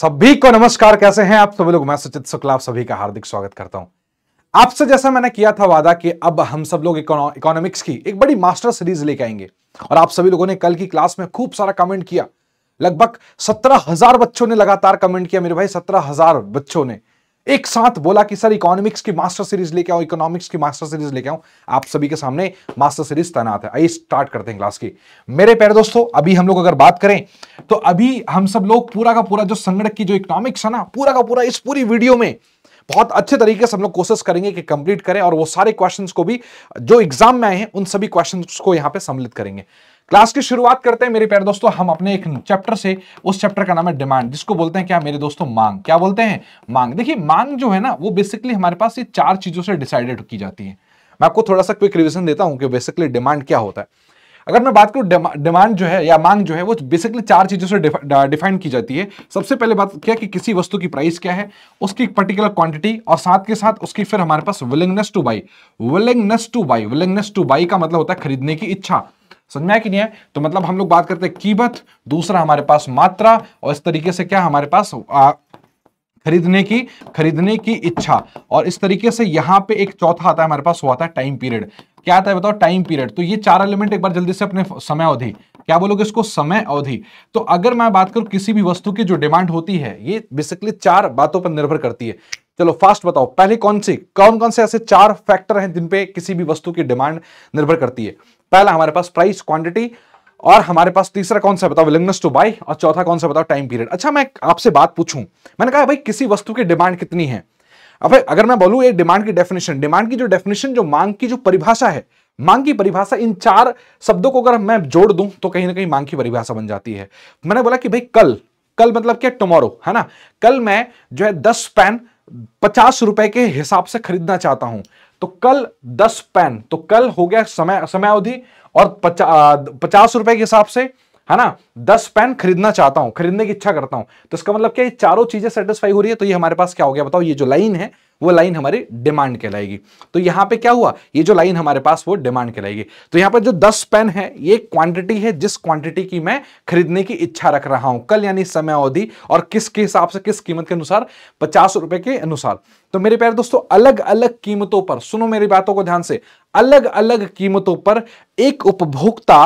सभी को नमस्कार कैसे हैं आप सभी लोग मैं सुचित शुक्ला आप सभी का हार्दिक स्वागत करता हूं आपसे जैसा मैंने किया था वादा कि अब हम सब लोग इकोनॉमिक्स की एक बड़ी मास्टर सीरीज लेके आएंगे और आप सभी लोगों ने कल की क्लास में खूब सारा कमेंट किया लगभग सत्रह हजार बच्चों ने लगातार कमेंट किया मेरे भाई सत्रह हजार बच्चों ने एक साथ बोला कि सर इकोनॉमिक्स की मास्टर सीरीज लेके आओ इकोनॉमिक्स की मास्टर सीरीज लेके आओ आप सभी के सामने मास्टर सीरीज तैनात है आइए स्टार्ट करते हैं क्लास की मेरे प्यारे दोस्तों अभी हम लोग अगर बात करें तो अभी हम सब लोग पूरा का पूरा जो संगठक की जो इकोनॉमिक्स है ना पूरा का पूरा इस पूरी वीडियो में बहुत अच्छे तरीके से हम लोग कोशिश करेंगे कि कंप्लीट करें और वो सारे क्वेश्चंस को भी जो एग्जाम में आए हैं उन सभी क्वेश्चंस को यहाँ पे सम्मिलित करेंगे क्लास की शुरुआत करते हैं मेरे प्यारे दोस्तों हम अपने एक चैप्टर से उस चैप्टर का नाम है डिमांड जिसको बोलते हैं क्या मेरे दोस्तों मांग क्या बोलते हैं मांग देखिए मांग जो है ना वो बेसिकली हमारे पास ये चार चीजों से डिसाइडेड की जाती है मैं आपको थोड़ा सा क्विक रिविजन देता हूँ कि बेसिकली डिमांड क्या होता है अगर मैं बात करूँ डिमांड जो है या मांग जो है वो बेसिकली चार चीज़ों से डिफाइन की जाती है सबसे पहले बात क्या कि किसी वस्तु की प्राइस क्या है उसकी पर्टिकुलर क्वांटिटी और साथ के साथ उसकी फिर हमारे पास willingness to buy willingness to buy willingness to buy का मतलब होता है खरीदने की इच्छा समझ में आया कि नहीं है तो मतलब हम लोग बात करते हैं कीमत दूसरा हमारे पास मात्रा और इस तरीके से क्या हमारे पास आ, खरीदने की खरीदने की इच्छा और इस तरीके से यहाँ पे एक चौथा आता है हमारे पास वो आता है टाइम पीरियड क्या आता है बताओ टाइम पीरियड तो ये चार एलिमेंट एक बार जल्दी से अपने समय अवधि क्या बोलोगे इसको समय अवधि तो अगर मैं बात करूं किसी भी वस्तु की जो डिमांड होती है ये बेसिकली चार बातों पर निर्भर करती है चलो फास्ट बताओ पहले कौन सी कौन कौन से ऐसे चार फैक्टर हैं जिन पे किसी भी वस्तु की डिमांड निर्भर करती है पहला हमारे पास प्राइस क्वांटिटी और हमारे पास तीसरा कौन सा बताओ विलिंगनेस टू बाई और चौथा कौन सा बताओ टाइम पीरियड अच्छा मैं आपसे बात पूछूं मैंने कहा भाई किसी वस्तु की डिमांड कितनी है अब अगर मैं बोलूं ये डिमांड की डेफिनेशन डिमांड की जो डेफिनेशन जो मांग की जो परिभाषा है मांग की परिभाषा इन चार शब्दों को अगर मैं जोड़ दूं तो कहीं ना कहीं मांग की परिभाषा बन जाती है मैंने बोला कि भाई कल कल मतलब क्या टुमारो है ना कल मैं जो है दस पेन पचास रुपए के हिसाब से खरीदना चाहता हूं तो कल दस पेन तो कल हो गया समय समयावधि और पचा, पचास रुपए के हिसाब से है ना दस पेन खरीदना चाहता हूं खरीदने की इच्छा करता हूं तो इसका मतलब क्या ये चारों चीजें सेटिस्फाई हो रही है तो ये हमारे पास क्या हो गया बताओ ये जो लाइन है वो लाइन हमारी डिमांड कहलाएगी तो यहाँ पे क्या हुआ ये जो लाइन हमारे पास वो डिमांड कहलाएगी तो यहां पर जो दस पेन है ये क्वांटिटी है जिस क्वांटिटी की मैं खरीदने की इच्छा रख रहा हूं कल यानी समय अवधि और किसके हिसाब से किस कीमत के अनुसार पचास रुपए के अनुसार तो मेरे प्यारे दोस्तों अलग अलग कीमतों पर सुनो मेरी बातों को ध्यान से अलग अलग कीमतों पर एक उपभोक्ता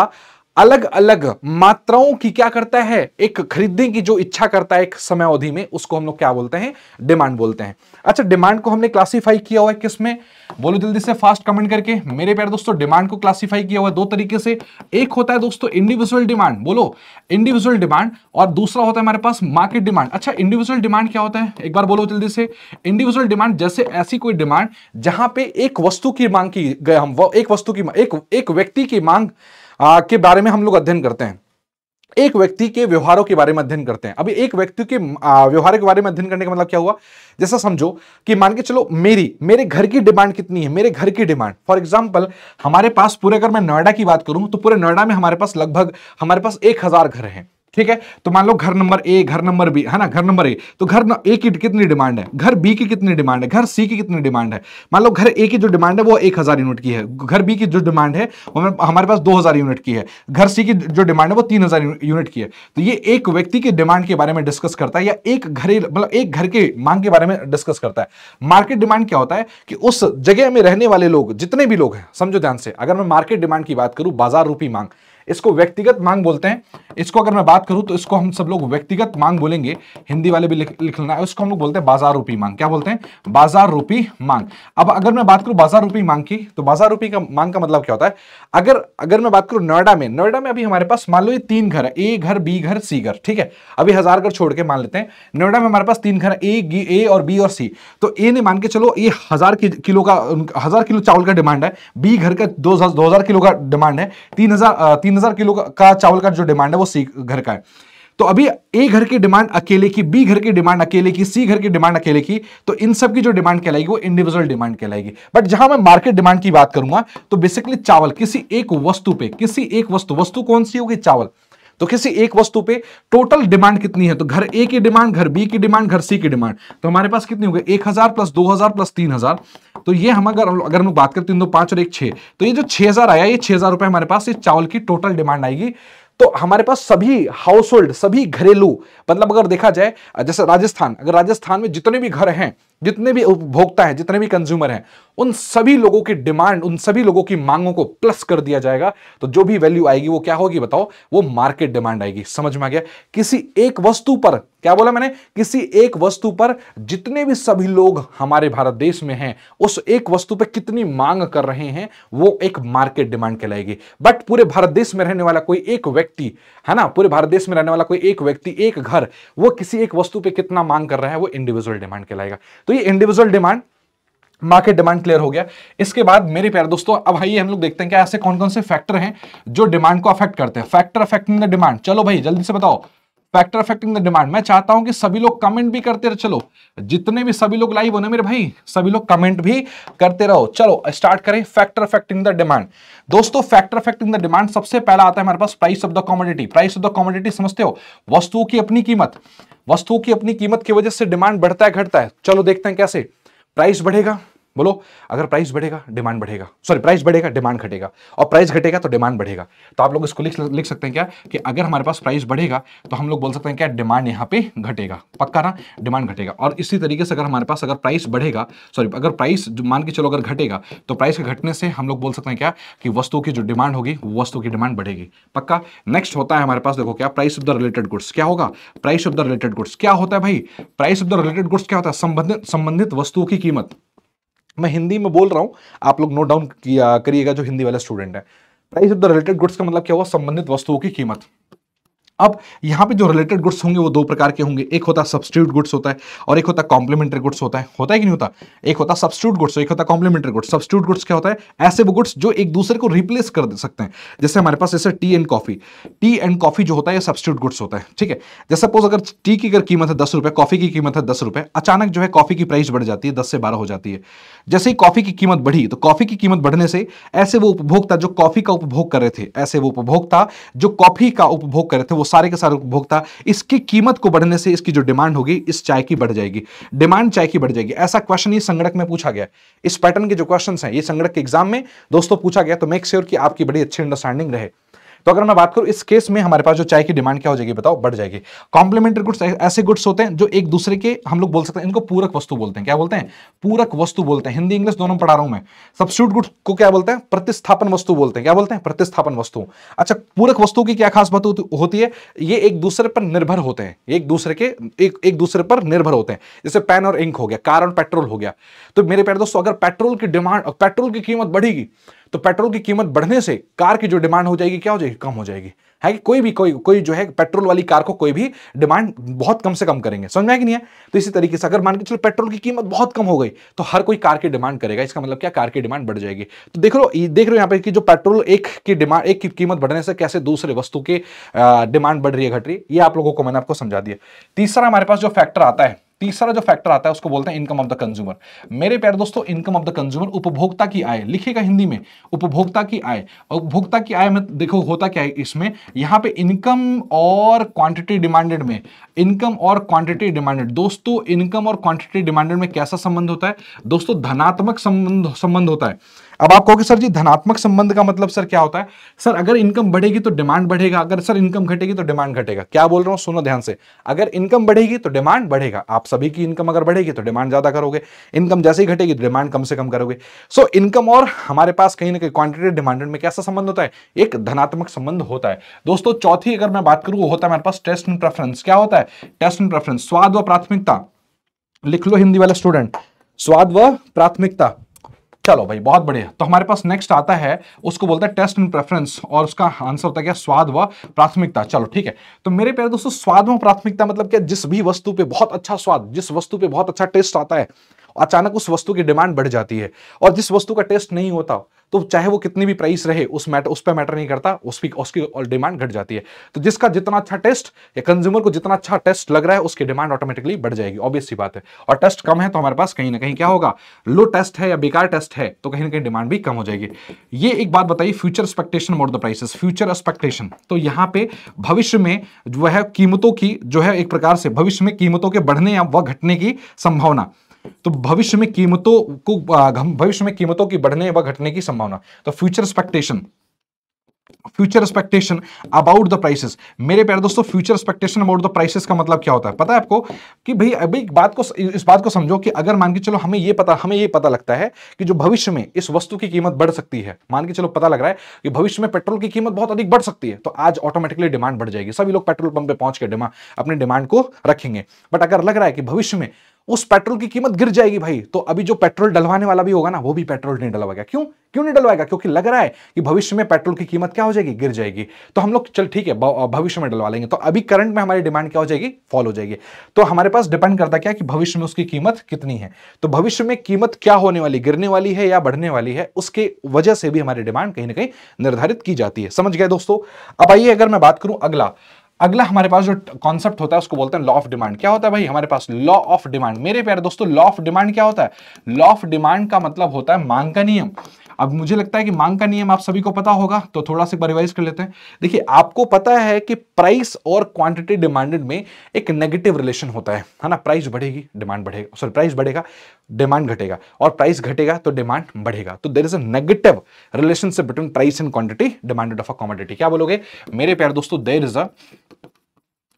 अलग अलग मात्राओं की क्या करता है एक खरीदने की जो इच्छा करता है एक समय अवधि में उसको हम लोग क्या बोलते हैं डिमांड बोलते हैं अच्छा डिमांड को हमने क्लासिफाई किया हुआ है किसमें बोलो जल्दी से फास्ट कमेंट करके मेरे प्यारे दोस्तों डिमांड को क्लासिफाई किया हुआ है दो तरीके से एक होता है दोस्तों इंडिविजुअल डिमांड बोलो इंडिविजुअल डिमांड और दूसरा होता है हमारे पास मार्केट डिमांड अच्छा इंडिविजुअल डिमांड क्या होता है एक बार बोलो जल्दी से इंडिविजुअल डिमांड जैसे ऐसी कोई डिमांड जहां पे एक वस्तु की मांग की गए हम एक वस्तु की एक एक व्यक्ति की मांग आ, के बारे में हम लोग अध्ययन करते हैं एक व्यक्ति के व्यवहारों के बारे में अध्ययन करते हैं अभी एक व्यक्ति के व्यवहार के बारे में अध्ययन करने का मतलब क्या हुआ जैसा समझो कि मान के चलो मेरी मेरे घर की डिमांड कितनी है मेरे घर की डिमांड फॉर एग्जाम्पल हमारे पास पूरे अगर मैं नोएडा की बात करूं तो पूरे नोएडा में हमारे पास लगभग हमारे पास एक हजार घर हैं ठीक है तो मान लो घर नंबर ए घर नंबर बी है ना घर नंबर ए तो घर न, ए की कितनी डिमांड है घर बी की कितनी डिमांड है घर सी की कितनी डिमांड है मान लो घर ए की जो डिमांड है वो एक हजार यूनिट की है घर बी की जो डिमांड है वो हमारे पास दो हजार यूनिट की है घर सी की जो डिमांड है वो तीन हजार यूनिट की है तो ये एक व्यक्ति की डिमांड के बारे में डिस्कस करता है या एक घर मतलब एक घर के मांग के बारे में डिस्कस करता है मार्केट डिमांड क्या होता है कि उस जगह में रहने वाले लोग जितने भी लोग हैं समझो ध्यान से अगर मैं मार्केट डिमांड की बात करूं बाजार रूपी मांग इसको व्यक्तिगत मांग बोलते हैं इसको अगर मैं बात करूं तो इसको हम सब लोग व्यक्तिगत मांग बोलेंगे हिंदी वाले भी लिख लेना है उसको हम लोग बोलते हैं बाजार रूपी मांग क्या बोलते हैं बाजार रूपी मांग अब अगर मैं बात करूं बाजार रूपी मांग की तो बाजार रूपी का मांग का मतलब क्या होता है अगर अगर मैं बात करूं नोएडा में नोएडा में अभी हमारे पास मान लो ये तीन घर है ए घर बी घर सी घर ठीक है अभी हजार घर छोड़ के मान लेते हैं नोएडा में हमारे पास तीन घर ए ए और बी और सी तो ए ने मान के चलो ये हजार किलो का हजार किलो चावल का डिमांड है बी घर का दो हजार किलो का डिमांड है तीन हजार तीन हजार किलो का चावल का जो डिमांड है वो सी घर का है तो अभी ए घर की डिमांड अकेले की बी घर की डिमांड अकेले की सी घर की डिमांड अकेले की तो इन सब की जो डिमांड कहलाएगी वो इंडिविजुअल डिमांड कहलाएगी बट जहां मैं मार्केट डिमांड की बात करूंगा तो बेसिकली चावल किसी एक वस्तु पे किसी एक वस्तु वस्तु कौन सी होगी चावल तो किसी एक वस्तु पे टोटल डिमांड कितनी है तो घर ए की डिमांड घर बी की डिमांड घर सी की डिमांड तो हमारे पास कितनी हो गई एक हजार प्लस दो हजार प्लस तीन हजार तो ये हम अगर अगर हम बात करते हैं दो तो पांच और एक छह तो ये जो छह हजार आया ये छह हजार रुपए हमारे पास ये चावल की टोटल डिमांड आएगी तो हमारे पास सभी हाउस होल्ड सभी घरेलू मतलब अगर देखा जाए जैसे राजस्थान अगर राजस्थान में जितने भी घर हैं जितने भी उपभोक्ता हैं जितने भी कंज्यूमर हैं उन सभी लोगों की डिमांड उन सभी लोगों की मांगों को प्लस कर दिया जाएगा तो जो भी वैल्यू आएगी वो क्या होगी बताओ वो मार्केट डिमांड आएगी समझ में आ गया किसी एक वस्तु पर क्या बोला मैंने किसी एक वस्तु पर जितने भी सभी लोग हमारे भारत देश में हैं उस एक वस्तु पर कितनी मांग कर रहे हैं वो एक मार्केट डिमांड कहलाएगी बट पूरे भारत देश में रहने वाला कोई एक व्यक्ति है ना पूरे भारत देश में रहने वाला कोई एक व्यक्ति एक घर वो किसी एक वस्तु पर कितना मांग कर रहा है वो इंडिविजुअल डिमांड कहलाएगा तो ये individual demand market demand clear हो गया इसके बाद मेरे प्यारे दोस्तों अब आइए हम लोग देखते हैं कि ऐसे कौन कौन से फैक्टर हैं जो डिमांड को अफेक्ट करते हैं फैक्टर अफेक्टिंग द डिमांड चलो भाई जल्दी से बताओ फैक्टर अफेक्टिंग द डिमांड मैं चाहता हूं कि सभी लोग कमेंट भी करते रहो चलो जितने भी सभी लोग लाइव होने मेरे भाई सभी लोग कमेंट भी करते रहो चलो स्टार्ट करें फैक्टर अफेक्टिंग द डिमांड दोस्तों फैक्टर अफेक्टिंग द डिमांड सबसे पहला आता है हमारे पास price of the commodity price of the commodity समझते हो वस्तुओं की अपनी कीमत वस्तुओं की अपनी कीमत की वजह से डिमांड बढ़ता है घटता है चलो देखते हैं कैसे प्राइस बढ़ेगा बोलो अगर प्राइस बढ़ेगा डिमांड बढ़ेगा सॉरी प्राइस बढ़ेगा डिमांड घटेगा और प्राइस घटेगा तो डिमांड बढ़ेगा तो आप लोग इसको लिख लिख सकते हैं क्या कि अगर हमारे पास प्राइस बढ़ेगा तो हम लोग बोल सकते हैं क्या डिमांड यहाँ पे घटेगा पक्का ना डिमांड घटेगा और इसी तरीके से अगर हमारे पास अगर प्राइस बढ़ेगा सॉरी अगर प्राइस मान के चलो अगर घटेगा तो प्राइस के घटने से हम लोग बोल सकते हैं क्या कि वस्तु की जो डिमांड होगी वस्तु की डिमांड बढ़ेगी पक्का नेक्स्ट होता है हमारे पास देखो क्या price of the related goods क्या होगा price of the related goods क्या होता है भाई price of the related goods क्या होता है संबंधित संबंधित वस्तुओं की कीमत मैं हिंदी में बोल रहा हूँ आप लोग नोट डाउन किया करिएगा जो हिंदी वाला स्टूडेंट है price of the related goods का मतलब क्या हुआ संबंधित वस्तुओं की कीमत अब यहाँ पे जो रिलेटेड गुड्स होंगे वो दो प्रकार के होंगे एक होता है गुड्स होता है और एक होता है कॉम्प्लीमेंट्री गुड्स होता है होता है कि नहीं होता एक होता है गुड्स एक होता है कॉम्प्लीमेंट्री गुड्स सब्सिट्यूट गुड्स क्या होता है ऐसे वो गुड्स जो एक दूसरे को रिप्लेस कर दे सकते हैं जैसे हमारे पास जैसे tea and coffee tea and coffee जो होता है सब्सिट्यूट गुड्स होता है ठीक है जैसे सपोज अगर टी की अगर कीमत है दस रुपए कॉफी की कीमत है दस रुपए अचानक जो है कॉफी की प्राइस बढ़ जाती है दस से बारह हो जाती है जैसे ही कॉफी की कीमत बढ़ी तो कॉफी की कीमत बढ़ने से ऐसे वो उपभोक्ता जो कॉफी का उपभोग कर रहे थे ऐसे वो उपभोक्ता जो कॉफी का उपभोग कर रहे थे वो सारे के सारे उपभोक्ता इसकी कीमत को बढ़ने से इसकी जो डिमांड होगी इस चाय की बढ़ जाएगी डिमांड चाय की बढ़ जाएगी ऐसा क्वेश्चन ये संगठक में पूछा गया इस पैटर्न के जो क्वेश्चन है ये संगठक के एग्जाम में दोस्तों पूछा गया तो मेक श्योर की आपकी बड़ी अच्छी अंडरस्टैंडिंग रहे तो अगर मैं बात करूं इस केस में हमारे पास जो चाय की डिमांड क्या हो जाएगी बताओ बढ़ जाएगी कॉम्प्लीमेंट्री गुड्स ऐसे गुड्स होते हैं जो एक दूसरे के हम लोग बोल सकते हैं इनको पूरक वस्तु बोलते हैं क्या बोलते हैं पूरक वस्तु बोलते हैं हिंदी इंग्लिश दोनों पढ़ा रहा हूं मैं सब्सिट्यूट गुड्स को क्या बोलते हैं प्रतिस्थापन वस्तु बोलते हैं क्या बोलते हैं प्रतिस्थापन वस्तु अच्छा पूरक वस्तु की क्या खास बात होती है ये एक दूसरे पर निर्भर होते हैं एक दूसरे के एक, एक दूसरे पर निर्भर होते हैं जैसे पेन और इंक हो गया कार और पेट्रोल हो गया तो मेरे प्यारे दोस्तों अगर पेट्रोल की डिमांड पेट्रोल की कीमत बढ़ेगी तो पेट्रोल की कीमत बढ़ने से कार की जो डिमांड हो जाएगी क्या हो जाएगी कम हो जाएगी है कि कोई भी कोई कोई जो है पेट्रोल वाली कार को कोई भी डिमांड बहुत कम से कम करेंगे समझ में आएगी नहीं है तो इसी तरीके से अगर मान के चलो पेट्रोल की कीमत बहुत कम हो गई तो हर कोई कार की डिमांड करेगा इसका मतलब क्या कार की डिमांड बढ़ जाएगी तो देख लो देख रहे हो यहाँ पे कि जो पेट्रोल एक की डिमांड एक की कीमत बढ़ने से कैसे दूसरे वस्तु की डिमांड बढ़ रही है घट रही है ये आप लोगों को मैंने आपको समझा दिया तीसरा हमारे पास जो फैक्टर आता है तीसरा जो फैक्टर आता है उसको बोलते हैं इनकम ऑफ द कंज्यूमर मेरे प्यारे दोस्तों इनकम ऑफ द कंज्यूमर उपभोक्ता की आय लिखेगा हिंदी में उपभोक्ता की आय उपभोक्ता की आय में देखो होता क्या है इसमें यहां पे इनकम और क्वांटिटी डिमांडेड में इनकम और क्वांटिटी डिमांडेड दोस्तों इनकम और क्वांटिटी डिमांडेड में कैसा संबंध होता है दोस्तों धनात्मक संबंध संबंध होता है अब आप कहोगे सर जी धनात्मक संबंध का मतलब सर क्या होता है सर अगर इनकम बढ़ेगी तो डिमांड बढ़ेगा अगर सर इनकम घटेगी तो डिमांड घटेगा क्या बोल रहा हूँ सुनो ध्यान से अगर इनकम बढ़ेगी तो डिमांड बढ़ेगा आप सभी की इनकम अगर बढ़ेगी तो डिमांड ज्यादा करोगे इनकम जैसे ही घटेगी तो डिमांड कम से कम करोगे सो इनकम और हमारे पास कहीं ना कहीं क्वांटिटी डिमांडेड में कैसा संबंध होता है एक धनात्मक संबंध होता है दोस्तों चौथी अगर मैं बात करूँ वो होता है हमारे पास टेस्ट एंड प्रेफरेंस क्या होता है टेस्ट एंड प्रेफरेंस स्वाद व प्राथमिकता लिख लो हिंदी वाला स्टूडेंट स्वाद व प्राथमिकता चलो भाई बहुत बढ़िया तो हमारे पास नेक्स्ट आता है उसको बोलते हैं टेस्ट एंड प्रेफरेंस और उसका आंसर होता है क्या स्वाद व प्राथमिकता चलो ठीक है तो मेरे प्यारे दोस्तों स्वाद व प्राथमिकता मतलब क्या जिस भी वस्तु पे बहुत अच्छा स्वाद जिस वस्तु पे बहुत अच्छा टेस्ट आता है अचानक उस वस्तु की डिमांड बढ़ जाती है और जिस वस्तु का टेस्ट नहीं होता तो चाहे वो कितनी भी प्राइस रहे उस मैटर उस पर मैटर नहीं करता उसकी उसकी डिमांड घट जाती है तो जिसका जितना अच्छा टेस्ट या कंज्यूमर को जितना अच्छा टेस्ट लग रहा है उसकी डिमांड ऑटोमेटिकली बढ़ जाएगी ऑब्वियस सी बात है और टेस्ट कम है तो हमारे पास कहीं ना कहीं क्या होगा लो टेस्ट है या बेकार टेस्ट है तो कहीं ना कहीं डिमांड भी कम हो जाएगी ये एक बात बताइए future expectation mode the prices future expectation तो यहाँ पे भविष्य में जो है कीमतों की जो है एक प्रकार से भविष्य में कीमतों के बढ़ने या व घटने की संभावना तो भविष्य में कीमतों को भविष्य में कीमतों की बढ़ने व घटने की संभावना तो future expectation future expectation about the prices मेरे प्यारे दोस्तों future expectation about the prices का मतलब क्या होता है पता है आपको कि भाई अभी बात को इस बात को समझो कि अगर मान के चलो हमें ये पता हमें ये पता लगता है कि जो भविष्य में इस वस्तु की कीमत बढ़ सकती है मान के चलो पता लग रहा है कि भविष्य में पेट्रोल की कीमत बहुत अधिक बढ़ सकती है तो आज ऑटोमेटिकली डिमांड बढ़ जाएगी सभी लोग पेट्रोल पंप पे पहुंच के डिमांड अपने डिमांड को रखेंगे बट अगर लग रहा है कि भविष्य में उस पेट्रोल की कीमत गिर जाएगी भाई तो अभी जो पेट्रोल डलवाने वाला भी होगा ना वो भी पेट्रोल नहीं डलवाएगा क्यों क्यों नहीं डलवाएगा क्योंकि लग रहा है कि भविष्य में पेट्रोल की कीमत क्या हो जाएगी गिर जाएगी तो हम लोग चल ठीक है भविष्य में डलवा लेंगे तो अभी करंट में हमारी डिमांड क्या हो जाएगी फॉल हो जाएगी तो हमारे पास डिपेंड करता क्या कि भविष्य में उसकी कीमत कितनी है तो भविष्य में कीमत क्या होने वाली गिरने वाली है या बढ़ने वाली है उसके वजह से भी हमारी डिमांड कहीं ना कहीं निर्धारित की जाती है समझ गए दोस्तों अब आइए अगर मैं बात करूं अगला अगला हमारे पास जो कॉन्सेप्ट होता है उसको बोलते हैं लॉ ऑफ डिमांड क्या होता है भाई हमारे पास लॉ ऑफ डिमांड मेरे प्यारे दोस्तों लॉ ऑफ डिमांड क्या होता है लॉ ऑफ डिमांड का मतलब होता है मांग का नियम अब मुझे लगता है कि मांग का नियम आप सभी को पता होगा तो थोड़ा सा रिवाइज कर लेते हैं देखिए आपको पता है कि प्राइस और क्वांटिटी डिमांडेड में एक नेगेटिव रिलेशन होता है है ना प्राइस बढ़ेगी डिमांड बढ़ेगा सॉरी प्राइस बढ़ेगा डिमांड घटेगा और प्राइस घटेगा तो डिमांड बढ़ेगा तो there is negative relationship between price and quantity demanded of a commodity क्या बोलोगे मेरे प्यार दोस्तों देर इज अ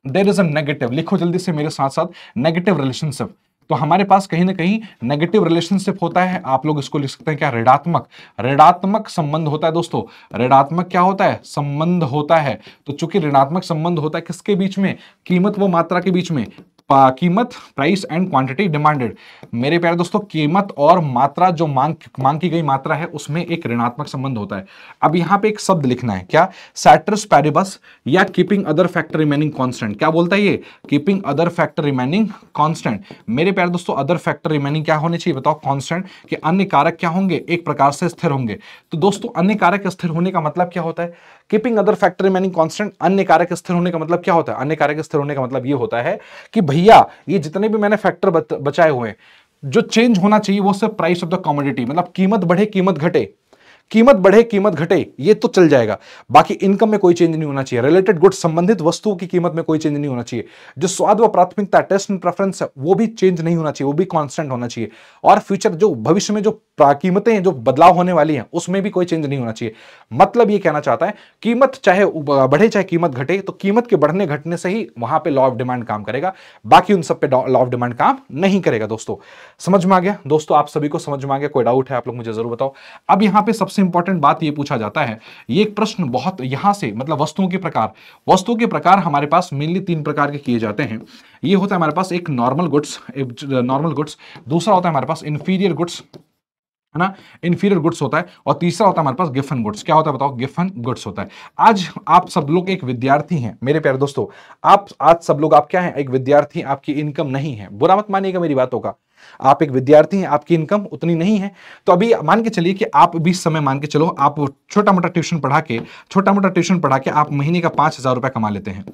देर इज अगेटिव लिखो जल्दी से मेरे साथ साथ नेगेटिव रिलेशनशिप तो हमारे पास कहीं ना कहीं नेगेटिव रिलेशनशिप होता है आप लोग इसको लिख सकते हैं क्या ऋणात्मक ऋणात्मक संबंध होता है दोस्तों ऋणात्मक क्या होता है संबंध होता है तो चूंकि ऋणात्मक संबंध होता है किसके बीच में कीमत व मात्रा के बीच में कीमत प्राइस एंड क्वांटिटी डिमांडेड मेरे प्यारे दोस्तों कीमत और मात्रा जो मांग मांग की गई मात्रा है उसमें एक ऋणात्मक संबंध होता है अब यहां पे एक शब्द लिखना है क्या सैट्रस पैरिबस या keeping other factor remaining constant क्या बोलता है ये keeping other factor remaining constant मेरे प्यारे दोस्तों अदर फैक्टर रिमेनिंग क्या होने चाहिए बताओ कॉन्स्टेंट कि अन्य कारक क्या होंगे एक प्रकार से स्थिर होंगे तो दोस्तों अन्य कारक स्थिर होने का मतलब क्या होता है keeping other factor remaining constant अन्य कारक स्थिर होने का मतलब क्या होता है अन्य कारक स्थिर होने का मतलब ये होता है कि भैया ये जितने भी मैंने फैक्टर बचाए हुए जो चेंज होना चाहिए वो सिर्फ प्राइस ऑफ द कॉमोडिटी मतलब कीमत बढ़े कीमत घटे कीमत बढ़े कीमत घटे ये तो चल जाएगा बाकी इनकम में कोई चेंज नहीं होना चाहिए रिलेटेड गुड संबंधित वस्तुओं की कीमत में कोई चेंज नहीं होना चाहिए जो स्वाद व प्राथमिकता टेस्ट एंड प्रेफरेंस है वो भी चेंज नहीं होना चाहिए वो भी कांस्टेंट होना चाहिए और फ्यूचर जो भविष्य में जो कीमतें जो बदलाव होने वाली हैं उसमें भी कोई चेंज नहीं होना चाहिए मतलब ये कहना चाहता है कीमत चाहे बढ़े चाहे कीमत घटे तो कीमत के बढ़ने घटने से ही वहां पे लॉ ऑफ डिमांड काम करेगा बाकी उन सब पे लॉ ऑफ डिमांड काम नहीं करेगा दोस्तों समझ में आ गया दोस्तों आप सभी को समझ में आ गया कोई डाउट है आप लोग मुझे जरूर बताओ अब यहाँ पे सबसे इंपॉर्टेंट बात ये पूछा जाता है ये एक प्रश्न बहुत यहां से मतलब वस्तुओं के प्रकार वस्तुओं के प्रकार हमारे पास मेनली तीन प्रकार के किए जाते हैं ये होता है हमारे पास एक नॉर्मल गुड्स नॉर्मल गुड्स दूसरा होता है हमारे पास इंफीरियर गुड्स है ना इन्फीरियर गुड्स होता है और तीसरा होता है हमारे पास गिफन गुड्स क्या होता है बताओ गिफन गुड्स होता है आज आप सब लोग एक विद्यार्थी हैं मेरे प्यारे दोस्तों आप आज सब लोग आप क्या हैं एक विद्यार्थी आपकी इनकम नहीं है बुरा मत मानिएगा मेरी बातों का आप एक विद्यार्थी हैं आपकी इनकम उतनी नहीं है तो अभी मान के चलिए कि आप भी समय मान के चलो आप छोटा मोटा ट्यूशन पढ़ा के छोटा मोटा ट्यूशन पढ़ा के आप महीने का पाँच हज़ार रुपये कमा लेते हैं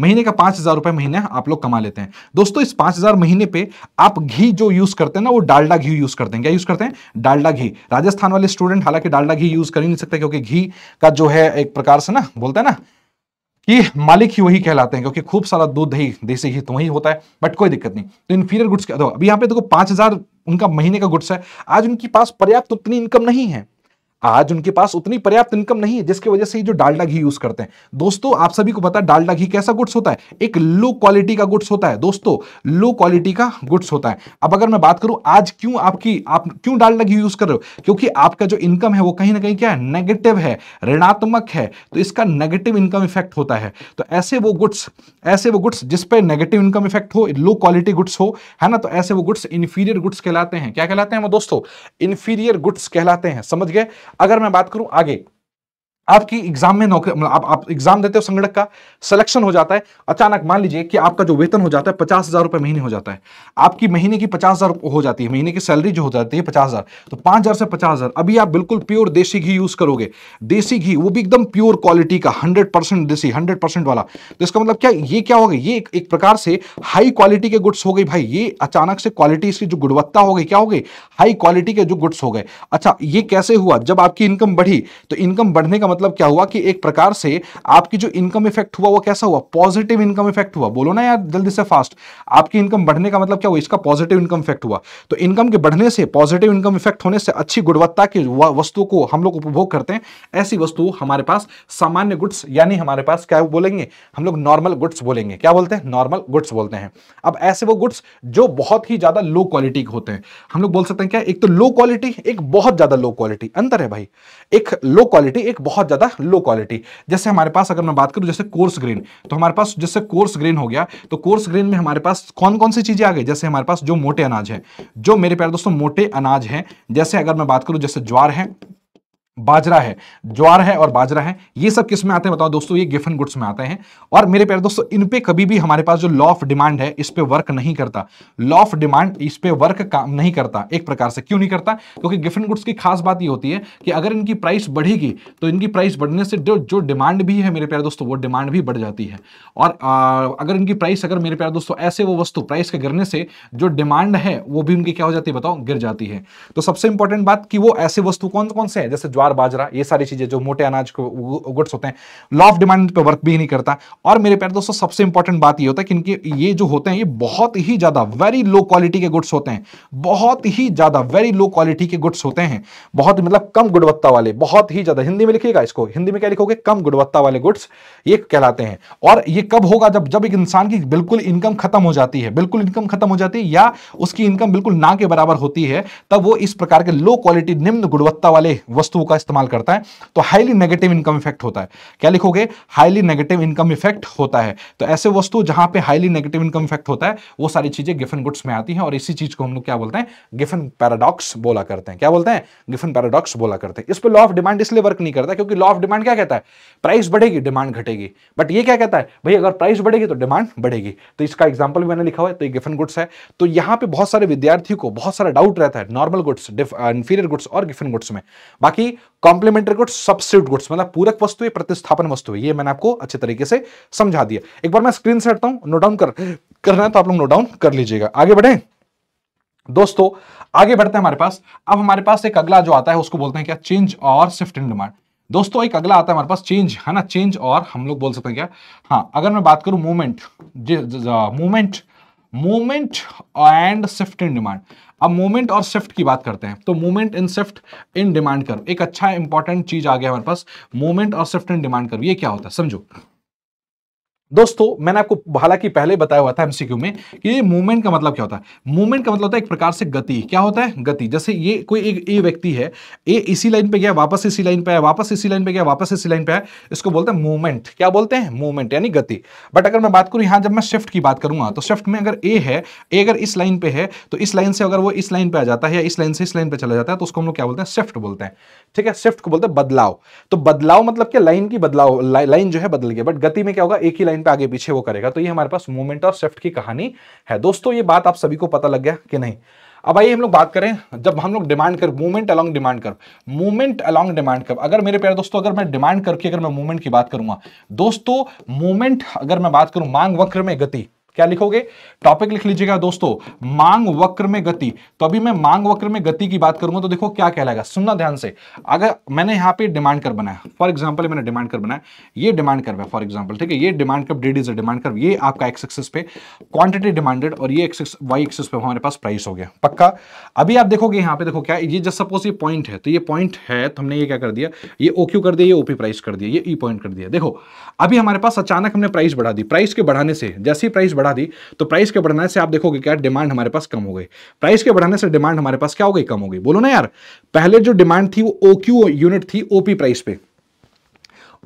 महीने का पाँच हज़ार रुपये महीने आप लोग कमा लेते हैं दोस्तों इस पाँच हज़ार महीने पर आप घी जो यूज़ करते हैं ना वो डालडा घी यूज़ करते हैं क्या यूज़ करते हैं डालडा घी राजस्थान वाले स्टूडेंट हालांकि डालडा घी यूज़ कर ही नहीं सकते क्योंकि घी का जो है एक प्रकार से ना बोलते हैं ना कि मालिक ही वही कहलाते हैं क्योंकि खूब सारा दूध दही देसी घी तो वही होता है बट कोई दिक्कत नहीं तो इन्फीरियर गुड्स के अभी यहाँ पे देखो पांच हजार उनका महीने का गुड्स है आज उनके पास पर्याप्त उतनी इनकम नहीं है आज उनके पास उतनी पर्याप्त इनकम नहीं है जिसकी वजह से ये जो डालडा घी यूज करते हैं दोस्तों आप सभी को पता है डालडा घी कैसा गुड्स होता है एक लो क्वालिटी का गुड्स होता है दोस्तों लो क्वालिटी का गुड्स होता है अब अगर मैं बात करूं आज क्यों आपकी आप क्यों डालडा घी यूज कर रहे हो क्योंकि आपका जो इनकम है वो कहीं ना कहीं क्या है नेगेटिव है ऋणात्मक है तो इसका नेगेटिव इनकम इफेक्ट होता है तो ऐसे वो गुड्स ऐसे वो गुड्स जिसपे नेगेटिव इनकम इफेक्ट हो लो क्वालिटी गुड्स हो है ना तो ऐसे वो गुड्स इन्फीरियर गुड्स कहलाते हैं क्या कहलाते हैं वो दोस्तों इन्फीरियर गुड्स कहलाते हैं समझ गए अगर मैं बात करूं आगे आपकी एग्जाम में नौकरी मतलब आप, आप एग्जाम देते हो संगठक का सिलेक्शन हो जाता है अचानक मान लीजिए कि आपका जो वेतन हो जाता है पचास हज़ार रुपये महीने हो जाता है आपकी महीने की पचास हज़ार हो जाती है महीने की सैलरी जो हो जाती है पचास हज़ार तो पाँच हज़ार से पचास हज़ार अभी आप बिल्कुल प्योर देसी घी यूज़ करोगे देसी घी वो भी एकदम प्योर क्वालिटी का हंड्रेड परसेंट देसी हंड्रेड परसेंट वाला तो इसका मतलब क्या ये क्या होगा ये एक, एक प्रकार से हाई क्वालिटी के गुड्स हो गई भाई ये अचानक से क्वालिटी इसकी जो गुणवत्ता हो गई क्या हो गई हाई क्वालिटी के जो गुड्स हो गए अच्छा ये कैसे हुआ जब आपकी इनकम बढ़ी तो इनकम बढ़ने का मतलब मतलब क्या हुआ कि एक प्रकार से आपकी जो इनकम इफेक्ट हुआ वो कैसा हुआ पॉजिटिव इनकम इफेक्ट हुआ बोलो ना यार जल्दी से फास्ट आपकी इनकम बढ़ने का मतलब क्या हुआ इसका पॉजिटिव इनकम इफेक्ट हुआ तो इनकम के बढ़ने से पॉजिटिव इनकम इफेक्ट होने से अच्छी गुणवत्ता की वस्तु को हम लोग उपभोग करते हैं ऐसी वस्तु हमारे पास सामान्य गुड्स यानी हमारे पास क्या बोलेंगे हम लोग नॉर्मल गुड्स बोलेंगे क्या बोलते हैं नॉर्मल गुड्स बोलते हैं अब ऐसे वो गुड्स जो बहुत ही ज्यादा लो क्वालिटी के होते हैं हम लोग बोल सकते हैं क्या एक तो लो क्वालिटी एक बहुत ज्यादा लो क्वालिटी अंतर है भाई एक लो क्वालिटी एक बहुत बहुत ज़्यादा लो क्वालिटी जैसे हमारे पास अगर मैं बात करूं जैसे कोर्स ग्रेन तो हमारे पास जैसे कोर्स ग्रेन हो गया तो कोर्स ग्रेन में हमारे पास कौन कौन सी चीज़ें आ गई जैसे हमारे पास जो मोटे अनाज है जो मेरे प्यारे दोस्तों मोटे अनाज है जैसे अगर मैं बात करूं जैसे ज्वार है बाजरा है ज्वार है और बाजरा है ये सब किस में आते हैं बताओ दोस्तों ये गिफन गुड्स में आते हैं और मेरे प्यारे दोस्तों इन पे कभी भी हमारे पास जो लॉ ऑफ डिमांड है इस पे वर्क नहीं करता लॉ ऑफ डिमांड इस पे वर्क काम नहीं करता एक प्रकार से क्यों नहीं करता क्योंकि गिफन गुड्स की खास बात ये होती है कि अगर इनकी प्राइस बढ़ेगी तो इनकी प्राइस बढ़ने से जो डिमांड भी है मेरे प्यारे दोस्तों वो डिमांड भी बढ़ जाती है और अगर इनकी प्राइस अगर मेरे प्यारे दोस्तों ऐसे वो वस्तु प्राइस के गिरने से जो डिमांड है वो भी उनकी क्या हो जाती है बताओ गिर जाती है तो सबसे इंपॉर्टेंट बात कि वो ऐसे वस्तु कौन कौन से है जैसे ज्वार ज्वार बाजरा ये सारी चीजें जो मोटे अनाज को गुड्स होते हैं लॉ ऑफ डिमांड पे वर्क भी नहीं करता और मेरे प्यार दोस्तों सबसे इंपॉर्टेंट बात ये होता है कि इनके ये जो होते हैं ये बहुत ही ज्यादा वेरी लो क्वालिटी के गुड्स होते हैं बहुत ही ज्यादा वेरी लो क्वालिटी के गुड्स होते हैं बहुत मतलब कम गुणवत्ता वाले बहुत ही ज्यादा हिंदी में लिखिएगा इसको हिंदी में क्या लिखोगे कम गुणवत्ता वाले गुड्स ये कहलाते हैं और ये कब होगा जब जब एक इंसान की बिल्कुल इनकम खत्म हो जाती है बिल्कुल इनकम खत्म हो जाती है या उसकी इनकम बिल्कुल ना के बराबर होती है तब वो इस प्रकार के लो क्वालिटी निम्न गुणवत्ता वाले वस्तुओं का का इस्तेमाल करता है तो हाईली नेगेटिव इनकम इफेक्ट होता है क्या लिखोगे हाईली नेगेटिव इनकम इफेक्ट होता है तो ऐसे वस्तु जहां पे हाईली नेगेटिव इनकम इफेक्ट होता है वो सारी चीजें गिफन गुड्स में आती हैं और इसी चीज को हम लोग क्या बोलते हैं गिफन पैराडॉक्स बोला करते हैं क्या बोलते हैं गिफन पैराडॉक्स बोला करते हैं इस पर लॉ ऑफ डिमांड इसलिए वर्क नहीं करता क्योंकि लॉ ऑफ डिमांड क्या कहता है प्राइस बढ़ेगी डिमांड घटेगी बट ये क्या कहता है भाई अगर प्राइस बढ़ेगी तो डिमांड बढ़ेगी तो इसका एग्जाम्पल मैंने लिखा हुआ है तो ये गिफन गुड्स है तो यहाँ पे बहुत सारे विद्यार्थियों को बहुत सारा डाउट रहता है नॉर्मल गुड्स इंफीरियर गुड्स और गिफन गुड्स में बाकी कॉम्प्लीमेंट्री गुड्स सब्सिट्यूट गुड्स मतलब पूरक वस्तु है प्रतिस्थापन वस्तु है ये मैंने आपको अच्छे तरीके से समझा दिया एक बार मैं स्क्रीन से हटता हूं नोट डाउन कर करना है तो आप लोग नोट डाउन कर लीजिएगा आगे बढ़े दोस्तों आगे बढ़ते हैं हमारे पास अब हमारे पास एक अगला जो आता है उसको बोलते हैं क्या चेंज और शिफ्ट इन डिमांड दोस्तों एक अगला आता है हमारे पास चेंज है ना चेंज और हम लोग बोल सकते हैं क्या हाँ अगर मैं बात करूं movement movement movement and shift in demand अब मूवमेंट और शिफ्ट की बात करते हैं तो movement in shift in demand curve एक अच्छा इंपॉर्टेंट चीज आ गया हमारे पास मूवमेंट और शिफ्ट इन डिमांड कर्व ये क्या होता है समझो दोस्तों मैंने आपको हालांकि पहले बताया हुआ था एमसीक्यू में कि ये मूवमेंट का मतलब क्या होता है मूवमेंट का मतलब होता है एक प्रकार से गति क्या होता है गति जैसे ये कोई एक ए व्यक्ति है ए इसी लाइन पे गया वापस इसी लाइन पे आया वापस इसी लाइन पे गया वापस इसी लाइन पे आया इसको बोलते हैं मूवमेंट क्या बोलते हैं मूवमेंट यानी गति बट अगर मैं बात करूँ यहाँ जब मैं शिफ्ट की बात करूंगा तो शिफ्ट में अगर ए है ए अगर इस लाइन पे है तो इस लाइन से अगर वो इस लाइन पे आ जाता है या इस लाइन से इस लाइन पे चला जाता है तो उसको हम लोग क्या बोलते हैं शिफ्ट बोलते हैं ठीक है शिफ्ट को बोलते हैं बदलाव तो बदलाव मतलब क्या लाइन की बदलाव लाइन जो है बदल गया बट गति में क्या होगा एक ही लाइन लाइन पे आगे पीछे वो करेगा तो ये हमारे पास मूवमेंट ऑफ शिफ्ट की कहानी है दोस्तों ये बात आप सभी को पता लग गया कि नहीं अब आइए हम लोग बात करें जब हम लोग demand curve movement along demand curve movement along demand curve अगर मेरे प्यारे दोस्तों अगर मैं डिमांड करके अगर मैं मूवमेंट की बात करूंगा दोस्तों मूवमेंट अगर मैं बात करूं मांग वक्र में गति क्या लिखोगे टॉपिक लिख लीजिएगा दोस्तों मांग वक्र में गति तो अभी मैं मांग वक्र में गति की बात करूंगा तो देखो क्या कहलाएगा सुनना ध्यान से अगर मैंने यहां पे डिमांड कर बनाया फॉर एग्जांपल मैंने डिमांड कर बनाया ये डिमांड कर फॉर एग्जांपल ठीक है ये डिमांड कर डेड इज डिमांड कर ये आपका एक्स एक्सेस पे क्वांटिटी डिमांडेड और ये एक्सेस वाई एक्सेस पे हमारे पास प्राइस हो गया पक्का अभी आप देखोगे यहाँ पे देखो क्या ये जस्ट सपोज ये पॉइंट है तो ये पॉइंट है तो हमने ये क्या कर दिया ये ओ कर दिया ये ओपी प्राइस कर दिया ये ई e पॉइंट कर दिया देखो अभी हमारे पास अचानक हमने प्राइस बढ़ा दी प्राइस के बढ़ाने से जैसी प्राइस बढ़ा दी तो प्राइस के बढ़ाने से आप देखोगे क्या डिमांड हमारे पास कम हो गई प्राइस के बढ़ाने से डिमांड हमारे पास क्या हो गई कम हो गई बोलो ना यार पहले जो डिमांड थी वो ओ यूनिट थी ओपी प्राइस पे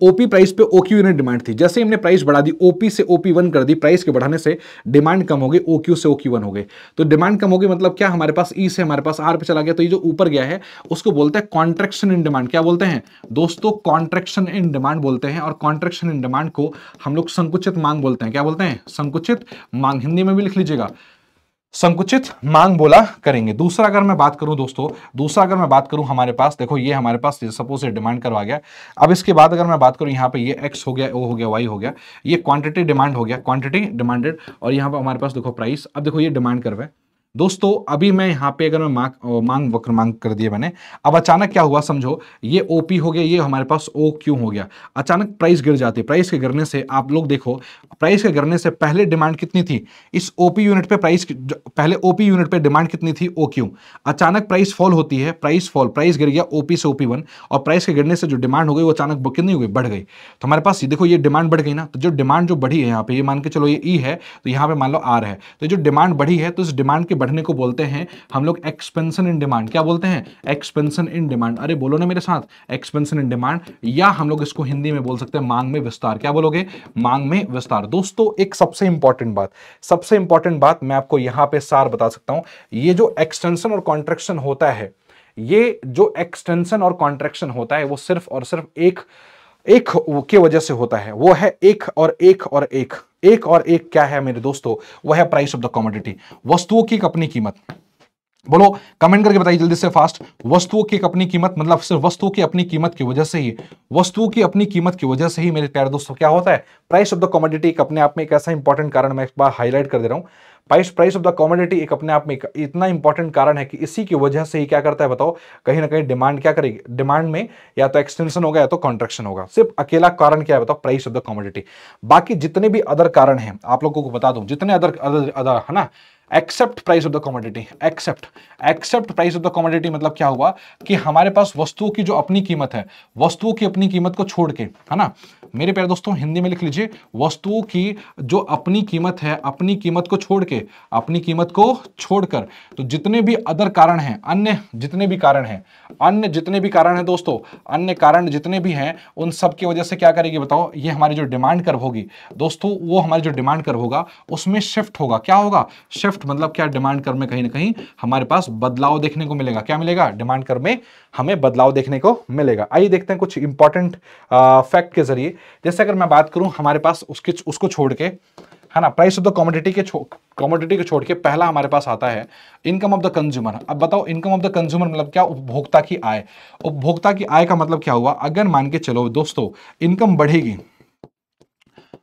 ओपी प्राइस पे ओक्यू यूनिट डिमांड थी जैसे हमने प्राइस बढ़ा दी ओपी से ओपी वन कर दी प्राइस के बढ़ाने से डिमांड कम हो गई ओक्यू से ओक्यू वन हो गए तो डिमांड कम होगी मतलब क्या हमारे पास ई e से हमारे पास आर पे चला गया तो ये जो ऊपर गया है उसको बोलते हैं कॉन्ट्रेक्शन इन डिमांड क्या बोलते हैं दोस्तों कॉन्ट्रेक्शन इन डिमांड बोलते हैं और कॉन्ट्रेक्शन इन डिमांड को हम लोग संकुचित मांग बोलते हैं क्या बोलते हैं संकुचित मांग हिंदी में भी लिख लीजिएगा संकुचित मांग बोला करेंगे दूसरा अगर मैं बात करूं दोस्तों दूसरा अगर मैं बात करूं हमारे पास देखो ये हमारे पास सपोज डिमांड करवा गया अब इसके बाद अगर मैं बात करूं यहाँ पे ये एक्स हो गया ओ हो गया वाई हो गया ये क्वांटिटी डिमांड हो गया क्वांटिटी डिमांडेड और यहाँ पे हमारे पास देखो प्राइस अब देखो ये डिमांड करवाए दोस्तों अभी मैं यहाँ पे अगर मैं मांग मांग वक्र मांग कर दिए मैंने अब अचानक क्या हुआ समझो ये ओ पी हो गया ये हमारे पास ओ क्यू हो गया अचानक प्राइस गिर जाती है प्राइस के गिरने से आप लोग देखो प्राइस के गिरने से पहले डिमांड कितनी थी इस ओ पी यूनिट पे प्राइस पहले ओ पी यूनिट पे डिमांड कितनी थी ओ क्यू अचानक प्राइस फॉल होती है प्राइस फॉल प्राइस गिर गया ओ पी से ओ पी वन और प्राइस के गिरने से जो डिमांड हो गई वो अचानक कितनी हो गई बढ़ गई तो हमारे पास देखो ये डिमांड बढ़ गई ना तो जो डिमांड जो बढ़ी है यहाँ पे ये मान के चलो ये ई e है तो यहाँ पे मान लो आर है तो जो डिमांड बढ़ी है तो इस डिमांड के बढ़ने को बोलते हैं हम लोग एक्सपेंशन इन डिमांड क्या बोलते हैं एक्सपेंशन इन डिमांड अरे बोलो ना मेरे साथ एक्सपेंशन इन डिमांड या हम लोग इसको हिंदी में बोल सकते हैं मांग में विस्तार क्या बोलोगे मांग में विस्तार दोस्तों एक सबसे इंपॉर्टेंट बात सबसे इंपॉर्टेंट बात मैं आपको यहां पर सार बता सकता हूं ये जो एक्सटेंशन और कॉन्ट्रेक्शन होता है ये जो एक्सटेंशन और कॉन्ट्रेक्शन होता है वो सिर्फ और सिर्फ एक एक के वजह से होता है वो है एक और एक और एक एक और एक क्या है मेरे दोस्तों वह है प्राइस ऑफ द कॉमोडिटी वस्तुओं की अपनी कीमत बोलो कमेंट करके बताइए जल्दी से फास्ट वस्तुओं की अपनी कीमत मतलब सिर्फ वस्तुओं की अपनी कीमत की वजह से ही वस्तुओं की अपनी कीमत की वजह से ही मेरे प्यारे दोस्तों क्या होता है प्राइस ऑफ द कॉमोडिटी अपने आप में एक ऐसा इंपॉर्टेंट कारण मैं एक बार हाईलाइट कर दे रहा हूं price price of the commodity एक अपने आप में इतना इंपॉर्टेंट कारण है कि इसी की वजह से ही क्या करता है बताओ कहीं ना कहीं डिमांड क्या करेगी डिमांड में या तो एक्सटेंशन होगा या तो कॉन्ट्रेक्शन होगा सिर्फ अकेला कारण क्या है बताओ प्राइस ऑफ द कॉमोडिटी बाकी जितने भी अदर कारण हैं आप लोगों को बता दूं जितने अदर अदर अदर है ना except price of the commodity except except price of the commodity मतलब क्या हुआ कि हमारे पास वस्तुओं की जो अपनी कीमत है वस्तुओं की अपनी कीमत को छोड़ के है ना मेरे प्यारे दोस्तों हिंदी में लिख लीजिए वस्तुओं की जो अपनी कीमत है अपनी कीमत को छोड़ के अपनी कीमत को छोड़कर तो जितने भी अदर कारण हैं अन्य जितने भी कारण हैं अन्य जितने भी कारण हैं दोस्तों अन्य कारण जितने भी हैं उन सब की वजह से क्या करेगी बताओ ये हमारी जो डिमांड कर्व होगी दोस्तों वो हमारी जो डिमांड कर्व होगा उसमें शिफ्ट होगा क्या होगा शिफ्ट शिफ्ट मतलब क्या डिमांड कर में कहीं ना कहीं हमारे पास बदलाव देखने को मिलेगा क्या मिलेगा डिमांड कर में हमें बदलाव देखने को मिलेगा आइए देखते हैं कुछ इंपॉर्टेंट फैक्ट के जरिए जैसे अगर मैं बात करूं हमारे पास उसके उसको छोड़ के है ना प्राइस ऑफ द कॉमोडिटी के कॉमोडिटी को छोड़ के पहला हमारे पास आता है इनकम ऑफ द कंज्यूमर अब बताओ इनकम ऑफ द कंज्यूमर मतलब क्या उपभोक्ता की आय उपभोक्ता की आय का मतलब क्या हुआ अगर मान के चलो दोस्तों इनकम बढ़ेगी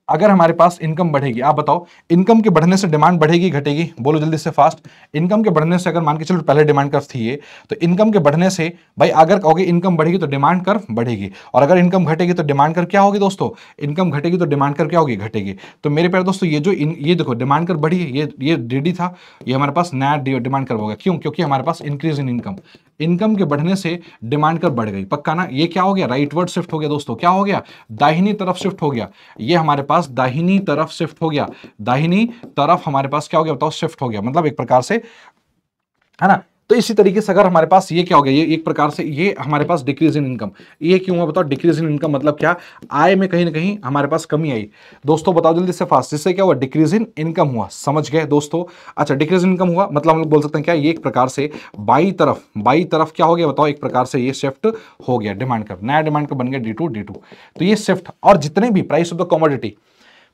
अगर हमारे पास इनकम बढ़ेगी आप बताओ इनकम के बढ़ने से डिमांड बढ़ेगी घटेगी बोलो जल्दी से फास्ट इनकम के बढ़ने से अगर मान के चलो पहले डिमांड कर्व थी ये तो इनकम के बढ़ने से भाई अगर कहोगे इनकम बढ़ेगी तो डिमांड कर्व बढ़ेगी और अगर इनकम घटेगी तो डिमांड कर क्या होगी दोस्तों इनकम घटेगी तो डिमांड कर क्या होगी घटेगी तो मेरे प्यार दोस्तों ये जो इन, ये देखो डिमांड कर बढ़ी है ये ये डी था ये हमारे पास नया डिमांड कर्व होगा क्यों क्योंकि हमारे पास इंक्रीज इन इनकम इनकम के बढ़ने से डिमांड कर बढ़ गई पक्का ना ये क्या हो गया राइट वर्ड शिफ्ट हो गया दोस्तों क्या हो गया दाहिनी तरफ शिफ्ट हो गया ये हमारे पास दाहिनी तरफ शिफ्ट हो गया दाहिनी तरफ हमारे पास क्या हो गया बताओ शिफ्ट हो गया मतलब एक प्रकार से है ना तो इसी तरीके से अगर हमारे पास ये क्या हो गया ये एक प्रकार से ये हमारे पास डिक्रीज इन इनकम ये क्यों हुआ बताओ डिक्रीज इन इनकम मतलब क्या आय में कहीं ना कहीं हमारे पास कमी आई दोस्तों बताओ जल्दी से फास्ट जिससे क्या हुआ डिक्रीज इन इनकम हुआ समझ गए दोस्तों अच्छा डिक्रीज इन इनकम हुआ मतलब हम लोग बोल सकते हैं क्या ये एक प्रकार से बाई तरफ बाई तरफ क्या हो गया बताओ एक प्रकार से ये शिफ्ट हो गया डिमांड कर नया डिमांड कर बन गया डी टू डी टू तो ये शिफ्ट और जितने भी price of the commodity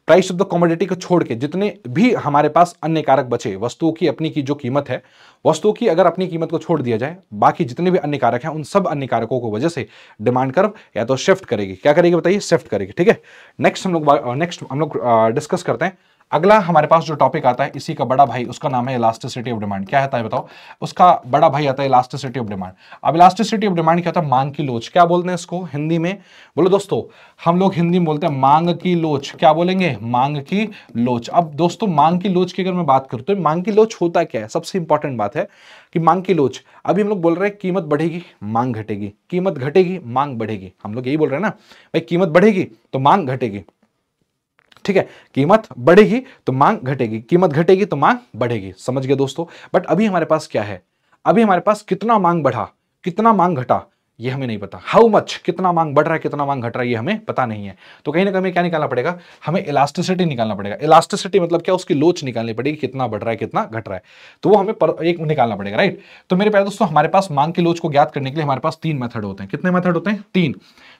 price of the commodity को छोड़ के जितने भी हमारे पास अन्य कारक बचे वस्तुओं की अपनी की जो कीमत है वस्तुओं की अगर अपनी कीमत को छोड़ दिया जाए बाकी जितने भी अन्य कारक हैं उन सब अन्य कारकों की वजह से डिमांड कर्व या तो शिफ्ट करेगी क्या करेगी बताइए शिफ्ट करेगी ठीक है नेक्स्ट हम लोग नेक्स्ट हम लोग डिस्कस करते हैं अगला हमारे पास जो टॉपिक आता है इसी का बड़ा भाई उसका नाम है इलास्टिसिटी ऑफ डिमांड क्या आता है बताओ उसका बड़ा भाई आता है इलास्टिसिटी ऑफ डिमांड अब इलास्टिसिटी ऑफ डिमांड क्या होता है मांग की लोच क्या बोलते हैं इसको हिंदी में बोलो दोस्तों हम लोग हिंदी में बोलते हैं मांग की लोच क्या बोलेंगे मांग की लोच अब दोस्तों मांग की लोच की अगर मैं बात करूँ तो मांग की लोच होता क्या है सबसे इंपॉर्टेंट बात है कि मांग की लोच अभी हम लोग बोल रहे हैं कीमत बढ़ेगी मांग घटेगी कीमत घटेगी मांग बढ़ेगी हम लोग यही बोल रहे हैं ना भाई कीमत बढ़ेगी तो मांग घटेगी ठीक है कीमत बढ़ेगी तो मांग घटेगी कीमत घटेगी तो मांग बढ़ेगी समझ गए दोस्तों बट अभी हमारे पास क्या है अभी हमारे पास कितना मांग बढ़ा कितना मांग घटा ये हमें नहीं पता हाउ मच कितना मांग बढ़ रहा है कितना मांग घट रहा है ये हमें पता नहीं है तो कहीं ना कहीं क्या निकालना पड़ेगा हमें इलास्टिसिटी निकालना पड़ेगा इलास्टिसिटी मतलब क्या उसकी लोच निकालनी पड़ेगी कितना बढ़ रहा है कितना घट रहा है तो वो हमें पर, एक निकालना पड़ेगा राइट तो मेरे प्यारे दोस्तों हमारे पास मांग की लोच को ज्ञात करने के लिए हमारे पास तीन मेथड होते हैं कितने मेथड होते हैं तीन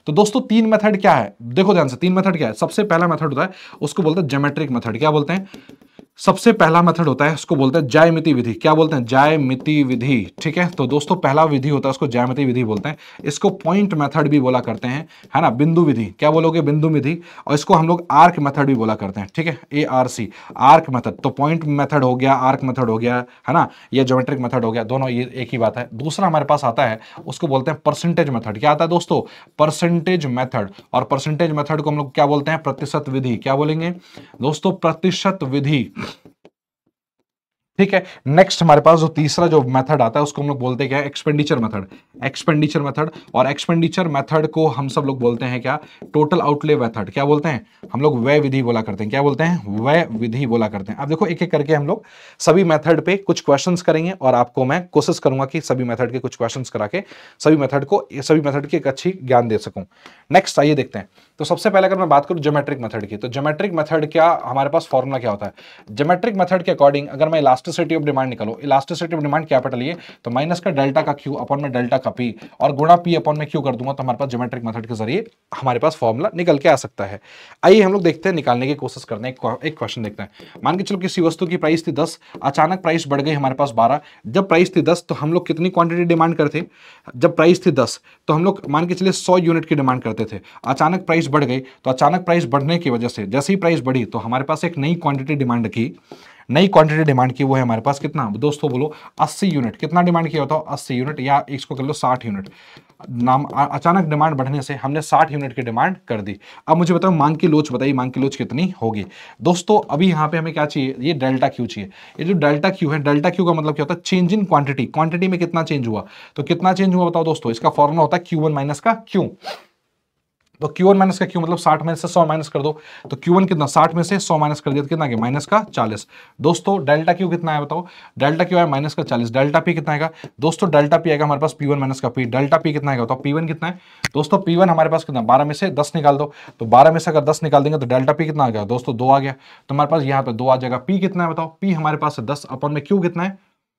तो दोस्तों तीन मेथड क्या है देखो ध्यान से तीन मेथड क्या है सबसे पहला मेथड होता है उसको बोलते हैं जोमेट्रिक मेथड क्या बोलते हैं सबसे पहला मेथड होता है उसको बोलते हैं जयमिति विधि क्या बोलते हैं जायमिति विधि ठीक है तो दोस्तों पहला विधि होता है उसको जयमिति विधि बोलते हैं इसको पॉइंट मेथड भी बोला करते हैं है ना बिंदु विधि क्या बोलोगे बिंदु विधि और इसको हम लोग आर्क मेथड भी बोला करते हैं ठीक है A R C arc method तो पॉइंट मेथड हो गया आर्क मेथड हो गया है ना ये जोमेट्रिक मेथड हो गया दोनों ये एक ही बात है दूसरा हमारे पास आता है उसको बोलते हैं परसेंटेज मेथड क्या आता है दोस्तों परसेंटेज मेथड और परसेंटेज मेथड को हम लोग क्या बोलते हैं प्रतिशत विधि क्या बोलेंगे दोस्तों प्रतिशत विधि ठीक है नेक्स्ट हमारे पास जो तीसरा जो मेथड आता है उसको हम लोग बोलते हैं क्या एक्सपेंडिचर मेथड एक्सपेंडिचर मेथड और एक्सपेंडिचर मेथड को हम सब लोग बोलते हैं क्या टोटल आउटले मेथड क्या बोलते हैं हम लोग वे विधि बोला करते हैं क्या बोलते हैं वह विधि बोला करते हैं अब देखो एक एक करके हम लोग सभी मेथड पे कुछ क्वेश्चन करेंगे और आपको मैं कोशिश करूंगा कि सभी मेथड के कुछ क्वेश्चन करा के सभी मेथड को सभी मेथड की एक अच्छी ज्ञान दे सकूँ नेक्स्ट आइए देखते हैं तो सबसे पहले अगर मैं बात करूँ जोमेट्रिक मेथड की तो जोमेट्रिक मेथड क्या हमारे पास फॉर्मूला क्या होता है जोमेट्रिक मेथड के अकॉर्डिंग अगर मैं लास्ट इलास्टिसिटी ऑफ डिमांड निकालो इलास्टिसिटी ऑफ डिमांड कैपिटल ये तो माइनस का डेल्टा का क्यू अपन में डेल्टा का पी और गुणा पी अपन में क्यू कर दूंगा तो हमारे पास जोमेट्रिक मेथड के जरिए हमारे पास फॉर्मूला निकल के आ सकता है आइए हम लोग देखते हैं निकालने की कोशिश करते हैं एक क्वेश्चन देखते हैं मान के चलो किसी वस्तु की प्राइस थी दस अचानक प्राइस बढ़ गई हमारे पास बारह जब प्राइस थी दस तो हम लोग कितनी क्वांटिटी डिमांड करते जब प्राइस थी दस तो हम लोग मान के चलिए सौ यूनिट की डिमांड करते थे अचानक प्राइस बढ़ गई तो अचानक प्राइस बढ़ने की वजह से जैसे ही प्राइस बढ़ी तो हमारे पास एक नई क्वांटिटी डिमांड की नई क्वांटिटी डिमांड की वो है हमारे पास कितना दोस्तों बोलो 80 यूनिट कितना डिमांड किया होता है 80 यूनिट या इसको कर लो 60 यूनिट नाम अचानक डिमांड बढ़ने से हमने 60 यूनिट की डिमांड कर दी अब मुझे बताओ मांग की लोच बताइए मांग की लोच कितनी होगी दोस्तों अभी यहाँ पे हमें क्या चाहिए ये डेल्टा क्यू चाहिए ये जो डेल्टा क्यू है डेल्टा क्यू का मतलब क्या होता है चेंज इन क्वांटिटी क्वांटिटी में कितना चेंज हुआ तो कितना चेंज हुआ बताओ दोस्तों इसका फॉर्मुला होता है क्यू वन माइनस का क्यू तो Q1 माइनस का Q मतलब 60 में से 100 माइनस कर दो तो Q1 कितना 60 में से 100 माइनस कर दिया तो कितना माइनस का 40 दोस्तों डेल्टा Q कितना है बताओ डेल्टा Q है माइनस का 40 डेल्टा P कितना आएगा दोस्तों डेल्टा P आएगा हमारे पास P1 माइनस का P डेल्टा P कितना आएगा बताओ P1 कितना है दोस्तों P1 हमारे पास कितना बारह में से दस निकाल दो तो बारह में से अगर दस निकाल देंगे तो डेल्टा पी कितना आ गया दोस्तों दो आ गया तो हमारे पास यहाँ पे दो आ जाएगा पी कितना है बताओ पी हमारे पास दस अपन में क्यू कितना है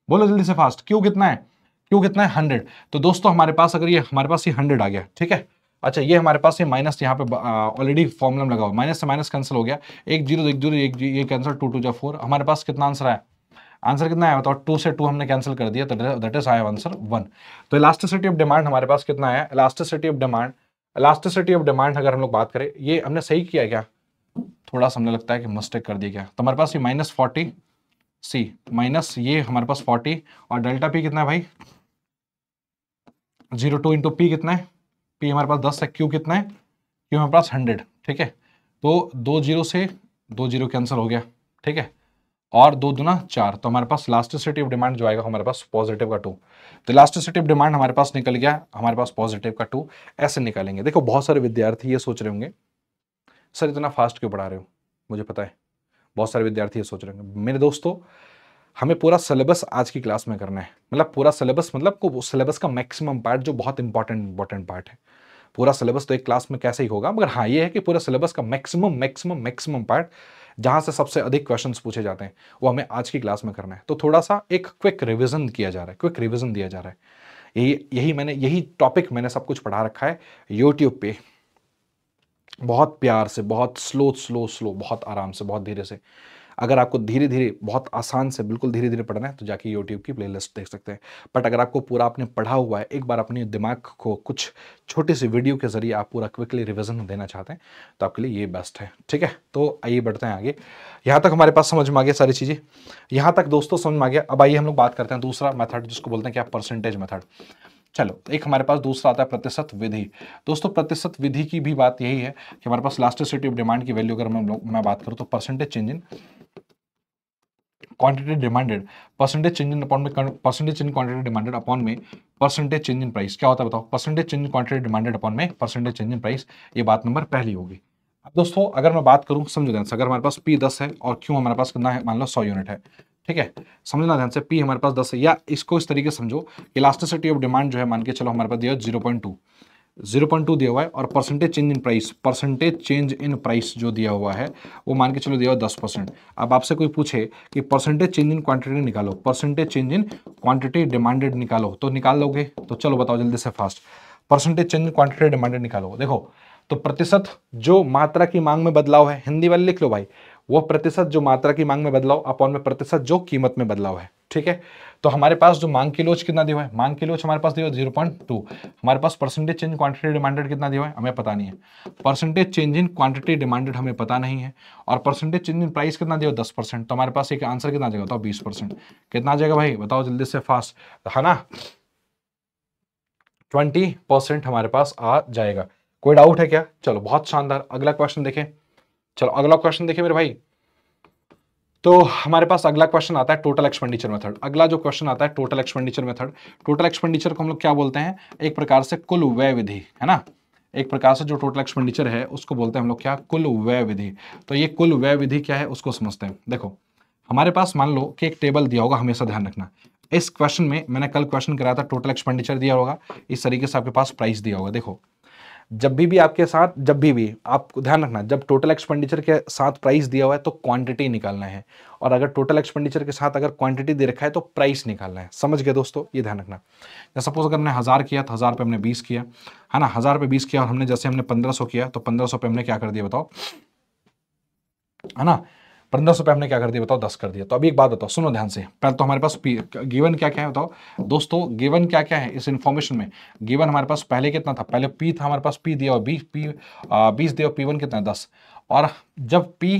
बोलो जल्दी से फास्ट क्यू कितना है क्यू कितना है हंड्रेड तो दोस्तों हमारे पास अगर ये हमारे पास ये हंड्रेड आ गया ठीक है अच्छा ये हमारे पास ये माइनस यहाँ पे ऑलरेडी फॉर्मुला लगा हुआ माइनस से माइनस कैंसिल हो गया एक जीरो एक जीरो एक ये कैंसिल टू टू या फोर हमारे पास कितना आंसर आया आंसर कितना आया बताओ टू से टू हमने कैंसिल कर दिया तो दैट इज आया आंसर वन तो इलास्टिसिटी ऑफ डिमांड हमारे पास कितना आया elasticity of demand elasticity of demand अगर हम लोग बात करें ये हमने सही किया क्या थोड़ा सा हमने लगता है कि मिस्टेक कर दिया क्या तो हमारे पास ये माइनस फोर्टी सी माइनस ये हमारे पास फोर्टी और डेल्टा पी कितना है भाई जीरो टू इंटू पी कितना है पी हमारे पास दस है क्यू कितना है क्यू हमारे पास हंड्रेड ठीक है तो दो जीरो से दो जीरो कैंसिल हो गया ठीक है और दो दुना चार तो हमारे पास लास्टिसिटी ऑफ डिमांड जो आएगा हमारे पास पॉजिटिव का टू तो लास्टिसिटी ऑफ डिमांड हमारे पास निकल गया हमारे पास पॉजिटिव का टू ऐसे निकालेंगे देखो बहुत सारे विद्यार्थी ये सोच रहे होंगे सर इतना फास्ट क्यों पढ़ा रहे हो मुझे पता है बहुत सारे विद्यार्थी ये सोच रहे होंगे मेरे दोस्तों हमें पूरा सिलेबस आज की क्लास में करना है मतलब पूरा सिलेबस मतलब को सिलेबस का मैक्सिमम पार्ट जो बहुत इंपॉर्टेंट इंपॉर्टेंट पार्ट है पूरा सिलेबस तो एक क्लास में कैसे ही होगा मगर हाँ ये है कि पूरा सिलेबस का मैक्सिमम मैक्सिमम मैक्सिमम पार्ट जहाँ से सबसे अधिक क्वेश्चन पूछे जाते हैं वो हमें आज की क्लास में करना है तो थोड़ा सा एक क्विक रिविजन किया जा रहा है क्विक रिविजन दिया जा रहा है यही यही मैंने यही टॉपिक मैंने सब कुछ पढ़ा रखा है यूट्यूब पे बहुत प्यार से बहुत स्लो स्लो स्लो बहुत आराम से बहुत धीरे से अगर आपको धीरे धीरे बहुत आसान से बिल्कुल धीरे धीरे पढ़ना है तो जाके यूट्यूब की प्लेलिस्ट देख सकते हैं बट अगर आपको पूरा आपने पढ़ा हुआ है एक बार अपने दिमाग को कुछ छोटे से वीडियो के जरिए आप पूरा क्विकली रिविजन देना चाहते हैं तो आपके लिए ये बेस्ट है ठीक है तो आइए बढ़ते हैं आगे यहाँ तक हमारे पास समझ में आ गया सारी चीज़ें यहाँ तक दोस्तों समझ में आ गया अब आइए हम लोग बात करते हैं दूसरा मैथड जिसको बोलते हैं क्या परसेंटेज मैथड चलो एक हमारे पास दूसरा आता है प्रतिशत विधि दोस्तों प्रतिशत विधि की भी बात यही है कि हमारे पास लास्टिसिटी ऑफ डिमांड की वैल्यू अगर मैं मैं बात करूँ तो percentage change in quantity demanded percentage change in upon में percentage change quantity demanded upon में परसेंटेज चेंज इन प्राइस क्या होता है बताओ percentage change in quantity demanded upon में परसेंटेज चेंज इन प्राइस ये बात नंबर पहली होगी अब दोस्तों अगर मैं बात करूँ समझो ध्यान से अगर हमारे पास पी दस है और क्यों हमारे पास कितना है मान लो सौ यूनिट है ठीक है समझना ध्यान से पी हमारे पास दस है या इसको इस तरीके समझो इलास्टिसिटी ऑफ डिमांड जो है मान के चलो हमारे पास दिया zero point two zero point two दिया हुआ है और percentage change in price percentage change in price जो दिया हुआ है वो मान के चलो दिया हुआ दस परसेंट अब आपसे कोई पूछे कि परसेंटेज चेंज इन क्वांटिटी निकालो percentage change in quantity demanded निकालो तो निकाल लोगे तो चलो बताओ जल्दी से fast percentage change in quantity demanded निकालो देखो तो प्रतिशत जो मात्रा की मांग में बदलाव है हिंदी वाले लिख लो भाई वो प्रतिशत जो मात्रा की मांग में बदलाव अपॉन में प्रतिशत जो कीमत में बदलाव है ठीक है तो हमारे पास जो मांग की लोच कितना दिया है मांग की लोच हमारे पास दिया जीरो पॉइंट टू हमारे पास परसेंटेज चेंज क्वांटिटी डिमांडेड कितना दिया है हमें पता नहीं है percentage change in quantity demanded हमें पता नहीं है और परसेंटेज चेंज इन प्राइस कितना दिया दस परसेंट तो हमारे पास एक आंसर कितना जाएगा बताओ बीस परसेंट कितना आ जाएगा भाई बताओ जल्दी से फास्ट तो है ना ट्वेंटी परसेंट हमारे पास आ जाएगा कोई डाउट है क्या चलो बहुत शानदार अगला क्वेश्चन देखें चलो अगला क्वेश्चन देखें मेरे भाई तो हमारे पास अगला क्वेश्चन आता है टोटल एक्सपेंडिचर मेथड अगला जो क्वेश्चन आता है total expenditure method total expenditure को हम लोग क्या बोलते हैं एक प्रकार से कुल व्यय विधि है ना एक प्रकार से जो टोटल एक्सपेंडिचर है उसको बोलते हैं हम लोग क्या कुल व्यय विधि तो ये कुल व्यय विधि क्या है उसको समझते हैं देखो हमारे पास मान लो कि एक टेबल दिया होगा हमेशा ध्यान रखना इस क्वेश्चन में मैंने कल क्वेश्चन कराया था टोटल एक्सपेंडिचर दिया होगा इस तरीके से आपके पास प्राइस दिया होगा देखो जब भी भी आपके साथ जब भी भी आप ध्यान रखना जब टोटल एक्सपेंडिचर के साथ प्राइस दिया हुआ है तो क्वांटिटी निकालना है और अगर टोटल एक्सपेंडिचर के साथ अगर क्वांटिटी दे रखा है तो प्राइस निकालना है समझ गए दोस्तों ये ध्यान रखना या सपोज अगर हमने हज़ार किया तो हज़ार पे हमने बीस किया है ना हज़ार पे बीस किया और हमने जैसे हमने पंद्रह सौ किया तो पंद्रह सौ पे हमने क्या कर दिया बताओ है ना पंद्रह सौ पे हमने क्या कर दिया बताओ दस कर दिया तो अभी एक बात बताओ सुनो ध्यान से पहले तो हमारे पास गिवन क्या क्या है बताओ दोस्तों गिवन क्या क्या है इस इन्फॉर्मेशन में गिवन हमारे पास पहले कितना था पहले पी था हमारे पास पी दिया और बी पी बीस दिया और पी वन कितना है दस और जब पी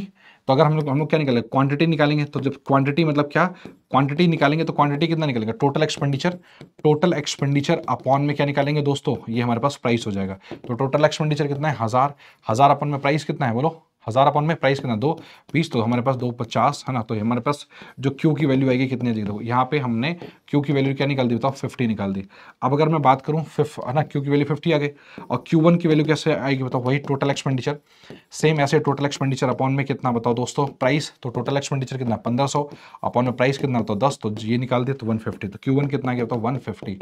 तो अगर हम लोग हम लोग क्या निकालेंगे क्वांटिटी निकालेंगे तो जब क्वांटिटी मतलब क्या क्वांटिटी निकालेंगे तो क्वांटिटी कितना निकलेगा total expenditure total expenditure upon में क्या निकालेंगे दोस्तों ये हमारे पास प्राइस हो जाएगा तो टोटल एक्सपेंडिचर कितना है हज़ार हज़ार अपन में प्राइस कितना है बोलो हज़ार अपन में प्राइस कितना दो बीस तो हमारे पास दो पचास है ना तो हमारे पास जो क्यू की वैल्यू आएगी कितने दी दो यहाँ पे हमने क्यू की वैल्यू क्या निकाल दी बताओ फिफ्टी निकाल दी अब अगर मैं बात करूँ फिफ है ना क्यू की वैल्यू फिफ्टी आ गई और क्यू वन की वैल्यू कैसे आएगी बताओ वही टोटल एक्सपेंडिचर सेम ऐसे टोटल एक्सपेंडिचर अपॉन में कितना बताओ दोस्तों प्राइस तो टोटल एक्सपेंडिचर कितना पंद्रह सौ अपॉन में प्राइस कितना बताओ दस तो ये निकाल दिया तो वन फिफ्टी तो क्यू वन कितना गया बताओ वन फिफ्टी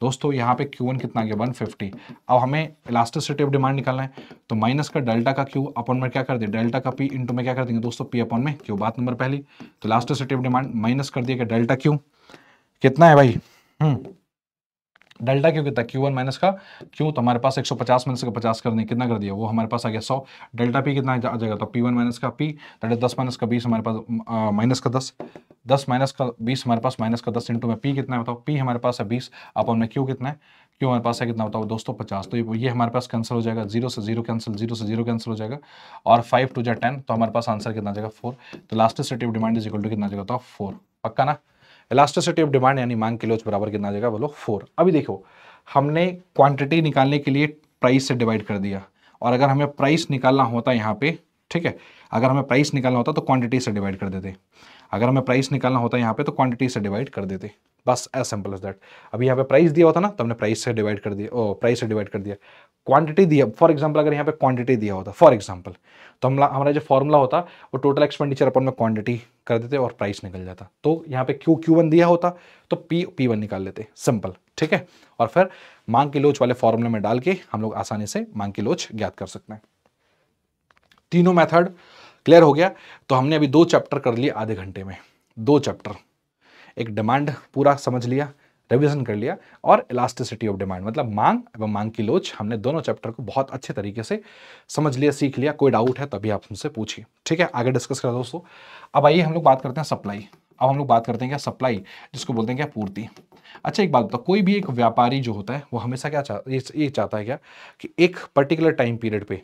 दोस्तों यहाँ पे क्यू वन कितना गया वन फिफ्टी अब हमें इलास्टिसिटी ऑफ डिमांड निकालना है तो माइनस का डेल्टा का क्यू अपॉन में क्या कर दिया डेल्टा का पी इंटू में क्या कर देंगे दोस्तों पी अपॉन में क्यू बात नंबर पहली तो इलास्टिसिटी ऑफ डिमांड माइनस कर दिया गया डेल्टा क्यू कितना है भाई हम्म। डेल्टा क्यों कितना क्यू वन माइनस का क्यू तो हमारे पास 150 माइनस का पचास करने कितना कर दिया वो हमारे पास आ गया 100 डेल्टा पी कितना आ जाएगा तो पी वन माइनस का पी डेल्टा दस माइनस का बीस हमारे पास माइनस का दस दस माइनस का बीस हमारे पास माइनस का दस इंटू में पी कितना है बताओ पी हमारे पास है बीस अपन में क्यू कितना है क्यों हमारे पास है कितना बताओ दोस्तों पचास तो ये हमारे पास कैंसिल हो जाएगा जीरो से जीरो कैंसिल जीरो से जीरो कैंसिल हो जाएगा और फाइव टू जै टेन तो हमारे पास आंसर कितना जाएगा फोर तो last relative demand is equal to कितना जाएगा बताओ फोर पक्का ना इलास्टिसिटी ऑफ डिमांड यानी मांग के लोच बराबर कितना जाएगा बोलो फोर अभी देखो हमने क्वांटिटी निकालने के लिए प्राइस से डिवाइड कर दिया और अगर हमें प्राइस निकालना होता यहाँ पे ठीक है अगर हमें प्राइस निकालना होता तो क्वांटिटी से डिवाइड कर देते अगर हमें प्राइस निकालना होता है यहाँ पे तो क्वांटिटी से डिवाइड कर देते बस एज सिंपल एज दैट अभी यहाँ पे प्राइस दिया होता ना तो हमने प्राइस से डिवाइड कर दिया ओ प्राइस से डिवाइड कर दिया क्वांटिटी दिया फॉर एग्जाम्पल अगर यहाँ पे क्वांटिटी दिया होता फॉर एग्जाम्पल तो हम हमारा जो फॉर्मूला होता वो टोटल एक्सपेंडिचर अपन में क्वांटिटी कर देते और प्राइस निकल जाता तो यहाँ पे क्यू क्यू वन दिया होता तो पी पी वन निकाल लेते सिंपल ठीक है और फिर मांग के लोच वाले फॉर्मूले में डाल के हम लोग आसानी से मांग की लोच ज्ञात कर सकते हैं तीनों मैथड क्लियर हो गया तो हमने अभी दो चैप्टर कर लिए आधे घंटे में दो चैप्टर एक डिमांड पूरा समझ लिया रिविजन कर लिया और इलास्टिसिटी ऑफ डिमांड मतलब मांग एवं मांग की लोच हमने दोनों चैप्टर को बहुत अच्छे तरीके से समझ लिया सीख लिया कोई डाउट है तभी आप हमसे पूछिए ठीक है आगे डिस्कस करें दोस्तों अब आइए हम लोग बात करते हैं सप्लाई अब हम लोग बात करते हैं क्या सप्लाई जिसको बोलते हैं क्या पूर्ति अच्छा एक बात बताओ कोई भी एक व्यापारी जो होता है वो हमेशा क्या चाह ये चाहता है क्या कि एक पर्टिकुलर टाइम पीरियड पे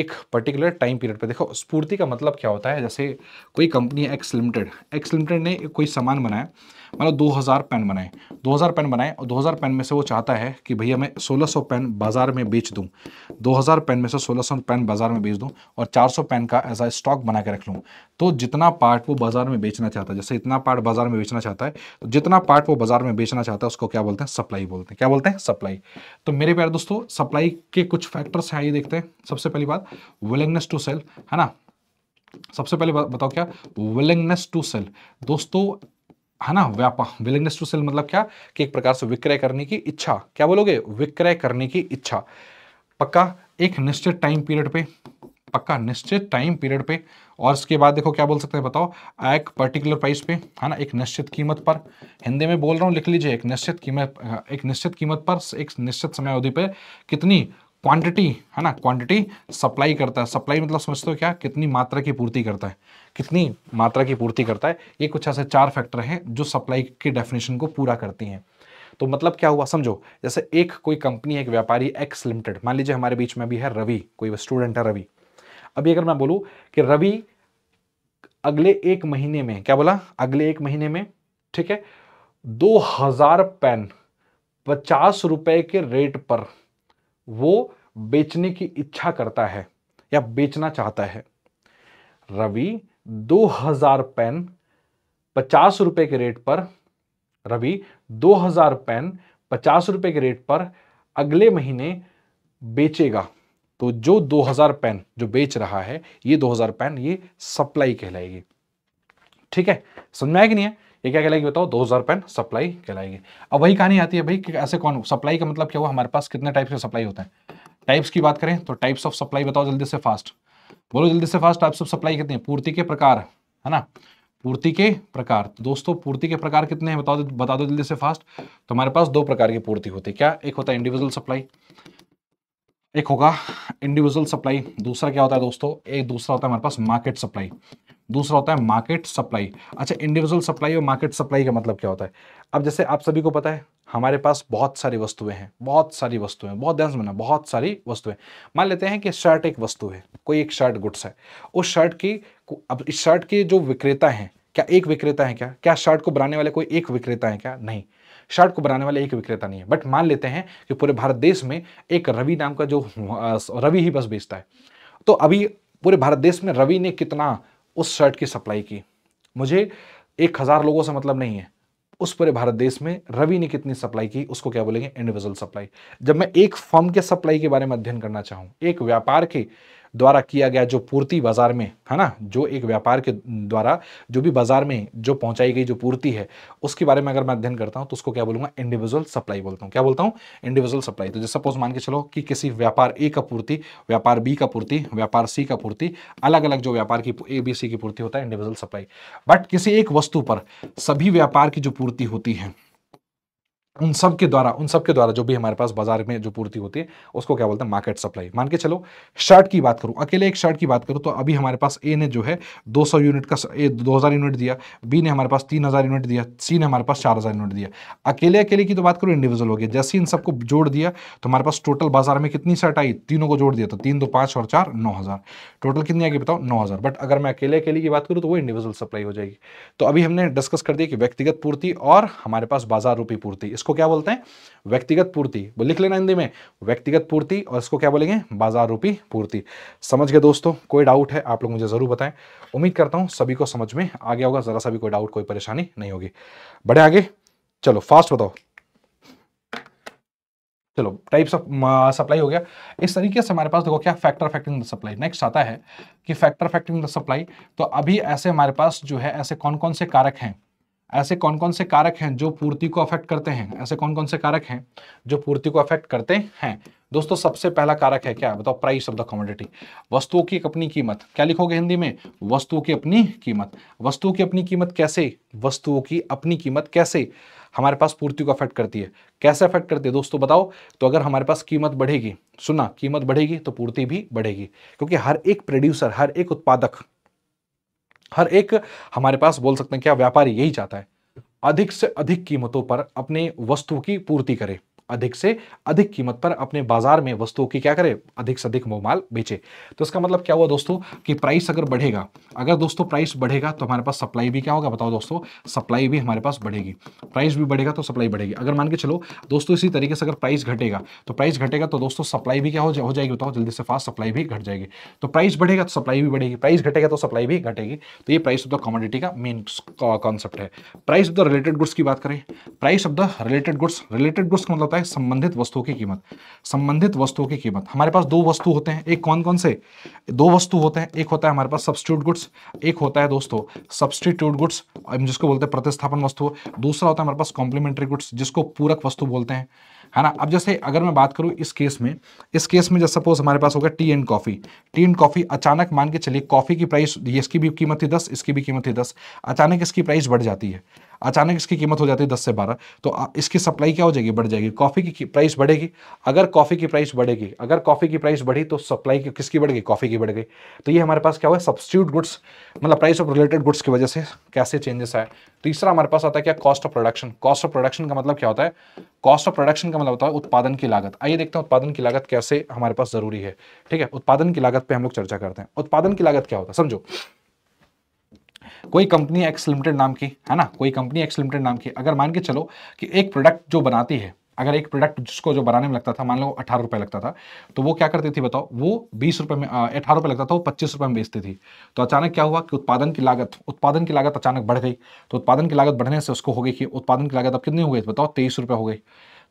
एक पर्टिकुलर टाइम पीरियड पर देखो स्फूर्ति का मतलब क्या होता है जैसे कोई company X limited X limited ने कोई सामान बनाया मान लो 2000 पेन बनाए 2000 पेन बनाए और 2000 पेन में से वो चाहता है कि भैया मैं 1600 पेन बाज़ार में बेच दूँ 2000 पेन में से 1600 पेन बाज़ार में बेच दूँ और 400 पेन का एज आ स्टॉक बना के रख लूँ तो जितना पार्ट वो बाज़ार में बेचना चाहता है जैसे इतना पार्ट बाज़ार में बेचना चाहता है तो जितना पार्ट वो बाज़ार में बेचना चाहता है उसको क्या बोलते हैं सप्लाई बोलते हैं क्या बोलते हैं सप्लाई तो मेरे प्यार दोस्तों सप्लाई के कुछ फैक्टर्स हैं ये देखते हैं सबसे पहली बात विलिंगनेस टू सेल है ना सबसे पहले बताओ क्या विलिंगनेस टू सेल दोस्तों है ना व्यापार विलिंगनेस टू सेल मतलब क्या कि एक प्रकार से विक्रय करने की इच्छा क्या बोलोगे विक्रय करने की इच्छा पक्का एक निश्चित टाइम पीरियड पे पक्का निश्चित टाइम पीरियड पे और इसके बाद देखो क्या बोल सकते हैं बताओ एक पर्टिकुलर प्राइस पे है ना एक निश्चित कीमत पर हिंदी में बोल रहा हूँ लिख लीजिए एक निश्चित कीमत एक निश्चित कीमत पर एक निश्चित समय अवधि पर कितनी क्वांटिटी है ना क्वांटिटी सप्लाई करता है सप्लाई मतलब समझते हो क्या कितनी मात्रा की पूर्ति करता है कितनी मात्रा की पूर्ति करता है ये कुछ ऐसे चार फैक्टर हैं जो सप्लाई के डेफिनेशन को पूरा करती हैं तो मतलब क्या हुआ समझो जैसे एक कोई कंपनी एक व्यापारी एक्स लिमिटेड मान लीजिए हमारे बीच में भी है रवि कोई स्टूडेंट है रवि अभी अगर मैं बोलूँ कि रवि अगले एक महीने में क्या बोला अगले एक महीने में ठीक है दो हजार पेन पचास रुपए के रेट पर वो बेचने की इच्छा करता है या बेचना चाहता है रवि 2000 पेन पचास रुपए के रेट पर रवि 2000 पेन पचास रुपए के रेट पर अगले महीने बेचेगा तो जो 2000 पेन जो बेच रहा है ये 2000 पेन ये सप्लाई कहलाएगी ठीक है समझ में कि नहीं है ये क्या कहलाएगी बताओ 2000 पेन सप्लाई कहलाएगी अब वही कहानी आती है भाई कि ऐसे कौन सप्लाई का मतलब क्या हुआ हमारे पास कितने टाइप्स के सप्लाई होते हैं टाइप्स की बात करें तो टाइप्स ऑफ सप्लाई बताओ जल्दी से फास्ट बोलो जल्दी से फास्ट टाइप्स ऑफ सप्लाई कितने हैं पूर्ति के प्रकार है ना पूर्ति के प्रकार तो दोस्तों पूर्ति के प्रकार कितने हैं बता दो बता दो जल्दी से फास्ट तो हमारे पास दो प्रकार की पूर्ति होती है क्या एक होता है इंडिविजुअल सप्लाई एक होगा इंडिविजुअल सप्लाई दूसरा क्या होता है दोस्तों एक दूसरा होता है हमारे पास मार्केट सप्लाई दूसरा होता है मार्केट सप्लाई अच्छा इंडिविजुअल सप्लाई और मार्केट सप्लाई का मतलब क्या होता है अब जैसे आप सभी को पता है हमारे पास बहुत सारी वस्तुएं हैं बहुत सारी वस्तुएं बहुत ध्यान से बहुत सारी वस्तुएं मान लेते हैं कि शर्ट एक वस्तु है कोई एक शर्ट गुड्स है उस शर्ट की अब इस शर्ट के जो विक्रेता हैं क्या एक विक्रेता है क्या क्या शर्ट को बनाने वाले कोई एक विक्रेता है क्या नहीं शर्ट को बनाने वाले एक विक्रेता नहीं है बट मान लेते हैं कि पूरे भारत देश में एक रवि नाम का जो रवि ही बस बेचता है तो अभी पूरे भारत देश में रवि ने कितना उस शर्ट की सप्लाई की मुझे एक हज़ार लोगों से मतलब नहीं है उस पूरे भारत देश में रवि ने कितनी सप्लाई की उसको क्या बोलेंगे इंडिविजुअल सप्लाई जब मैं एक फर्म के सप्लाई के बारे में अध्ययन करना चाहूँ एक व्यापार के द्वारा किया गया जो पूर्ति बाजार में है ना जो एक व्यापार के द्वारा जो भी बाजार में जो पहुंचाई गई जो पूर्ति है उसके बारे में अगर मैं अध्ययन करता हूं तो उसको क्या बोलूंगा इंडिविजुअल सप्लाई बोलता हूँ क्या बोलता हूँ इंडिविजुअल सप्लाई तो जैसे सपोज मान के चलो कि किसी व्यापार ए का पूर्ति व्यापार बी का पूर्ति व्यापार सी का पूर्ति अलग अलग जो व्यापार की ए बी सी की पूर्ति होता है इंडिविजुअल सप्लाई बट किसी एक वस्तु पर सभी व्यापार की जो पूर्ति होती है उन सब के द्वारा उन सब के द्वारा जो भी हमारे पास बाजार में जो पूर्ति होती है उसको क्या बोलते हैं मार्केट सप्लाई मान के चलो शर्ट की बात करूं अकेले एक शर्ट की बात करूं तो अभी हमारे पास ए ने जो है 200 यूनिट का ए 2000 यूनिट दिया बी ने हमारे पास 3000 यूनिट दिया सी ने हमारे पास हज़ार यूनिट दिया अकेले अकेले की तो बात करूँ इंडिविजुअल हो गया जैसे इन सबको जोड़ दिया तो हमारे पास टोटल बाजार में कितनी शर्ट आई तीनों को जोड़ दिया तो तीन दो पाँच और चार नौ टोटल कितनी आगे बताओ नौ बट अगर मैं अकेले अकेले की बात करूँ तो वो इंडिविजुअल सप्लाई हो जाएगी तो अभी हमने डिस्कस कर दिया कि व्यक्तिगत पूर्ति और हमारे पास बाजार रूपी पूर्ति इसको क्या बोलते हैं व्यक्तिगत पूर्ति वो लिख लेना हिंदी में व्यक्तिगत पूर्ति और इसको क्या बोलेंगे बाजार रूपी पूर्ति समझ गए दोस्तों कोई डाउट है आप लोग मुझे ज़रूर बताएं उम्मीद करता हूं सभी को समझ में आ गया होगा ज़रा सा भी कोई डाउट कोई परेशानी नहीं होगी बढ़े आगे चलो फास्ट बताओ चलो टाइप्स ऑफ सप्लाई हो गया इस तरीके से हमारे पास देखो क्या factor factoring the supply next आता है कि फैक्टर फैक्टरिंग द सप्लाई तो अभी ऐसे हमारे पास जो है ऐसे कौन कौन से कारक हैं ऐसे कौन कौन से कारक हैं जो पूर्ति को अफेक्ट करते हैं ऐसे कौन कौन से कारक हैं जो पूर्ति को अफेक्ट करते हैं दोस्तों सबसे पहला कारक है क्या बताओ प्राइस ऑफ द कमोडिटी वस्तुओं की अपनी कीमत क्या लिखोगे हिंदी में वस्तुओं की अपनी कीमत वस्तुओं की अपनी कीमत कैसे वस्तुओं की अपनी कीमत कैसे हमारे पास पूर्ति को अफेक्ट करती है कैसे अफेक्ट करती है दोस्तों बताओ तो अगर हमारे पास कीमत बढ़ेगी सुना कीमत बढ़ेगी तो पूर्ति भी बढ़ेगी क्योंकि हर एक प्रोड्यूसर हर एक उत्पादक हर एक हमारे पास बोल सकते हैं क्या व्यापारी यही चाहता है अधिक से अधिक कीमतों पर अपने वस्तु की पूर्ति करें अधिक से अधिक कीमत पर अपने बाजार में वस्तुओं की क्या करें अधिक से अधिक मोमाल माल बेचे तो इसका मतलब क्या हुआ दोस्तों कि प्राइस अगर बढ़ेगा अगर दोस्तों प्राइस बढ़ेगा तो हमारे पास सप्लाई भी क्या होगा बताओ दोस्तों सप्लाई भी हमारे पास बढ़ेगी प्राइस भी बढ़ेगा तो सप्लाई बढ़ेगी अगर मान के चलो दोस्तों इसी तरीके से अगर प्राइस घटेगा तो प्राइस घटेगा तो दोस्तों सप्लाई भी क्या हो, जाएगी बताओ जल्दी से फास्ट सप्लाई भी घट जाएगी तो प्राइस बढ़ेगा तो सप्लाई भी बढ़ेगी प्राइस घटेगा तो सप्लाई भी घटेगी तो ये प्राइस ऑफ द कॉमोडिटी का मेन कॉन्सेप्ट है price of the related goods की बात करें price of the related goods related goods का मतलब है संबंधित वस्तुओं की कीमत संबंधित वस्तुओं की कीमत हमारे पास दो वस्तु होते हैं एक कौन कौन से दो वस्तु होते हैं एक होता है हमारे पास सब्सिट्यूट गुड्स एक होता है दोस्तों सब्सटीट्यूट गुड्स जिसको बोलते हैं प्रतिस्थापन वस्तु दूसरा होता है हमारे पास कॉम्प्लीमेंट्री गुड्स जिसको पूरक वस्तु बोलते हैं है ना अब जैसे अगर मैं बात करूं इस केस में इस केस में जैसे सपोज हमारे पास होगा tea and coffee tea and coffee अचानक मान के चलिए कॉफी की प्राइस इसकी भी कीमत थी दस इसकी भी कीमत थी दस अचानक इसकी प्राइस बढ़ जाती है अचानक इसकी कीमत हो जाती है दस से बारह तो इसकी सप्लाई क्या हो जाएगी बढ़ जाएगी कॉफ़ी की प्राइस बढ़ेगी अगर कॉफ़ी की प्राइस बढ़ेगी अगर कॉफ़ी की प्राइस बढ़ी तो सप्लाई किसकी बढ़ गई कॉफ़ी की बढ़ गई तो ये हमारे पास क्या हुआ सब्सिट्यूट गुड्स मतलब प्राइस ऑफ रिलेटेड गुड्स की वजह से कैसे चेंजेस आए तीसरा हमारे पास आता है क्या cost of production cost of production का मतलब क्या होता है कॉस्ट ऑफ प्रोडक्शन का मतलब होता है उत्पादन की लागत आइए देखते हैं उत्पादन की लागत कैसे हमारे पास ज़रूरी है ठीक है उत्पादन की लागत पर हम लोग चर्चा करते हैं उत्पादन की लागत क्या होता है समझो कोई कंपनी एक्स लिमिटेड नाम की है ना कोई कंपनी एक्स लिमिटेड नाम की अगर मान के चलो कि एक प्रोडक्ट जो बनाती है अगर एक प्रोडक्ट जिसको जो बनाने में लगता था मान लो अठारह रुपये लगता था तो वो क्या करती थी बताओ वो बीस रुपये में अठारह रुपये लगता था वो पच्चीस रुपये में बेचती थी तो अचानक क्या हुआ कि उत्पादन की लागत उत्पादन की लागत अचानक बढ़ गई तो उत्पादन की लागत बढ़ने से उसको हो गई कि उत्पादन की लागत अब कितनी हो गई बताओ तेईस रुपये हो गई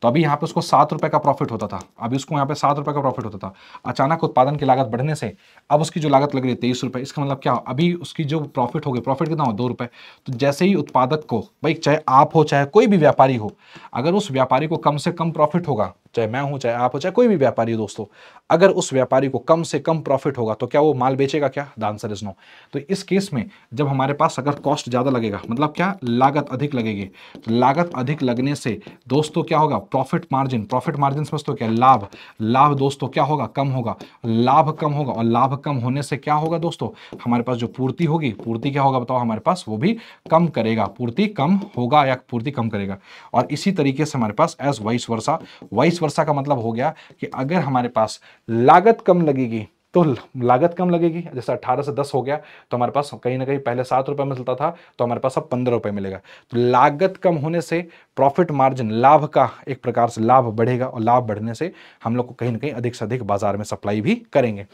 तो अभी यहाँ पे उसको सात रुपये का प्रॉफिट होता था अभी उसको यहाँ पे सात रुपये का प्रॉफिट होता था अचानक उत्पादन की लागत बढ़ने से अब उसकी जो लागत लग रही है तेईस रुपये इसका मतलब क्या हो अभी उसकी जो प्रॉफिट हो गई प्रॉफिट कितना हो दो रुपये तो जैसे ही उत्पादक को भाई चाहे आप हो चाहे कोई भी व्यापारी हो अगर उस व्यापारी को कम से कम प्रॉफिट होगा चाहे मैं हूं चाहे आप हो चाहे कोई भी व्यापारी दोस्तों अगर उस व्यापारी को कम से कम प्रॉफिट होगा तो क्या वो माल बेचेगा क्या द आंसर इज नो तो इस केस में जब हमारे पास अगर कॉस्ट ज़्यादा लगेगा मतलब क्या लागत अधिक लगेगी तो लागत अधिक लगने से दोस्तों क्या होगा प्रॉफिट मार्जिन प्रॉफिट मार्जिन समझते हो क्या लाभ लाभ दोस्तों क्या होगा कम होगा लाभ कम होगा और लाभ कम होने से क्या होगा दोस्तों हमारे पास जो पूर्ति होगी पूर्ति क्या होगा बताओ हमारे पास वो भी कम करेगा पूर्ति कम होगा या पूर्ति कम करेगा और इसी तरीके से हमारे पास as vice versa vice versa का मतलब हो गया कि अगर हमारे पास लागत कम लगेगी तो लागत कम लगेगी जैसे 18 से दस हो गया तो हमारे पास कहीं ना कहीं पहले सात रुपये मिलता था तो हमारे पास अब पंद्रह रुपये मिलेगा तो लागत कम होने से प्रॉफिट मार्जिन लाभ का एक प्रकार से लाभ बढ़ेगा और लाभ बढ़ने से हम लोग को कहीं ना कहीं अधिक से अधिक बाजार में सप्लाई भी करेंगे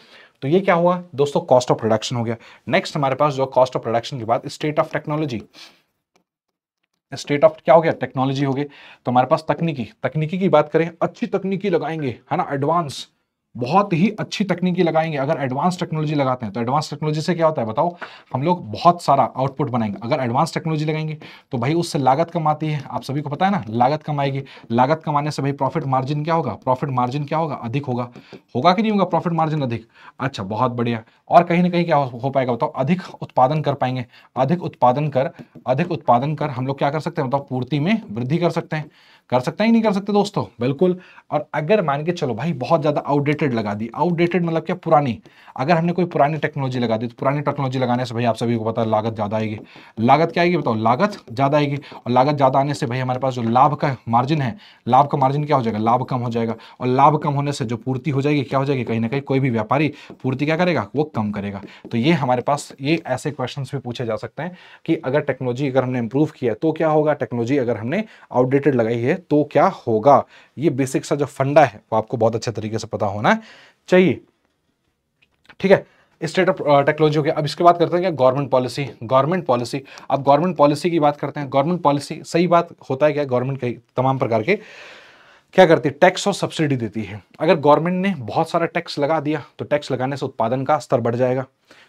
तो ये क्या हुआ दोस्तों कॉस्ट ऑफ प्रोडक्शन हो गया नेक्स्ट हमारे पास जो कॉस्ट ऑफ प्रोडक्शन के बाद state of technology state of क्या हो गया टेक्नोलॉजी हो गई तो हमारे पास तकनीकी तकनीकी की बात करें अच्छी तकनीकी लगाएंगे है ना एडवांस बहुत ही अच्छी तकनीकी लगाएंगे अगर एडवांस टेक्नोलॉजी लगाते हैं तो एडवांस टेक्नोलॉजी से क्या होता है बताओ हम लोग बहुत सारा आउटपुट बनाएंगे अगर एडवांस टेक्नोलॉजी लगाएंगे तो भाई उससे लागत कम आती है आप सभी को पता है ना लागत कम आएगी लागत कमाने से भाई प्रॉफिट मार्जिन क्या होगा प्रॉफिट मार्जिन क्या होगा अधिक होगा होगा कि नहीं होगा प्रॉफिट मार्जिन अधिक अच्छा बहुत बढ़िया और कहीं ना कहीं क्या हो पाएगा बताओ अधिक उत्पादन कर पाएंगे अधिक उत्पादन कर अधिक उत्पादन कर हम लोग क्या कर सकते हैं बताओ पूर्ति में वृद्धि कर सकते हैं कर सकते हैं ही नहीं कर सकते दोस्तों बिल्कुल और अगर मान के चलो भाई बहुत ज़्यादा आउटडेटेड लगा दी आउटडेटेड मतलब क्या पुरानी अगर हमने कोई पुरानी टेक्नोलॉजी लगा दी तो पुरानी टेक्नोलॉजी लगाने से भाई आप सभी को पता है लागत ज़्यादा आएगी लागत क्या आएगी बताओ लागत ज़्यादा आएगी और लागत ज़्यादा आने से भाई हमारे पास जो लाभ का मार्जिन है लाभ का मार्जिन क्या हो जाएगा लाभ कम हो जाएगा और लाभ कम होने से जो पूर्ति हो जाएगी क्या हो जाएगी कहीं ना कहीं कोई भी व्यापारी पूर्ति क्या करेगा वो कम करेगा तो ये हमारे पास ये ऐसे क्वेश्चन भी पूछे जा सकते हैं कि अगर टेक्नोलॉजी अगर हमने इंप्रूव किया तो क्या होगा टेक्नोलॉजी अगर हमने आउटडेटेड लगाई है तो क्या होगा ये बेसिक सा जो फंडा है वो आपको बहुत अच्छे तरीके से पता होना चाहिए ठीक है स्टेट ऑफ टेक्नोलॉजी हो गया अब इसके बात करते हैं क्या गवर्नमेंट पॉलिसी गवर्नमेंट पॉलिसी अब गवर्नमेंट पॉलिसी की बात करते हैं गवर्नमेंट पॉलिसी सही बात होता है क्या गवर्नमेंट कई तमाम प्रकार के क्या करती है टैक्स और सब्सिडी देती है अगर गवर्नमेंट ने बहुत सारा टैक्स लगा दिया तो टैक्स लगाने से उत्पादन का स्तर बढ़ जाएगा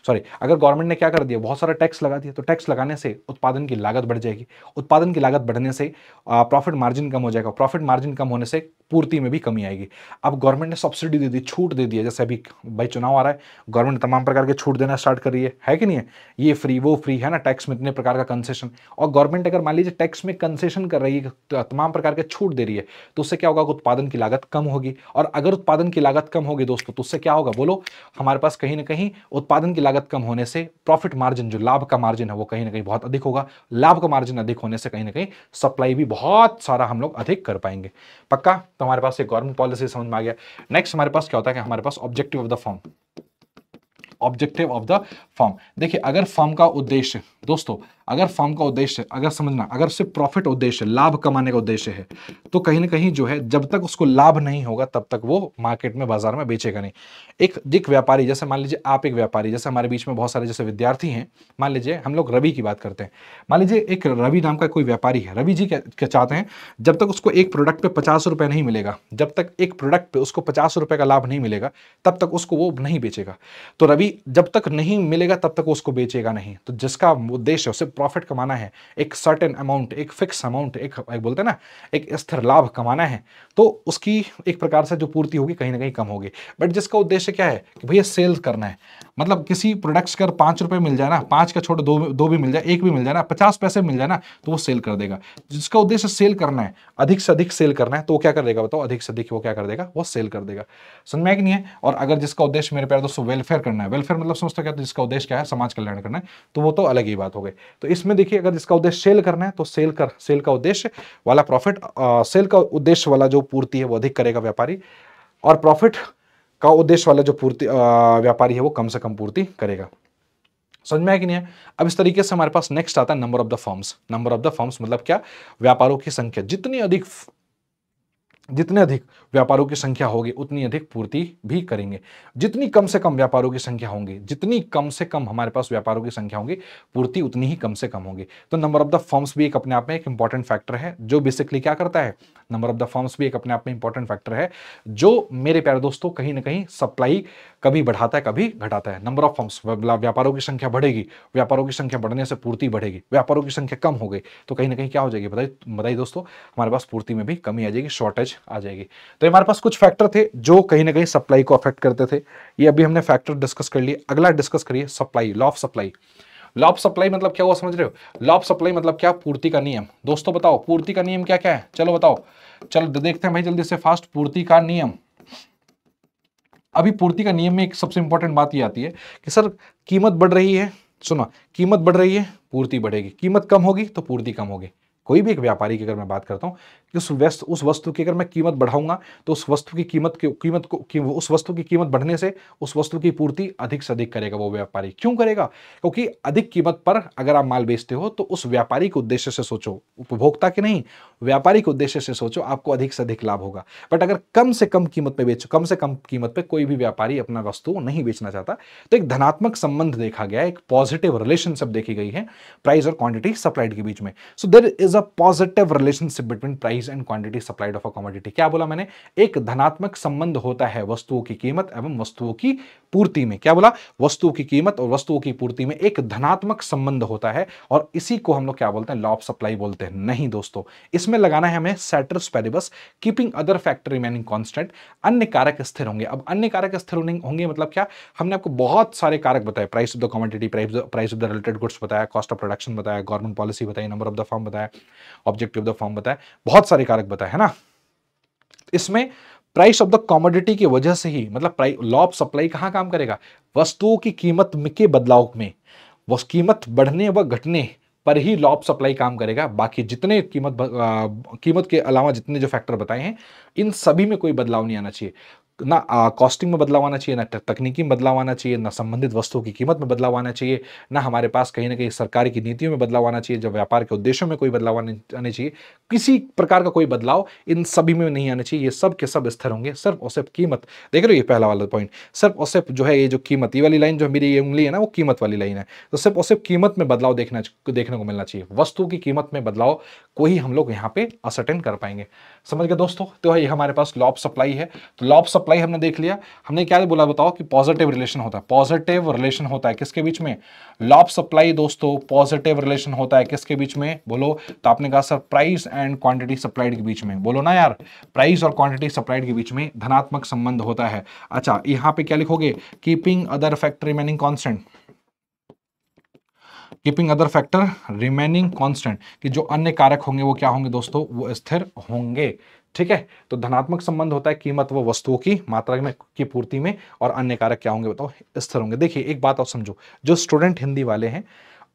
सॉरी अगर गवर्नमेंट ने क्या कर दिया बहुत सारा टैक्स लगा दिया तो टैक्स लगाने से उत्पादन की लागत बढ़ जाएगी उत्पादन की लागत बढ़ने से प्रॉफिट मार्जिन कम हो जाएगा प्रॉफिट मार्जिन कम होने से पूर्ति में भी कमी आएगी अब गवर्नमेंट ने सब्सिडी दे दी छूट दे दी है जैसे अभी भाई चुनाव आ रहा है गवर्नमेंट तमाम प्रकार के छूट देना स्टार्ट कर रही है है कि नहीं है ये फ्री वो फ्री है ना टैक्स में इतने प्रकार का कंसेशन और गवर्नमेंट अगर मान लीजिए टैक्स में कंसेशन कर रही है तो तमाम प्रकार के छूट दे रही है तो उससे क्या होगा उत्पादन की लागत कम होगी और अगर उत्पादन की लागत कम होगी दोस्तों तो उससे क्या होगा बोलो हमारे पास कहीं ना कहीं उत्पादन की लागत लागत कम होने से प्रॉफिट मार्जिन जो लाभ का मार्जिन है वो कहीं ना कहीं बहुत अधिक होगा लाभ का मार्जिन अधिक होने से कहीं ना कहीं सप्लाई भी बहुत सारा हम लोग अधिक कर पाएंगे पक्का तो हमारे पास एक गवर्नमेंट पॉलिसी समझ में आ गया नेक्स्ट हमारे पास क्या होता है कि हमारे पास objective of the firm objective of the firm देखिए अगर फॉर्म का उद्देश्य दोस्तों अगर फॉर्म का उद्देश्य अगर समझना अगर सिर्फ प्रॉफिट उद्देश्य लाभ कमाने का उद्देश्य है तो कहीं ना कहीं जो है जब तक उसको लाभ नहीं होगा तब तक वो मार्केट में बाजार में बेचेगा नहीं एक एक व्यापारी जैसे मान लीजिए आप एक व्यापारी जैसे हमारे बीच में बहुत सारे जैसे विद्यार्थी हैं मान लीजिए हम लोग रवि की बात करते हैं मान लीजिए एक रवि नाम का कोई व्यापारी है रवि जी क्या, क्या चाहते हैं जब तक उसको एक प्रोडक्ट पर पचास रुपये नहीं मिलेगा जब तक एक प्रोडक्ट पर उसको पचास रुपये का लाभ नहीं मिलेगा तब तक उसको वो नहीं बेचेगा तो रवि जब तक नहीं मिलेगा तब तक उसको बेचेगा नहीं तो जिसका उद्देश्य सिर्फ प्रॉफिट कमाना है एक सर्टेन अमाउंट एक फिक्स अमाउंट एक, एक बोलते हैं ना एक स्थिर लाभ कमाना है तो उसकी एक प्रकार से जो पूर्ति होगी कहीं ना कहीं कम होगी बट जिसका उद्देश्य क्या है कि भैया सेल्स करना है मतलब किसी प्रोडक्ट्स का पाँच रुपये मिल जाए ना पाँच का छोटे दो दो भी मिल जाए एक भी मिल जाए ना पचास पैसे मिल जाए ना तो वो सेल कर देगा जिसका उद्देश्य सेल करना है अधिक से अधिक सेल करना है तो वो क्या कर देगा बताओ अधिक से अधिक वो क्या कर देगा वो सेल कर देगा सुन में कि नहीं है और अगर जिसका उद्देश्य मेरे प्यार दोस्तों वेलफेयर करना है वेलफेयर मतलब समझते क्या तो जिसका उद्देश्य क्या है समाज कल्याण करना है तो वो तो अलग ही बात हो गई तो तो इसमें देखिए अगर इसका उद्देश्य सेल करना है तो सेल कर सेल का उद्देश्य वाला प्रॉफिट सेल का उद्देश्य वाला जो पूर्ति है वो अधिक करेगा व्यापारी और प्रॉफिट का उद्देश्य वाला जो पूर्ति व्यापारी है वो कम से कम पूर्ति करेगा समझ में आया कि नहीं है अब इस तरीके से हमारे पास नेक्स्ट आता है number of the firms number of the firms मतलब क्या व्यापारों की संख्या जितनी अधिक जितने अधिक व्यापारों की संख्या होगी उतनी अधिक पूर्ति भी करेंगे जितनी कम से कम व्यापारों की संख्या होंगी जितनी कम से कम हमारे पास व्यापारों की संख्या होगी पूर्ति उतनी ही कम से कम होगी तो नंबर ऑफ द फॉर्म्स भी एक अपने आप में एक इंपॉर्टेंट फैक्टर है जो बेसिकली क्या करता है नंबर ऑफ द फॉर्म्स भी एक अपने आप में इंपॉर्टेंट फैक्टर है जो मेरे प्यारे दोस्तों कहीं ना कहीं सप्लाई कभी बढ़ाता है कभी घटाता है नंबर ऑफ फर्म्स व्यापारों की संख्या बढ़ेगी व्यापारों की संख्या बढ़ने से पूर्ति बढ़ेगी व्यापारों की संख्या कम हो गई तो कहीं ना कहीं क्या हो जाएगी बताइए बताइए दोस्तों हमारे पास पूर्ति में भी कमी आ जाएगी शॉर्टेज आ जाएगी तो हमारे पास कुछ फैक्टर थे जो कहीं ना कहीं सप्लाई को अफेक्ट करते थे ये अभी हमने फैक्टर डिस्कस कर लिए अगला डिस्कस करिए supply law of supply law of supply मतलब क्या हुआ समझ रहे हो लॉ ऑफ सप्लाई मतलब क्या पूर्ति का नियम दोस्तों बताओ पूर्ति का नियम क्या क्या है चलो बताओ चलो देखते हैं भाई जल्दी से फास्ट पूर्ति का नियम अभी पूर्ति का नियम में एक सबसे इंपॉर्टेंट बात ये आती है कि सर कीमत बढ़ रही है सुना कीमत बढ़ रही है पूर्ति बढ़ेगी कीमत कम होगी तो पूर्ति कम होगी कोई भी एक व्यापारी की अगर मैं बात करता हूँ कि उस वस्तु उस वस्तु की अगर मैं कीमत बढ़ाऊंगा तो उस वस्तु की कीमत की कीमत को की, उस वस्तु की कीमत बढ़ने से उस वस्तु की पूर्ति अधिक से अधिक करेगा वो व्यापारी क्यों करेगा क्योंकि अधिक कीमत पर अगर आप माल बेचते हो तो उस व्यापारी के उद्देश्य से सोचो उपभोक्ता के नहीं व्यापारी के उद्देश्य से सोचो आपको अधिक से अधिक लाभ होगा बट अगर कम से कम कीमत पर बेचो कम से कम कीमत पर कोई भी व्यापारी अपना वस्तु नहीं बेचना चाहता तो एक धनात्मक संबंध देखा गया एक पॉजिटिव रिलेशनशिप देखी गई है प्राइस और क्वांटिटी सप्लाइड के बीच में so there is a positive relationship between price and quantity supplied of a commodity क्या बोला मैंने एक धनात्मक संबंध होता है वस्तुओं की कीमत एवं वस्तुओं की पूर्ति में क्या बोला वस्तुओं की कीमत और वस्तुओं की पूर्ति में एक धनात्मक संबंध होता है और इसी को हम लोग क्या बोलते हैं लॉ ऑफ सप्लाई बोलते हैं नहीं दोस्तों इसमें लगाना है हमें ceteris paribus keeping other factor remaining constant अन्य कारक स्थिर होंगे अब अन्य कारक स्थिर होंगे मतलब क्या हमने आपको बहुत सारे कारक बताए price of the commodity price of the related goods बताया कॉस्ट ऑफ प्रोडक्शन बताया गवर्नमेंट पॉलिसी बताई नंबर ऑफ द फॉर्म बताया ऑब्जेक्टिव द फॉर्म बताया बहुत सारे कारक बताए है ना इसमें प्राइस ऑफ द कॉमोडिटी की वजह से ही मतलब लॉ ऑफ सप्लाई कहाँ काम करेगा वस्तुओं की कीमत के बदलाव में वो कीमत बढ़ने व घटने पर ही लॉ ऑफ सप्लाई काम करेगा बाकी जितने कीमत आ, कीमत के अलावा जितने जो फैक्टर बताए हैं इन सभी में कोई बदलाव नहीं आना चाहिए ना कॉस्टिंग में बदलाव आना चाहिए ना तकनीकी में बदलाव आना चाहिए ना संबंधित वस्तुओं की कीमत में बदलाव आना चाहिए ना हमारे पास कहीं ना कहीं सरकार की नीतियों में बदलाव आना चाहिए जब व्यापार के उद्देश्यों में कोई बदलाव आने आने चाहिए किसी प्रकार का कोई बदलाव इन सभी में नहीं आना चाहिए ये सब के सब स्तर होंगे सिर्फ और सिर्फ कीमत देख रहे हो ये पहला वाला पॉइंट सिर्फ और सिर्फ जो है ये जो कीमत ये वाली लाइन जो मेरी ये उंगली है ना वो कीमत वाली लाइन है तो सिर्फ और सिर्फ कीमत में बदलाव देखना देखने को मिलना चाहिए वस्तु की कीमत में बदलाव को ही हम लोग यहाँ पे असरटेन कर पाएंगे समझ गए दोस्तों तो ये हमारे पास लॉब सप्लाई है तो लॉब सप्लाई हमने देख लिया हमने क्या बोला बताओ कि पॉजिटिव रिलेशन होता है पॉजिटिव रिलेशन होता है किसके बीच में लॉब सप्लाई दोस्तों पॉजिटिव रिलेशन होता है किसके बीच में बोलो तो आपने कहा sir price and quantity supplied के बीच में बोलो ना यार प्राइस और क्वांटिटी सप्लाइड के बीच में धनात्मक संबंध होता है अच्छा यहाँ पे क्या लिखोगे keeping other factor remaining constant keeping other factor remaining constant कि जो अन्य कारक होंगे वो क्या होंगे दोस्तों वो स्थिर होंगे ठीक है तो धनात्मक संबंध होता है कीमत व वस्तुओं की मात्रा में की पूर्ति में और अन्य कारक क्या होंगे बताओ स्थिर होंगे देखिए एक बात और समझो जो स्टूडेंट हिंदी वाले हैं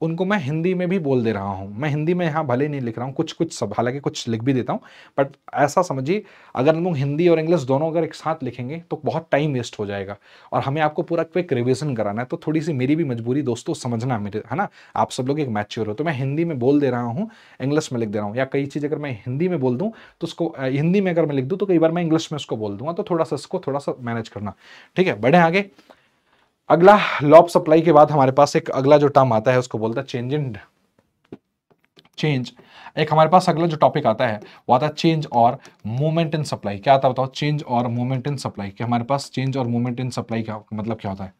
उनको मैं हिंदी में भी बोल दे रहा हूँ मैं हिंदी में यहाँ भले नहीं लिख रहा हूँ कुछ कुछ सब हालांकि कुछ लिख भी देता हूँ बट ऐसा समझिए अगर हम लोग हिंदी और इंग्लिश दोनों अगर एक साथ लिखेंगे तो बहुत टाइम वेस्ट हो जाएगा और हमें आपको पूरा क्विक रिविजन कराना है तो थोड़ी सी मेरी भी मजबूरी दोस्तों समझना मेरे है ना आप सब लोग एक मैच्योर हो तो मैं हिंदी में बोल दे रहा हूँ इंग्लिश में लिख दे रहा हूँ या कई चीज़ अगर मैं हिंदी में बोल दूँ तो उसको हिंदी में अगर मैं लिख दूँ तो कई बार मैं इंग्लिश में उसको बोल दूंगा तो थोड़ा सा इसको थोड़ा सा मैनेज करना ठीक है बढ़े आगे अगला लॉप सप्लाई के बाद हमारे पास एक अगला जो टर्म आता है उसको बोलता है चेंज इन चेंज एक हमारे पास अगला जो टॉपिक आता है वो आता है चेंज और मूवमेंट इन सप्लाई क्या आता बताओ चेंज और मूवमेंट इन सप्लाई कि हमारे पास चेंज और मूवमेंट इन सप्लाई का मतलब क्या होता है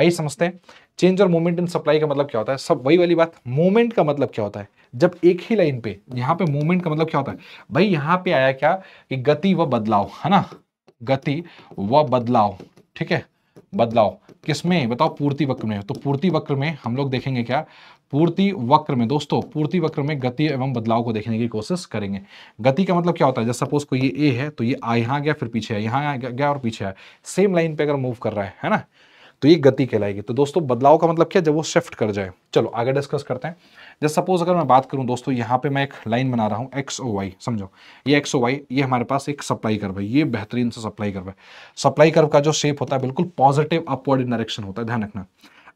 वही समझते हैं चेंज और मूवमेंट इन सप्लाई का मतलब क्या होता है सब वही वाली बात मूवमेंट का मतलब क्या होता है जब एक ही लाइन पे यहाँ पे मूवमेंट का मतलब क्या होता है भाई यहाँ पे आया क्या कि गति व बदलाव है ना गति व बदलाव ठीक है बदलाव किसमें बताओ पूर्ति वक्र में तो पूर्ति वक्र में हम लोग देखेंगे क्या पूर्ति वक्र में दोस्तों पूर्ति वक्र में गति एवं बदलाव को देखने की कोशिश करेंगे गति का मतलब क्या होता है जैसे सपोज कोई ये ए है तो ये यहाँ गया फिर पीछे है यहाँ गया और पीछे है सेम लाइन पे अगर मूव कर रहा है है ना तो ये गति कहलाएगी तो दोस्तों बदलाव का मतलब क्या जब वो शिफ्ट कर जाए चलो आगे डिस्कस करते हैं जैसे सपोज अगर मैं बात करूं दोस्तों यहाँ पे मैं एक लाइन बना रहा हूँ एक्स ओ वाई समझो ये एक्स ओ वाई ये हमारे पास एक सप्लाई कर्व है ये बेहतरीन से सप्लाई कर्व है सप्लाई कर्व का जो शेप होता है बिल्कुल पॉजिटिव अपवर्ड डायरेक्शन होता है ध्यान रखना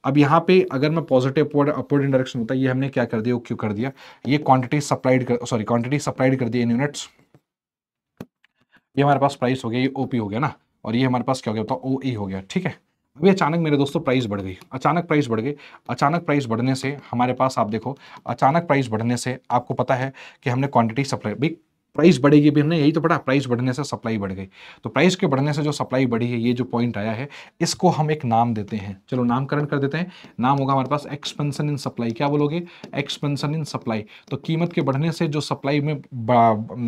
अब यहाँ पे अगर मैं पॉजिटिव अपवर्ड अपवर्ड डायरेक्शन होता है ये हमने क्या कर दिया क्यों कर दिया ये quantity supplied curve sorry quantity supplied कर दी इन यूनिट्स ये हमारे पास प्राइस हो गया ये ओपी हो गया ना और ये हमारे पास क्या हो गया है ओ ई हो गया ठीक है अभी अचानक मेरे दोस्तों प्राइस बढ़ गई अचानक प्राइस बढ़ गई अचानक प्राइस बढ़ने से हमारे पास आप देखो अचानक प्राइस बढ़ने से आपको पता है कि हमने क्वांटिटी सप्लाई भाई प्राइस बढ़ेगी भी हमने यही तो पढ़ा प्राइस बढ़ने से सप्लाई बढ़ गई तो प्राइस के बढ़ने से जो सप्लाई बढ़ी है ये जो पॉइंट आया है इसको हम एक नाम देते हैं चलो नामकरण कर देते हैं नाम होगा हमारे पास एक्सपेंसन इन सप्लाई क्या बोलोगे एक्सपेंसन इन सप्लाई तो कीमत के बढ़ने से जो सप्लाई में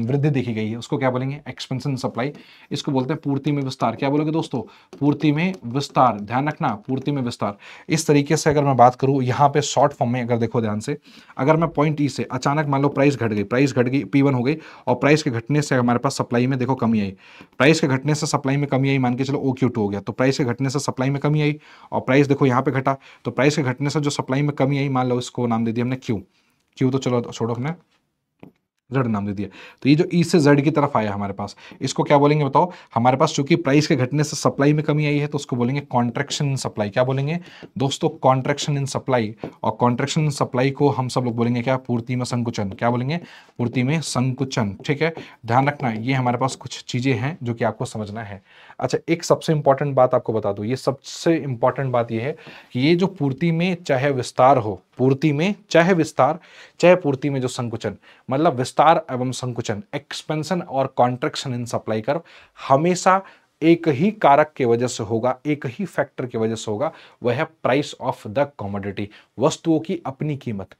वृद्धि देखी गई है उसको क्या बोलेंगे एक्सपेंसन सप्लाई इसको बोलते हैं पूर्ति में विस्तार क्या बोलोगे दोस्तों पूर्ति में विस्तार ध्यान रखना पूर्ति में विस्तार इस तरीके से अगर मैं बात करूँ यहाँ पे शॉर्ट फॉर्म में अगर देखो ध्यान से अगर मैं पॉइंट ई से अचानक मान लो प्राइस घट गई प्राइस घट गई पी हो गई और प्राइस के घटने से हमारे पास सप्लाई में देखो कमी आई प्राइस के घटने से सप्लाई में कमी आई मान के चलो ओ क्यू टू हो गया तो प्राइस के घटने से सप्लाई में कमी आई और प्राइस देखो यहाँ पे घटा तो प्राइस के घटने से जो सप्लाई में कमी आई मान लो इसको नाम दे दिया हमने क्यू क्यू तो चलो छोड़ो हमने जेड नाम दे दिया तो ये जो ई e से जेड की तरफ आया हमारे पास इसको क्या बोलेंगे बताओ हमारे पास चूंकि प्राइस के घटने से सप्लाई में कमी आई है तो उसको बोलेंगे कॉन्ट्रेक्शन इन सप्लाई क्या बोलेंगे दोस्तों कॉन्ट्रेक्शन इन सप्लाई और कॉन्ट्रेक्शन इन सप्लाई को हम सब लोग बोलेंगे क्या पूर्ति में संकुचन क्या बोलेंगे पूर्ति में संकुचन ठीक है ध्यान रखना ये हमारे पास कुछ चीज़ें हैं जो कि आपको समझना है अच्छा एक सबसे इंपॉर्टेंट बात आपको बता दू ये सबसे इंपॉर्टेंट बात ये है कि ये जो पूर्ति में चाहे विस्तार हो पूर्ति में चाहे विस्तार चाहे पूर्ति में जो संकुचन मतलब विस्तार एवं संकुचन एक्सपेंशन और कॉन्ट्रेक्शन इन सप्लाई कर हमेशा एक ही कारक के वजह से होगा एक ही फैक्टर के वजह से होगा वह है प्राइस ऑफ द कॉमोडिटी वस्तुओं की अपनी कीमत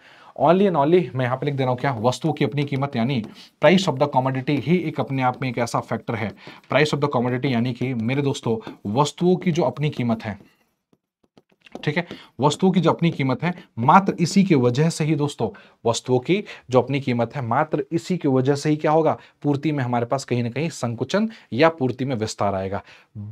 ऑनली एंड ऑनली मैं यहाँ पे लिख दे रहा हूँ क्या वस्तुओं की अपनी कीमत यानी प्राइस ऑफ द कॉमोडिटी ही एक अपने आप में एक ऐसा फैक्टर है प्राइस ऑफ द कॉमोडिटी यानी कि मेरे दोस्तों वस्तुओं की जो अपनी कीमत है ठीक है वस्तुओं की जो अपनी कीमत है मात्र इसी के वजह से ही दोस्तों वस्तुओं की जो अपनी कीमत है मात्र इसी के वजह से ही क्या होगा पूर्ति में हमारे पास कहीं ना कहीं संकुचन या पूर्ति में विस्तार आएगा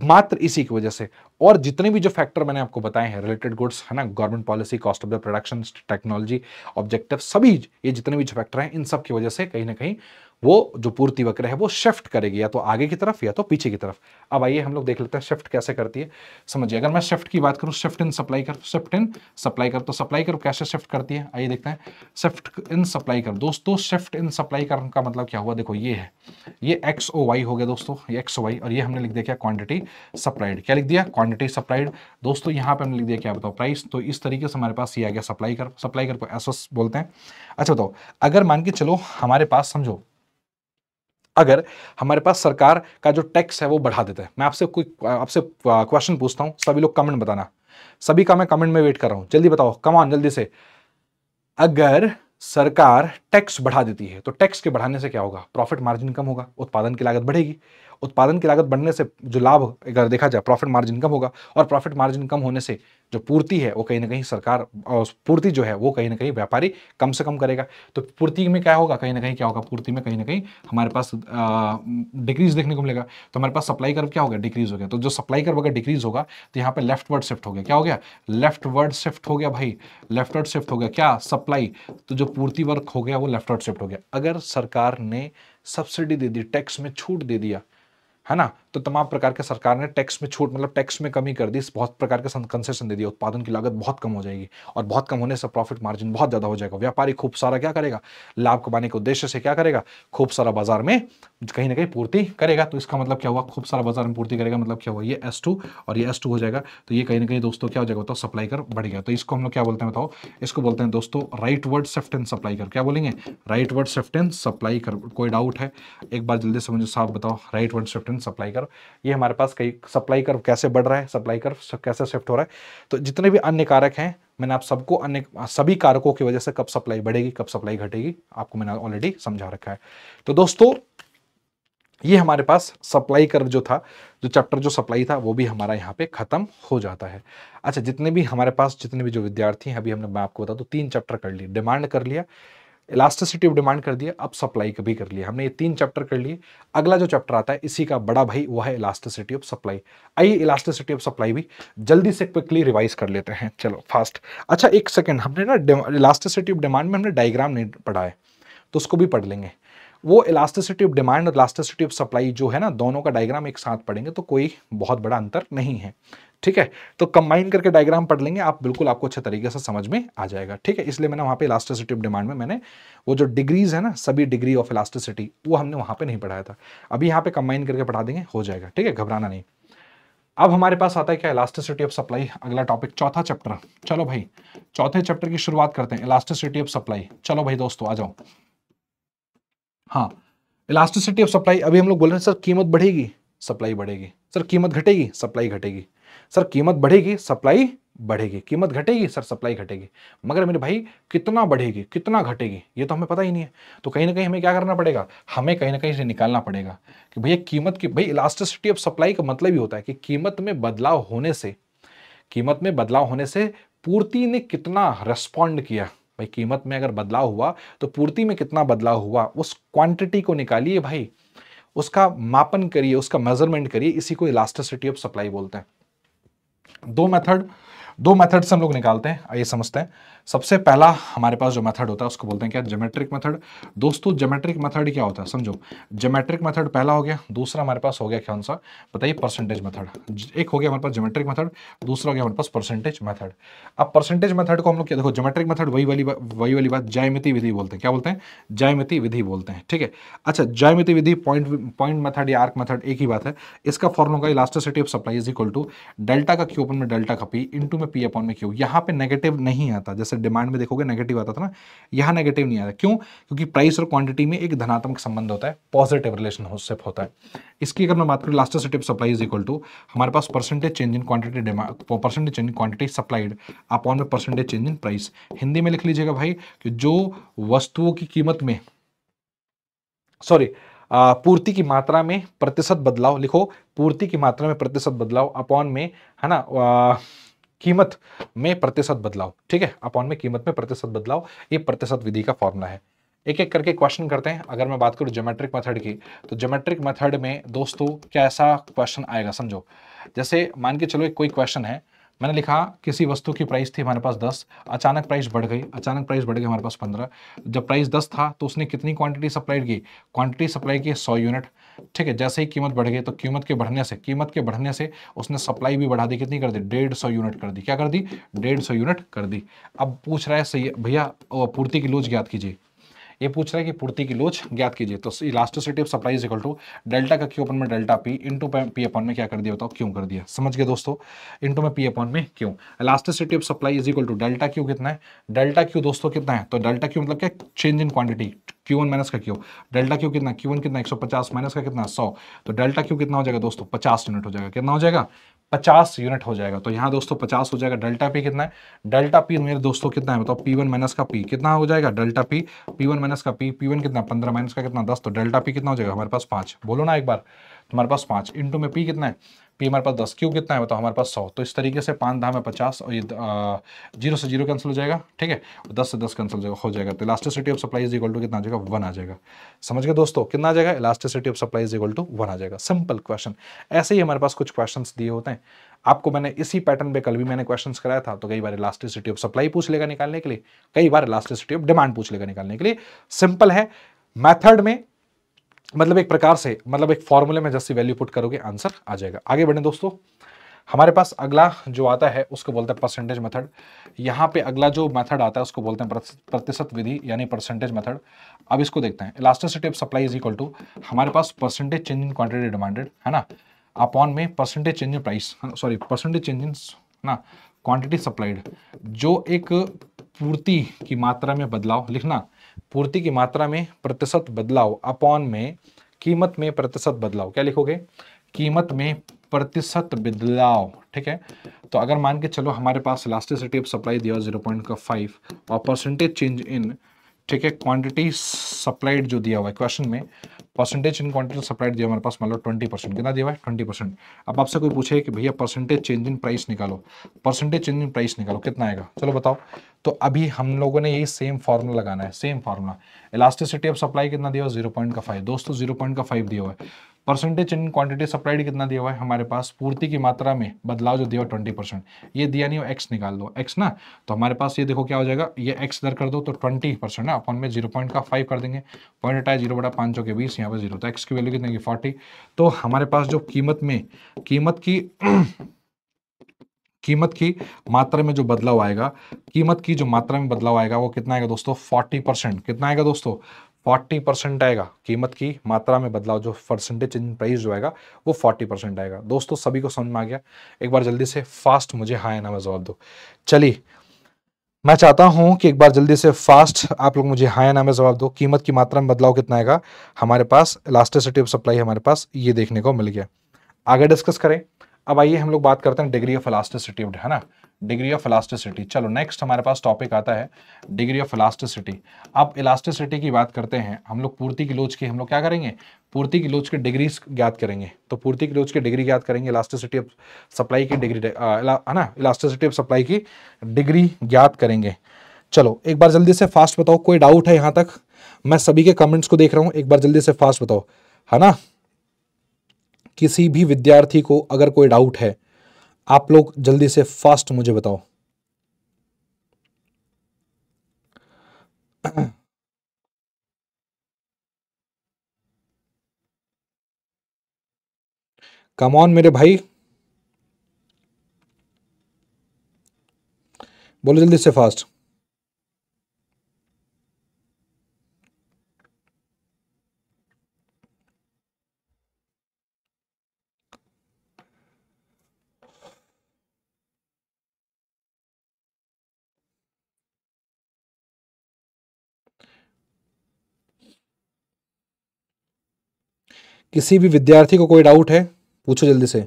मात्र इसी की वजह से और जितने भी जो फैक्टर मैंने आपको बताए हैं रिलेटेड गुड्स है ना government policy cost of the production technology objective सभी ये जितने भी जो फैक्टर हैं इन सब की वजह से कहीं ना कहीं वो जो पूर्ति वक्र है वो शिफ्ट करेगी या तो आगे की तरफ या तो पीछे की तरफ अब आइए हम लोग देख लेते हैं शिफ्ट कैसे करती है समझिए अगर मैं शिफ्ट की बात करूं shift in supply curve shift in supply curve तो सप्लाई कर कैसे शिफ्ट करती है आइए देखते हैं शिफ्ट इन सप्लाई कर दोस्तों शिफ्ट इन सप्लाई कर का मतलब क्या हुआ देखो ये है ये एक्स ओ वाई हो गया दोस्तों ये एक्स ओ वाई और ये हमने लिख दिया क्या क्वांटिटी सप्लाइड क्या लिख दिया क्वांटिटी सप्लाइड दोस्तों यहाँ पे हमने लिख दिया क्या बताओ प्राइस तो इस तरीके से हमारे पास ये आ गया सप्लाई कर सप्लाई कर को एस बोलते हैं अच्छा बताओ अगर मान के चलो हमारे पास समझो अगर हमारे पास सरकार का जो टैक्स है वो बढ़ा देता है मैं आपसे कोई आपसे क्वेश्चन पूछता हूँ सभी लोग कमेंट बताना सभी का मैं कमेंट में वेट कर रहा हूँ जल्दी बताओ कमान जल्दी से अगर सरकार टैक्स बढ़ा देती है तो टैक्स के बढ़ाने से क्या होगा प्रॉफिट मार्जिन कम होगा उत्पादन की लागत बढ़ेगी उत्पादन की लागत बढ़ने से जो लाभ अगर देखा जाए प्रॉफिट मार्जिन कम होगा और प्रॉफिट मार्जिन कम होने से जो पूर्ति है वो कहीं ना कहीं सरकार पूर्ति जो है वो कहीं ना कहीं व्यापारी कम से कम करेगा तो पूर्ति में क्या होगा कहीं ना कहीं क्या होगा पूर्ति में कहीं ना कहीं हमारे पास डिक्रीज देखने को मिलेगा तो हमारे पास सप्लाई कर्व क्या होगा डिक्रीज हो गया तो जो सप्लाई कर्व अगर डिक्रीज होगा तो यहाँ पर लेफ्ट वर्ड शिफ्ट हो गया क्या हो गया लेफ्ट वर्ड शिफ्ट हो गया भाई लेफ्ट वर्ड शिफ्ट हो गया क्या सप्लाई तो जो पूर्ति वर्क हो गया वो लेफ्ट वर्ड शिफ्ट हो गया अगर सरकार ने सब्सिडी दे दी टैक्स में छूट दे दिया 哈娜。तो तमाम प्रकार के सरकार ने टैक्स में छूट मतलब टैक्स में कमी कर दी बहुत प्रकार के कंसेशन दे दिया उत्पादन की लागत बहुत कम हो जाएगी और बहुत कम होने से प्रॉफिट मार्जिन बहुत ज़्यादा हो जाएगा व्यापारी खूब सारा क्या करेगा लाभ कमाने के उद्देश्य से क्या करेगा खूब सारा बाजार में कहीं ना कहीं पूर्ति करेगा तो इसका मतलब क्या हुआ खूब सारा बाजार में पूर्ति करेगा मतलब क्या हुआ ये एस और ये एस हो जाएगा तो ये कहीं ना कहीं दोस्तों क्या हो जाएगा बताओ सप्लाई कर बढ़ गया तो इसको हम लोग क्या बोलते हैं बताओ इसको बोलते हैं दोस्तों rightward shift and supply curve क्या बोलेंगे rightward shift and supply curve कोई डाउट है एक बार जल्दी समझो साफ बताओ rightward shift and supply curve कर ये हमारे पास कई सप्लाई कर कैसे बढ़ रहा है सप्लाई कर कैसे शिफ्ट हो रहा है तो जितने भी अन्य कारक हैं मैंने आप सबको अन्य सभी कारकों की वजह से कब सप्लाई बढ़ेगी कब सप्लाई घटेगी आपको मैंने ऑलरेडी समझा रखा है तो दोस्तों ये हमारे पास सप्लाई कर्व जो था जो चैप्टर जो सप्लाई था वो भी हमारा यहाँ पे ख़त्म हो जाता है अच्छा जितने भी हमारे पास जितने भी जो विद्यार्थी हैं अभी हमने मैं आपको बता दूँ तो तीन चैप्टर कर लिए डिमांड कर लिया इलास्टिसिटी ऑफ डिमांड कर दिया अब सप्लाई का भी कर लिया हमने ये तीन चैप्टर कर लिए अगला जो चैप्टर आता है इसी का बड़ा भाई वो है इलास्टिसिटी ऑफ सप्लाई आइए इलास्टिसिटी ऑफ सप्लाई भी जल्दी से क्विकली रिवाइज कर लेते हैं चलो फास्ट अच्छा एक सेकेंड हमने ना इलास्टिसिटी ऑफ डिमांड में हमने डायग्राम नहीं पढ़ा है तो उसको भी पढ़ लेंगे वो इलास्टिसिटी ऑफ डिमांड और इलास्टिसिटी ऑफ सप्लाई जो है ना दोनों का डायग्राम एक साथ पढ़ेंगे तो कोई बहुत बड़ा अंतर नहीं है ठीक है तो कंबाइन करके डायग्राम पढ़ लेंगे आप बिल्कुल आपको अच्छे तरीके से समझ में आ जाएगा ठीक है इसलिए मैंने वहाँ पे इलास्टिसिटी ऑफ डिमांड में मैंने वो जो डिग्रीज है ना सभी डिग्री ऑफ इलास्टिसिटी वो हमने वहाँ पे नहीं पढ़ाया था अभी यहाँ पे कंबाइन करके पढ़ा देंगे हो जाएगा ठीक है घबराना नहीं अब हमारे पास आता है क्या इलास्टिसिटी ऑफ सप्लाई अगला टॉपिक चौथा चैप्टर चलो भाई चौथे चैप्टर की शुरुआत करते हैं इलास्टिसिटी ऑफ सप्लाई चलो भाई दोस्तों आ जाओ हाँ इलास्टिसिटी ऑफ सप्लाई अभी हम लोग बोल रहे हैं सर कीमत बढ़ेगी सप्लाई बढ़ेगी सर कीमत घटेगी सप्लाई घटेगी सर कीमत बढ़ेगी सप्लाई बढ़ेगी कीमत घटेगी सर सप्लाई घटेगी मगर मेरे भाई कितना बढ़ेगी कितना घटेगी ये तो हमें पता ही नहीं है तो कहीं ना कहीं हमें क्या करना पड़ेगा हमें कहीं ना कहीं से निकालना पड़ेगा कि भैया कीमत की भाई इलास्टिसिटी ऑफ सप्लाई का मतलब ही होता है कि कीमत में बदलाव होने से कीमत में बदलाव होने से पूर्ति ने कितना रेस्पॉन्ड किया भाई कीमत में अगर बदलाव हुआ तो पूर्ति में कितना बदलाव हुआ उस क्वांटिटी को निकालिए भाई उसका मापन करिए उसका मेजरमेंट करिए इसी को इलास्टिसिटी ऑफ सप्लाई बोलते हैं दो मेथड दो मेथड से हम लोग निकालते हैं आइए समझते हैं सबसे पहला हमारे पास जो मेथड होता है उसको बोलते हैं क्या जोमेट्रिक मेथड दोस्तों जोमेट्रिक मेथड क्या होता है समझो जोमेट्रिक मेथड पहला हो गया दूसरा हमारे पास हो गया कौन सा बताइए परसेंटेज मेथड एक हो गया हमारे पास जोमेट्रिक मेथड दूसरा हो गया हमारे पास परसेंटेज मेथड अब परसेंटेज मेथड को हम लोग क्या देखो जोमेट्रिक मेथड वही वाली वही वाली बात जयमिति विधि बोलते हैं क्या बोलते हैं जयमिति विधि बोलते हैं ठीक है अच्छा जयमिति विधि पॉइंट पॉइंट मेथड या आर्क मेथड एक ही बात है इसका फॉर्म होगा elasticity of supply is equal to delta का क्यू अपन में डेल्टा का पी इंटू में पी अपन में क्यू यहाँ पे नेगेटिव नहीं आता जैसे जैसे डिमांड में देखोगे नेगेटिव आता था ना यहाँ नेगेटिव नहीं आता क्यों क्योंकि प्राइस और क्वांटिटी में एक धनात्मक संबंध होता है पॉजिटिव रिलेशन रिलेशनशिप होता है इसकी अगर मैं बात करूँ last elasticity of supply is equal to हमारे पास percentage change in quantity demand percentage change in quantity supplied upon में percentage change in price Hindi में लिख लीजिएगा भाई कि जो वस्तुओं की कीमत में सॉरी पूर्ति की मात्रा में प्रतिशत बदलाव लिखो पूर्ति की मात्रा में प्रतिशत बदलाव अपॉन में है ना कीमत में प्रतिशत बदलाव ठीक है अपॉन में कीमत में प्रतिशत बदलाव ये प्रतिशत विधि का फॉर्मूला है एक एक करके क्वेश्चन करते हैं अगर मैं बात करूँ जोमेट्रिक मेथड की तो जोमेट्रिक मेथड में दोस्तों क्या ऐसा क्वेश्चन आएगा समझो जैसे मान के चलो एक कोई क्वेश्चन है मैंने लिखा किसी वस्तु की प्राइस थी हमारे पास दस अचानक प्राइस बढ़ गई अचानक प्राइस बढ़ गई हमारे पास पंद्रह जब प्राइस दस था तो उसने कितनी क्वांटिटी सप्लाई की क्वांटिटी सप्लाई की सौ यूनिट ठीक है जैसे ही कीमत बढ़ गई तो कीमत के बढ़ने से कीमत के बढ़ने से उसने सप्लाई भी बढ़ा दी कितनी कर दी डेढ़ सौ यूनिट कर दी क्या कर दी डेढ़ सौ यूनिट कर दी अब पूछ रहा है सही भैया आपूर्ति की लूज ज्ञात कीजिए ये पूछ रहा है कि पूर्ति की लोच ज्ञात कीजिए तो elasticity of supply is equal to delta का क्यू अपन में delta P into P upon में क्या कर दिया बताओ क्यों कर दिया समझ गए दोस्तों इंटू में पी अपन में क्यों elasticity of supply is equal to delta Q कितना है डेल्टा क्यू दोस्तों कितना है तो डेल्टा क्यू मतलब क्या change in quantity Q one minus का क्यू डेल्टा क्यू कितना क्यू वन कितना एक सौ पचास माइनस का कितना सौ तो डेल्टा क्यू कितना हो जाएगा दोस्तों पचास यूनिट हो जाएगा कितना हो जाएगा 50 यूनिट हो जाएगा तो यहाँ दोस्तों 50 हो जाएगा डेल्टा पी कितना है डेल्टा पी मेरे दोस्तों कितना है बताओ पी वन माइनस का पी कितना हो जाएगा delta P P one minus का पी पी वन कितना पंद्रह माइनस का कितना दस तो डेल्टा पी कितना हो जाएगा हमारे पास पाँच बोलो ना एक बार तुम्हारे पास पाँच इंटू में पी कितना है पी हमारे पास दस क्यू कितना है तो हमारे पास सौ तो इस तरीके से पाँच धाम है पचास और ये जीरो से जीरो कैंसिल हो जाएगा ठीक है दस से दस कैंसिल हो जाएगा तो elasticity of supply is equal to कितना आ जाएगा वन आ जाएगा समझ गए दोस्तों कितना आ जाएगा elasticity of supply is equal to one आ जाएगा सिंपल क्वेश्चन ऐसे ही हमारे पास कुछ क्वेश्चन दिए होते हैं आपको मैंने इसी पैटर्न पे कल भी मैंने क्वेश्चंस कराया था तो कई बार इलास्टिसिटी ऑफ सप्लाई पूछ लेगा निकालने के लिए कई बार इलास्टिसिटी ऑफ डिमांड पूछ लेगा निकालने के लिए सिंपल है मेथड में मतलब एक प्रकार से मतलब एक फॉर्मूले में जैसे वैल्यू पुट करोगे आंसर आ जाएगा आगे बढ़े दोस्तों हमारे पास अगला जो आता है उसको बोलते हैं परसेंटेज मेथड यहाँ पे अगला जो मेथड आता है उसको बोलते हैं प्रतिशत विधि यानी परसेंटेज मेथड अब इसको देखते हैं elasticity of supply is equal to हमारे पास percentage change in quantity demanded है ना अपॉन में percentage change in price sorry percentage change in ना क्वांटिटी सप्लाइड जो एक पूर्ति की मात्रा में बदलाव लिखना पूर्ति की मात्रा में प्रतिशत बदलाव अपॉन में कीमत में प्रतिशत बदलाव क्या लिखोगे कीमत में प्रतिशत बदलाव ठीक है तो अगर मान के चलो हमारे पास इलास्टिसिटी ऑफ सप्लाई दिया जीरो पॉइंट का फाइव और परसेंटेज चेंज इन ठीक है क्वांटिटी सप्लाइड जो दिया हुआ है क्वेश्चन में परसेंटेज इन क्वांटिटी सप्लाइड दिया हमारे पास मान लो ट्वेंटी परसेंट कितना दिया हुआ है ट्वेंटी परसेंट अब आपसे कोई पूछे कि भैया परसेंटेज चेंज इन प्राइस निकालो परसेंटेज चेंज इन प्राइस निकालो कितना आएगा चलो बताओ तो अभी हम लोगों ने यही सेम फार्मूला लगाना है same formula elasticity of supply कितना दिया हुआ जीरो पॉइंट का फाइव दोस्तों जीरो पॉइंट का फाइव दिया हुआ है परसेंटेज इन क्वांटिटी सप्लाइड कितना दिया हुआ है हमारे पास पूर्ति की मात्रा में बदलाव जो दिया हुआ ट्वेंटी परसेंट ये दिया नहीं हो एक्स निकाल दो एक्स ना तो हमारे पास ये देखो क्या हो जाएगा ये एक्स दर कर दो तो ट्वेंटी परसेंट ना अपन में जीरो पॉइंट का फाइव कर देंगे पॉइंट हटाए जीरो बड़ा पाँच के बीस यहाँ पर जीरो तो एक्स की वैल्यू कितनी फोर्टी तो हमारे पास जो कीमत में कीमत की कीमत की मात्रा में जो बदलाव आएगा कीमत की जो मात्रा में बदलाव आएगा वो कितना आएगा दोस्तों फोर्टी परसेंट कितना आएगा दोस्तों फोर्टी परसेंट आएगा कीमत की मात्रा में बदलाव जो परसेंटेज इन प्राइस जो आएगा वो फोर्टी परसेंट आएगा दोस्तों सभी को समझ में आ गया एक बार जल्दी से फास्ट मुझे हाँ ना जवाब दो चलिए मैं चाहता हूं कि एक बार जल्दी से फास्ट आप लोग मुझे हाँ ना में जवाब दो कीमत की मात्रा में बदलाव कितना आएगा हमारे पास इलास्टिसिटी ऑफ सप्लाई हमारे पास ये देखने को मिल गया आगे डिस्कस करें अब आइए हम लोग बात करते हैं डिग्री ऑफ इलास्टिसिटी है ना डिग्री ऑफ इलास्टिसिटी चलो नेक्स्ट हमारे पास टॉपिक आता है डिग्री ऑफ इलास्टिसिटी अब इलास्टिसिटी की बात करते हैं हम लोग पूर्ति की लोच की हम लोग क्या करेंगे पूर्ति की लोच के डिग्री ज्ञात करेंगे तो पूर्ति की लोच की डिग्री ज्ञात करेंगे इलास्टिसिटी ऑफ सप्लाई की डिग्री है ना इलास्टिसिटी ऑफ सप्लाई की डिग्री ज्ञात करेंगे चलो एक बार जल्दी से फास्ट बताओ कोई डाउट है यहाँ तक मैं सभी के कमेंट्स को देख रहा हूँ एक बार जल्दी से फास्ट बताओ है ना किसी भी विद्यार्थी को अगर कोई डाउट है आप लोग जल्दी से फास्ट मुझे बताओ ऑन मेरे भाई बोलो जल्दी से फास्ट किसी भी विद्यार्थी को कोई डाउट है पूछो जल्दी से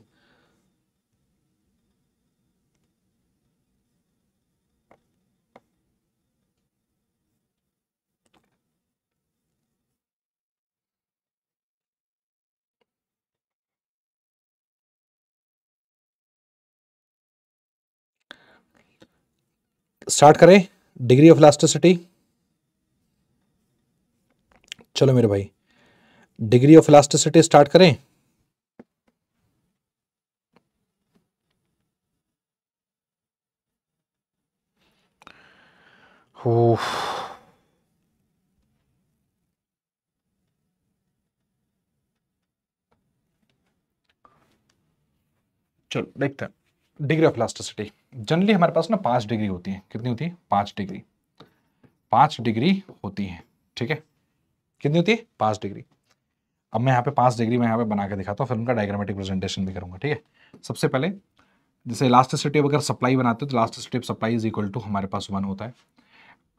स्टार्ट करें डिग्री ऑफ इलास्टिसिटी चलो मेरे भाई डिग्री ऑफ इलास्टिसिटी स्टार्ट करें चलो देखते हैं डिग्री ऑफ इलास्टिसिटी जनरली हमारे पास ना पांच डिग्री होती है कितनी होती है पांच डिग्री पांच डिग्री होती है ठीक है कितनी होती है पांच डिग्री अब मैं यहाँ पे पांच डिग्री में यहाँ पे बना के दिखाता हूँ फिर उनका डायग्रामेटिक प्रेजेंटेशन भी करूँगा ठीक है सबसे पहले जैसे लास्ट स्टेप अगर सप्लाई बनाते हो तो last step supply is equal to हमारे पास वन होता है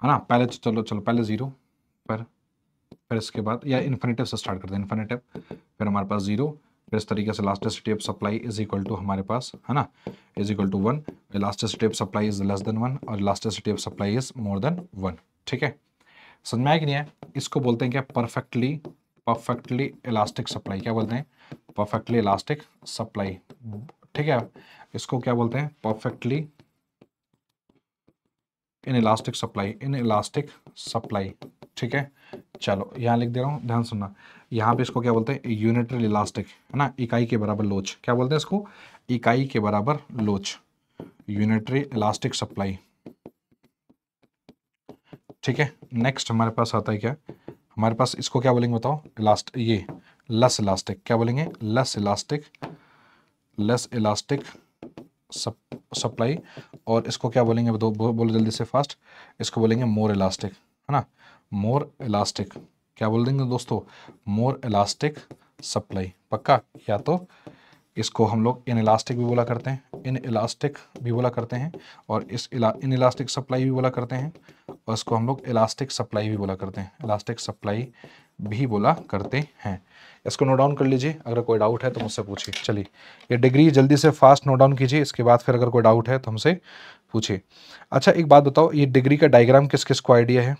है ना पहले तो चलो चलो पहले ज़ीरो पर फिर इसके बाद या इन्फिनेटिव से स्टार्ट करते हैं इन्फिनेटिव फिर हमारे पास ज़ीरो फिर इस तरीके से elasticity of supply is equal to हमारे पास है ना is equal to one last of supply is less than one और elasticity of supply is more than one ठीक है समझ में आया कि नहीं है इसको बोलते हैं क्या परफेक्टली परफेक्टली इलास्टिक सप्लाई क्या बोलते हैं परफेक्टली इलास्टिक सप्लाई ठीक है इसको क्या बोलते हैं perfectly inelastic supply inelastic supply ठीक है चलो यहाँ लिख दे रहा हूँ ध्यान सुनना यहाँ पे इसको क्या बोलते हैं यूनिटरी इलास्टिक है ना इकाई के बराबर लोच क्या बोलते हैं इसको इकाई के बराबर लोच यूनिटरी इलास्टिक सप्लाई ठीक है नेक्स्ट हमारे पास आता है क्या हमारे पास इसको क्या बोलेंगे बताओ इलास्ट ये लेस इलास्टिक क्या बोलेंगे less elastic less elastic supply और इसको क्या बोलेंगे दो बो, बोलो जल्दी से फास्ट इसको बोलेंगे मोर इलास्टिक है ना मोर इलास्टिक क्या बोल देंगे दोस्तों मोर इलास्टिक सप्लाई पक्का या तो इसको हम लोग इन इलास्टिक भी बोला करते हैं इन इलास्टिक भी बोला करते हैं और इस इला, इन इलास्टिक सप्लाई भी बोला करते हैं और इसको हम लोग इलास्टिक सप्लाई भी बोला करते हैं इलास्टिक सप्लाई भी बोला करते हैं इसको नोट डाउन कर लीजिए अगर कोई डाउट है तो मुझसे पूछिए चलिए ये डिग्री जल्दी से फास्ट नोट डाउन कीजिए इसके बाद फिर अगर कोई डाउट है तो हमसे पूछिए अच्छा एक बात बताओ ये डिग्री का डायग्राम किस किस को आइडिया है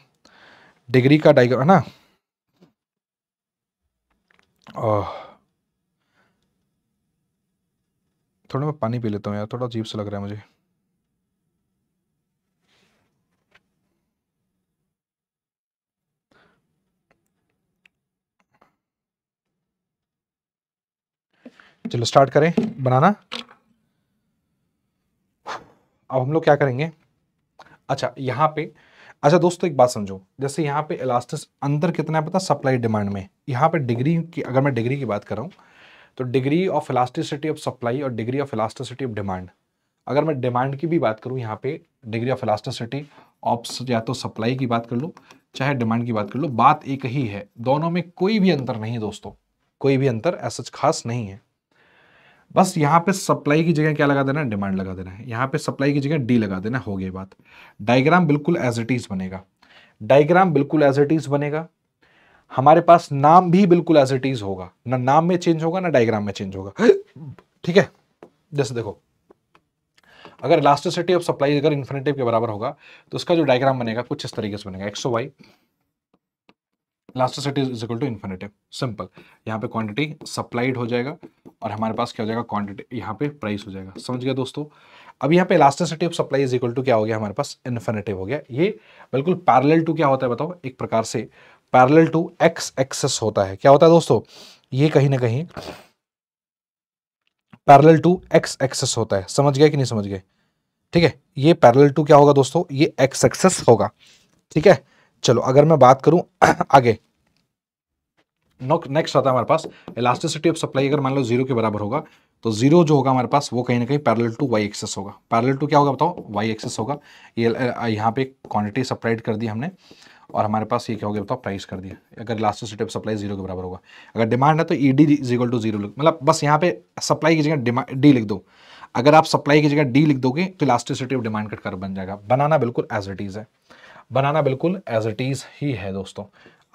डिग्री का डायग्राम है ना ओह थोड़ा मैं पानी पी लेता हूँ यार थोड़ा अजीब सा लग रहा है मुझे चलो स्टार्ट करें बनाना अब हम लोग क्या करेंगे अच्छा यहाँ पे अच्छा दोस्तों एक बात समझो जैसे यहाँ पे इलास्टिस अंदर कितना है पता सप्लाई डिमांड में यहाँ पे डिग्री की अगर मैं डिग्री की बात कर रहा हूँ तो degree of elasticity of supply और degree of elasticity of demand अगर मैं डिमांड की भी बात करूँ यहाँ पे डिग्री ऑफ इलास्टिसिटी ऑफ या तो सप्लाई की बात कर लो चाहे डिमांड की बात कर लो बात एक ही है दोनों में कोई भी अंतर नहीं है दोस्तों कोई भी अंतर ऐसा खास नहीं है बस यहाँ पे सप्लाई की जगह क्या लगा देना है डिमांड लगा देना है यहाँ पे सप्लाई की जगह डी लगा देना हो गई बात डायग्राम बिल्कुल एज इट इज़ बनेगा डायग्राम बिल्कुल एज इट इज़ बनेगा हमारे पास नाम भी बिल्कुल एज इट इज होगा ना नाम में चेंज होगा ना डायग्राम में चेंज होगा ठीक है जैसे देखो अगर इलास्टिसिटी ऑफ सप्लाई अगर इन्फिनेटिव के बराबर होगा तो उसका जो डायग्राम बनेगा कुछ इस तरीके से बनेगा X Y elasticity is equal to infinitive simple यहाँ पे क्वांटिटी सप्लाइड हो जाएगा और हमारे पास क्या हो जाएगा क्वांटिटी यहाँ पे प्राइस हो जाएगा समझ गया दोस्तों अब यहाँ पे elasticity of supply is equal to क्या हो गया हमारे पास इन्फिनेटिव हो गया ये बिल्कुल पैरेलल टू क्या होता है बताओ एक प्रकार से पैरेलल टू एक्स एक्सेस होता है क्या होता है दोस्तों ये कहीं ना कहीं पैरेलल टू एक्स एक्सेस होता है समझ गए कि नहीं समझ गए ठीक है ये पैरेलल टू क्या होगा दोस्तों ये एक्स एक्सेस होगा ठीक है चलो अगर मैं बात करूं आगे नेक्स्ट आता है हमारे पास इलास्टिसिटी ऑफ सप्लाई अगर मान लो जीरो के बराबर होगा तो जीरो जो होगा हमारे पास वो कहीं ना कहीं पैरेलल टू वाई एक्सेस होगा पैरेलल टू क्या होगा बताओ वाई एक्सेस होगा ये यहाँ पे क्वांटिटी सप्लाइड कर दी हमने और हमारे पास ये क्या हो गया बताओ प्राइस कर दिया अगर इलास्टिसिटी ऑफ सप्लाई जीरो के बराबर होगा अगर डिमांड है तो E D is to zero मतलब बस यहाँ पे सप्लाई की जगह डी लिख दो अगर आप सप्लाई की जगह डी लिख दोगे तो इलास्टिसिटी ऑफ डिमांड कट कर बन जाएगा बनाना बिल्कुल एज इट इज़ है बनाना बिल्कुल एज इट इज़ ही है दोस्तों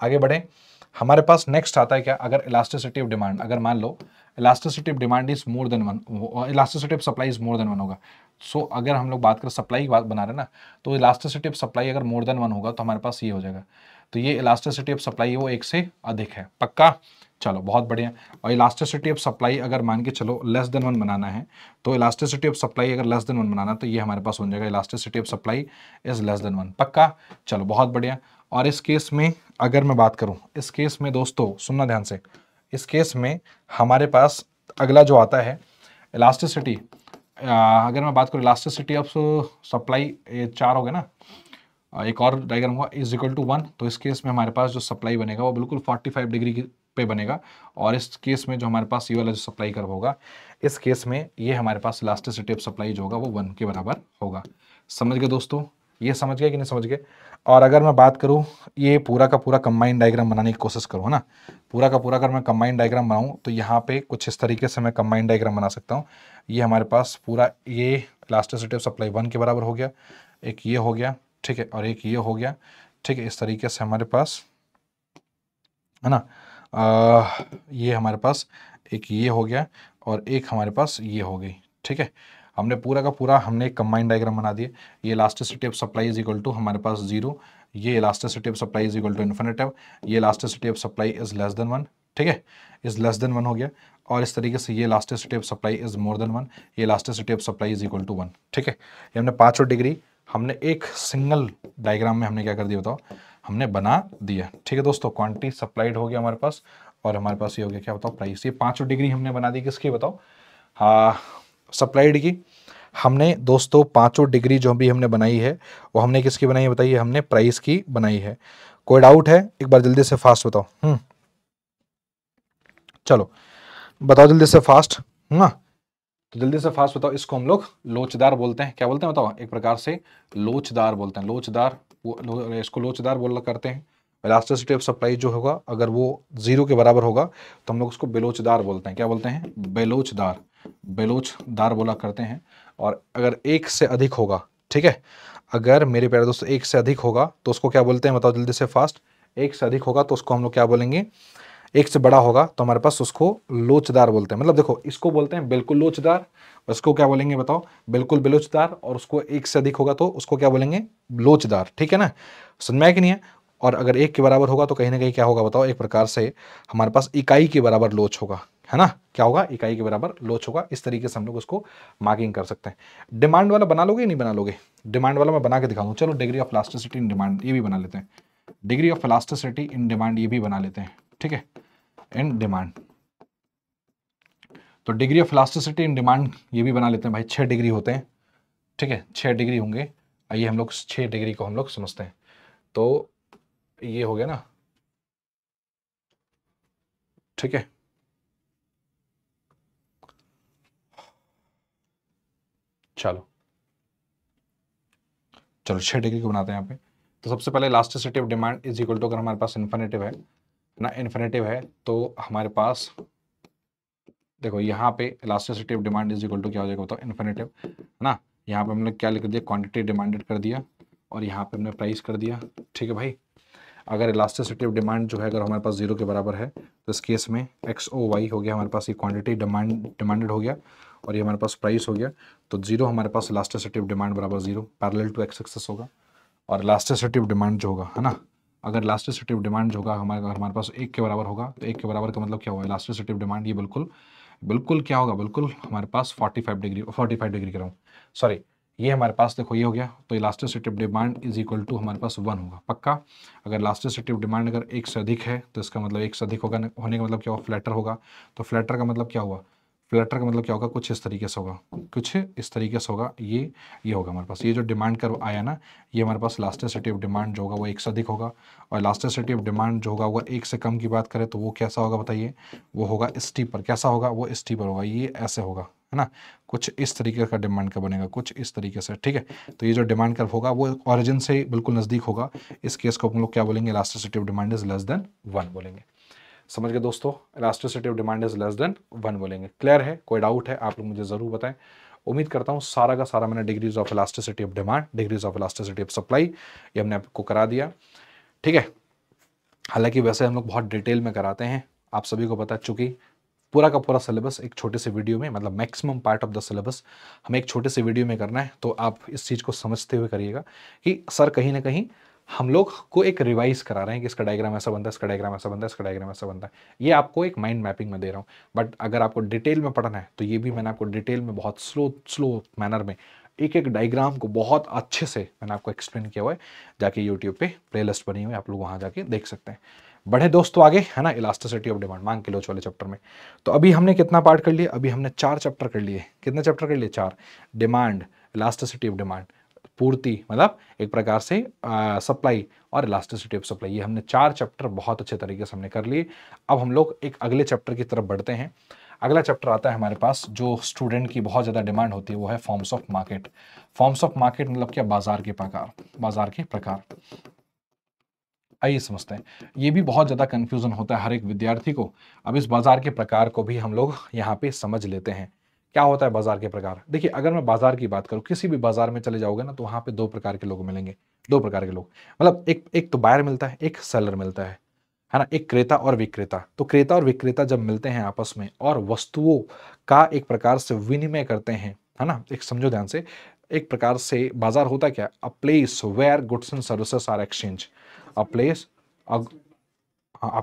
आगे बढ़ें हमारे पास नेक्स्ट आता है क्या अगर इलास्टिसिटी ऑफ डिमांड अगर मान लो elasticity demand is more than one elasticity of supply is more than one होगा सो so, अगर हम लोग बात करें सप्लाई की बात बना रहे ना तो इलास्टिसिटी ऑफ सप्लाई अगर मोर देन वन होगा तो हमारे पास ये हो जाएगा तो ये इलास्टिसिटी ऑफ सप्लाई वो एक से अधिक है पक्का चलो बहुत बढ़िया और इलास्टिसिटी ऑफ सप्लाई अगर मान के चलो लेस देन वन बनाना है तो इलास्टिसिटी ऑफ सप्लाई अगर लेस देन वन बनाना तो ये हमारे पास हो जाएगा elasticity of supply is less than one पक्का चलो बहुत बढ़िया और इस केस में अगर मैं बात करूँ इस केस में दोस्तों सुनना ध्यान से इस केस में हमारे पास अगला जो आता है इलास्टिसिटी अगर मैं बात करूँ इलास्टिसिटी ऑफ सप्लाई चार हो गए ना एक और डायग्राम हुआ इज इक्वल टू वन तो इस केस में हमारे पास जो सप्लाई बनेगा वो बिल्कुल 45 डिग्री पे बनेगा और इस केस में जो हमारे पास ये वाला जो सप्लाई कर्व होगा इस केस में ये हमारे पास इलास्टिसिटी ऑफ सप्लाई जो होगा वो वन के बराबर होगा समझ गए दोस्तों ये समझ गए कि नहीं समझ गए और अगर मैं बात करूँ ये पूरा का पूरा कम्बाइंड डायग्राम बनाने की कोशिश करूँ है ना पूरा का पूरा अगर मैं कम्बाइंड डायग्राम बनाऊँ तो यहाँ पे कुछ इस तरीके से मैं कम्बाइंड डायग्राम बना सकता हूँ ये हमारे पास पूरा ये इलास्टिसिटी ऑफ सप्लाई वन के बराबर हो गया एक ये हो गया ठीक है और एक ये हो गया ठीक है इस तरीके से हमारे पास है ना आ, ये हमारे पास एक ये हो गया और एक हमारे पास ये हो गई ठीक है हमने पूरा का पूरा हमने एक कंबाइंड डायग्राम बना दिए ये elasticity of supply is equal to हमारे पास जीरो ये elasticity of supply is equal to infinitive ये elasticity of supply is less than one ठीक है इज लेस देन वन हो गया और इस तरीके से ये elasticity of supply is more than one ये elasticity of supply is equal to one ठीक है ये हमने पाँचों डिग्री हमने एक सिंगल डायग्राम में हमने क्या कर दिया बताओ हमने बना दिया ठीक है दोस्तों क्वांटिटी सप्लाइड हो गया हमारे पास और हमारे पास ये हो गया क्या बताओ प्राइस ये पाँचों डिग्री हमने बना दी किसकी बताओ हाँ सप्लाइड की हमने दोस्तों पाँचों डिग्री जो भी हमने बनाई है वो हमने किसकी बनाई है बताइए हमने प्राइस की बनाई है कोई डाउट है एक बार जल्दी से फास्ट बताओ हम्म चलो बताओ जल्दी से फास्ट हम्म, हाँ। ना तो जल्दी से फास्ट बताओ इसको हम लोग लोचदार बोलते हैं क्या बोलते हैं बताओ एक प्रकार से लोचदार बोलते हैं लोचदार इसको लोचदार बोल करते हैं इलास्टिसिटी ऑफ सप्लाई जो होगा अगर वो जीरो के बराबर होगा तो हम लोग उसको बेलोचदार बोलते हैं क्या बोलते हैं बेलोचदार बेलोचदार बोला करते हैं और अगर एक से अधिक होगा ठीक है अगर मेरे प्यारे दोस्तों एक से अधिक होगा तो उसको क्या बोलते हैं बताओ जल्दी से फास्ट एक से अधिक होगा तो उसको हम लोग क्या बोलेंगे एक से बड़ा होगा तो हमारे पास उसको लोचदार बोलते हैं मतलब देखो इसको बोलते हैं बिल्कुल लोचदार उसको क्या बोलेंगे बताओ बिल्कुल बेलोचदार और उसको एक से अधिक होगा तो उसको क्या बोलेंगे लोचदार ठीक है ना समझ में कि नहीं है और अगर एक के बराबर होगा तो कहीं ना कहीं क्या होगा बताओ एक प्रकार से हमारे पास इकाई के बराबर लोच होगा है ना क्या होगा इकाई के बराबर लोच होगा इस तरीके से हम लोग उसको मार्किंग कर सकते हैं डिमांड वाला बना लोगे नहीं बना लोगे डिमांड वाला मैं बना के दिखा दूँ चलो degree of elasticity in demand ये भी बना लेते हैं degree of elasticity in demand ये भी बना लेते हैं ठीक है इन डिमांड तो degree of elasticity in demand ये भी बना लेते हैं भाई छः डिग्री होते हैं ठीक है छः डिग्री होंगे आइए हम लोग छः डिग्री को हम लोग समझते हैं तो ये हो गया ना ठीक है चलो चलो छह डिग्री को बनाते हैं यहाँ पे तो सबसे पहले city of demand is equal to अगर हमारे पास इन्फिनेटिव है ना इन्फिनेटिव है तो हमारे पास देखो यहाँ पे elasticity of demand is equal to क्या हो जाएगा बताओ इन्फिनेटिव है ना यहाँ पे हमने क्या लिख दिया क्वांटिटी डिमांडेड कर दिया और यहाँ पे हमने प्राइस कर दिया ठीक है भाई अगर इलास्टिसिटी ऑफ डिमांड जो है अगर हमारे पास जीरो के बराबर है तो इस केस में एक्स ओ वाई हो गया हमारे पास ये क्वांटिटी डिमांड डिमांडेड हो गया और ये हमारे पास प्राइस हो गया तो जीरो हमारे पास इलास्टिसिटी ऑफ डिमांड बराबर zero parallel to X axis होगा और इलास्टिसिटी ऑफ डिमांड जो होगा है ना अगर इलास्टिसिटी ऑफ डिमांड जो होगा हमारे हमारे पास एक के बराबर होगा तो एक के बराबर का मतलब क्या होगा इलास्टिसिटी ऑफ डिमांड ये बिल्कुल बिल्कुल क्या होगा बिल्कुल हमारे पास फाइव डिग्री फाइव डिग्री कराऊँ सॉरी ये हमारे पास देखो ये हो गया तो of demand is equal to हमारे पास वन होगा पक्का अगर ऑफ डिमांड अगर एक से अधिक है तो इसका मतलब एक से अधिक होगा होने का मतलब क्या होगा फ्लैटर होगा तो फ्लैटर का मतलब क्या हुआ फ्लैटर का मतलब क्या होगा कुछ इस तरीके से होगा कुछ इस तरीके से होगा ये ये होगा हमारे पास ये जो डिमांड कर आया ना ये हमारे पास ऑफ डिमांड जो होगा वो एक से अधिक होगा और ऑफ डिमांड जो होगा अगर एक से कम की बात करें तो वो कैसा होगा बताइए वो होगा स्टीपर कैसा होगा वो स्टीपर होगा ये ऐसे होगा है ना कुछ इस तरीके का डिमांड कर्व बनेगा कुछ इस तरीके से ठीक है तो ये जो डिमांड कर्व होगा वो ऑरिजिन से बिल्कुल नज़दीक होगा इस केस को हम लोग क्या बोलेंगे elasticity of demand is less than one बोलेंगे समझ गए दोस्तों elasticity of demand is less than one बोलेंगे क्लियर है कोई डाउट है आप लोग मुझे ज़रूर बताएं उम्मीद करता हूँ सारा का सारा मैंने degrees of elasticity of demand degrees of elasticity of supply ये हमने आपको करा दिया ठीक है हालांकि वैसे हम लोग बहुत डिटेल में कराते हैं आप सभी को पता चुकी पूरा का पूरा सिलेबस एक छोटे से वीडियो में मतलब maximum part of the syllabus हमें एक छोटे से वीडियो में करना है तो आप इस चीज़ को समझते हुए करिएगा कि सर कहीं ना कहीं हम लोग को एक रिवाइज करा रहे हैं कि इसका डायग्राम ऐसा बनता है इसका डायग्राम ऐसा बनता है इसका डायग्राम ऐसा बनता है ये आपको एक माइंड मैपिंग में दे रहा हूँ बट अगर आपको डिटेल में पढ़ना है तो ये भी मैंने आपको डिटेल में बहुत स्लो स्लो मैनर में एक एक डायग्राम को बहुत अच्छे से मैंने आपको एक्सप्लेन किया हुआ है जाके यूट्यूब पे प्लेलिस्ट बनी हुई है आप लोग वहाँ जाके देख सकते हैं बढ़े दोस्तों आगे है ना इलास्टिसिटी ऑफ डिमांड मांग के लोच वाले चैप्टर में तो अभी हमने कितना पार्ट कर लिए अभी हमने चार चैप्टर कर लिए कितने चैप्टर कर लिए चार डिमांड इलास्टिसिटी ऑफ डिमांड पूर्ति मतलब एक प्रकार से सप्लाई और इलास्टिसिटी ऑफ सप्लाई ये हमने चार चैप्टर बहुत अच्छे तरीके से हमने कर लिए अब हम लोग एक अगले चैप्टर की तरफ बढ़ते हैं अगला चैप्टर आता है हमारे पास जो स्टूडेंट की बहुत ज़्यादा डिमांड होती है वो है forms of market forms of market मतलब क्या बाजार के प्रकार बाजार के प्रकार आइए समझते हैं ये भी बहुत ज़्यादा कन्फ्यूज़न होता है हर एक विद्यार्थी को अब इस बाज़ार के प्रकार को भी हम लोग यहाँ पे समझ लेते हैं क्या होता है बाज़ार के प्रकार देखिए अगर मैं बाज़ार की बात करूँ किसी भी बाज़ार में चले जाओगे ना तो वहाँ पे दो प्रकार के लोग मिलेंगे दो प्रकार के लोग मतलब एक एक तो बायर मिलता है एक सेलर मिलता है है ना एक क्रेता और विक्रेता तो क्रेता और विक्रेता जब मिलते हैं आपस में और वस्तुओं का एक प्रकार से विनिमय करते हैं है ना एक समझो ध्यान से एक प्रकार से बाजार होता है क्या a place where goods and services are exchange a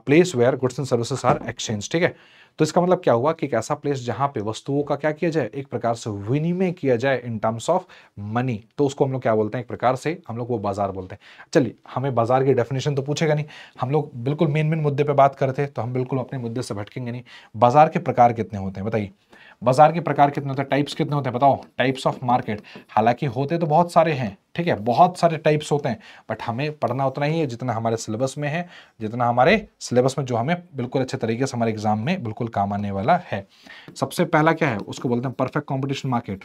place where goods and services are exchange ठीक है तो इसका मतलब क्या हुआ कि एक ऐसा प्लेस जहां पे वस्तुओं का क्या किया जाए एक प्रकार से विनिमय किया जाए इन टर्म्स ऑफ मनी तो उसको हम लोग क्या बोलते हैं एक प्रकार से हम लोग वो बाजार बोलते हैं चलिए हमें बाजार की डेफिनेशन तो पूछेगा नहीं हम लोग बिल्कुल मेन मेन मुद्दे पे बात करते हैं तो हम बिल्कुल अपने मुद्दे से भटकेंगे नहीं बाजार के प्रकार कितने होते हैं बताइए बाजार के प्रकार कितने होते हैं टाइप्स कितने होते हैं बताओ टाइप्स ऑफ मार्केट हालांकि होते तो बहुत सारे हैं ठीक है बहुत सारे टाइप्स होते हैं बट हमें पढ़ना उतना ही है जितना हमारे सिलेबस में है जितना हमारे सिलेबस में जो हमें बिल्कुल अच्छे तरीके से हमारे एग्जाम में बिल्कुल काम आने वाला है सबसे पहला क्या है उसको बोलते हैं परफेक्ट कॉम्पिटिशन मार्केट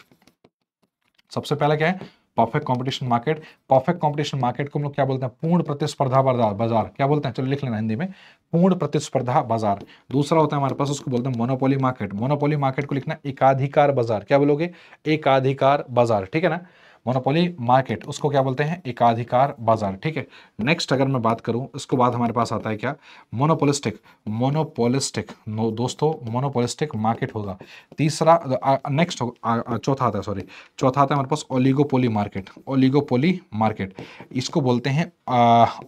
सबसे पहला क्या है perfect competition market perfect competition market को हम लोग क्या बोलते हैं पूर्ण प्रतिस्पर्धा बाजार क्या बोलते हैं चलो लिख लेना हिंदी में पूर्ण प्रतिस्पर्धा बाजार दूसरा होता है हमारे पास उसको बोलते हैं मोनोपोली मार्केट मोनोपोली मार्केट को लिखना एकाधिकार बाजार क्या बोलोगे एकाधिकार बाजार ठीक है ना मोनोपोली मार्केट उसको क्या बोलते हैं एकाधिकार बाजार ठीक है नेक्स्ट अगर मैं बात करूं इसको बाद हमारे पास आता है क्या मोनोपोलिस्टिक मोनोपोलिस्टिक नो दोस्तों मोनोपोलिस्टिक मार्केट होगा तीसरा नेक्स्ट चौथा आता है सॉरी चौथा आता है हमारे पास ओलिगोपोली मार्केट ओलिगोपोली मार्केट इसको बोलते हैं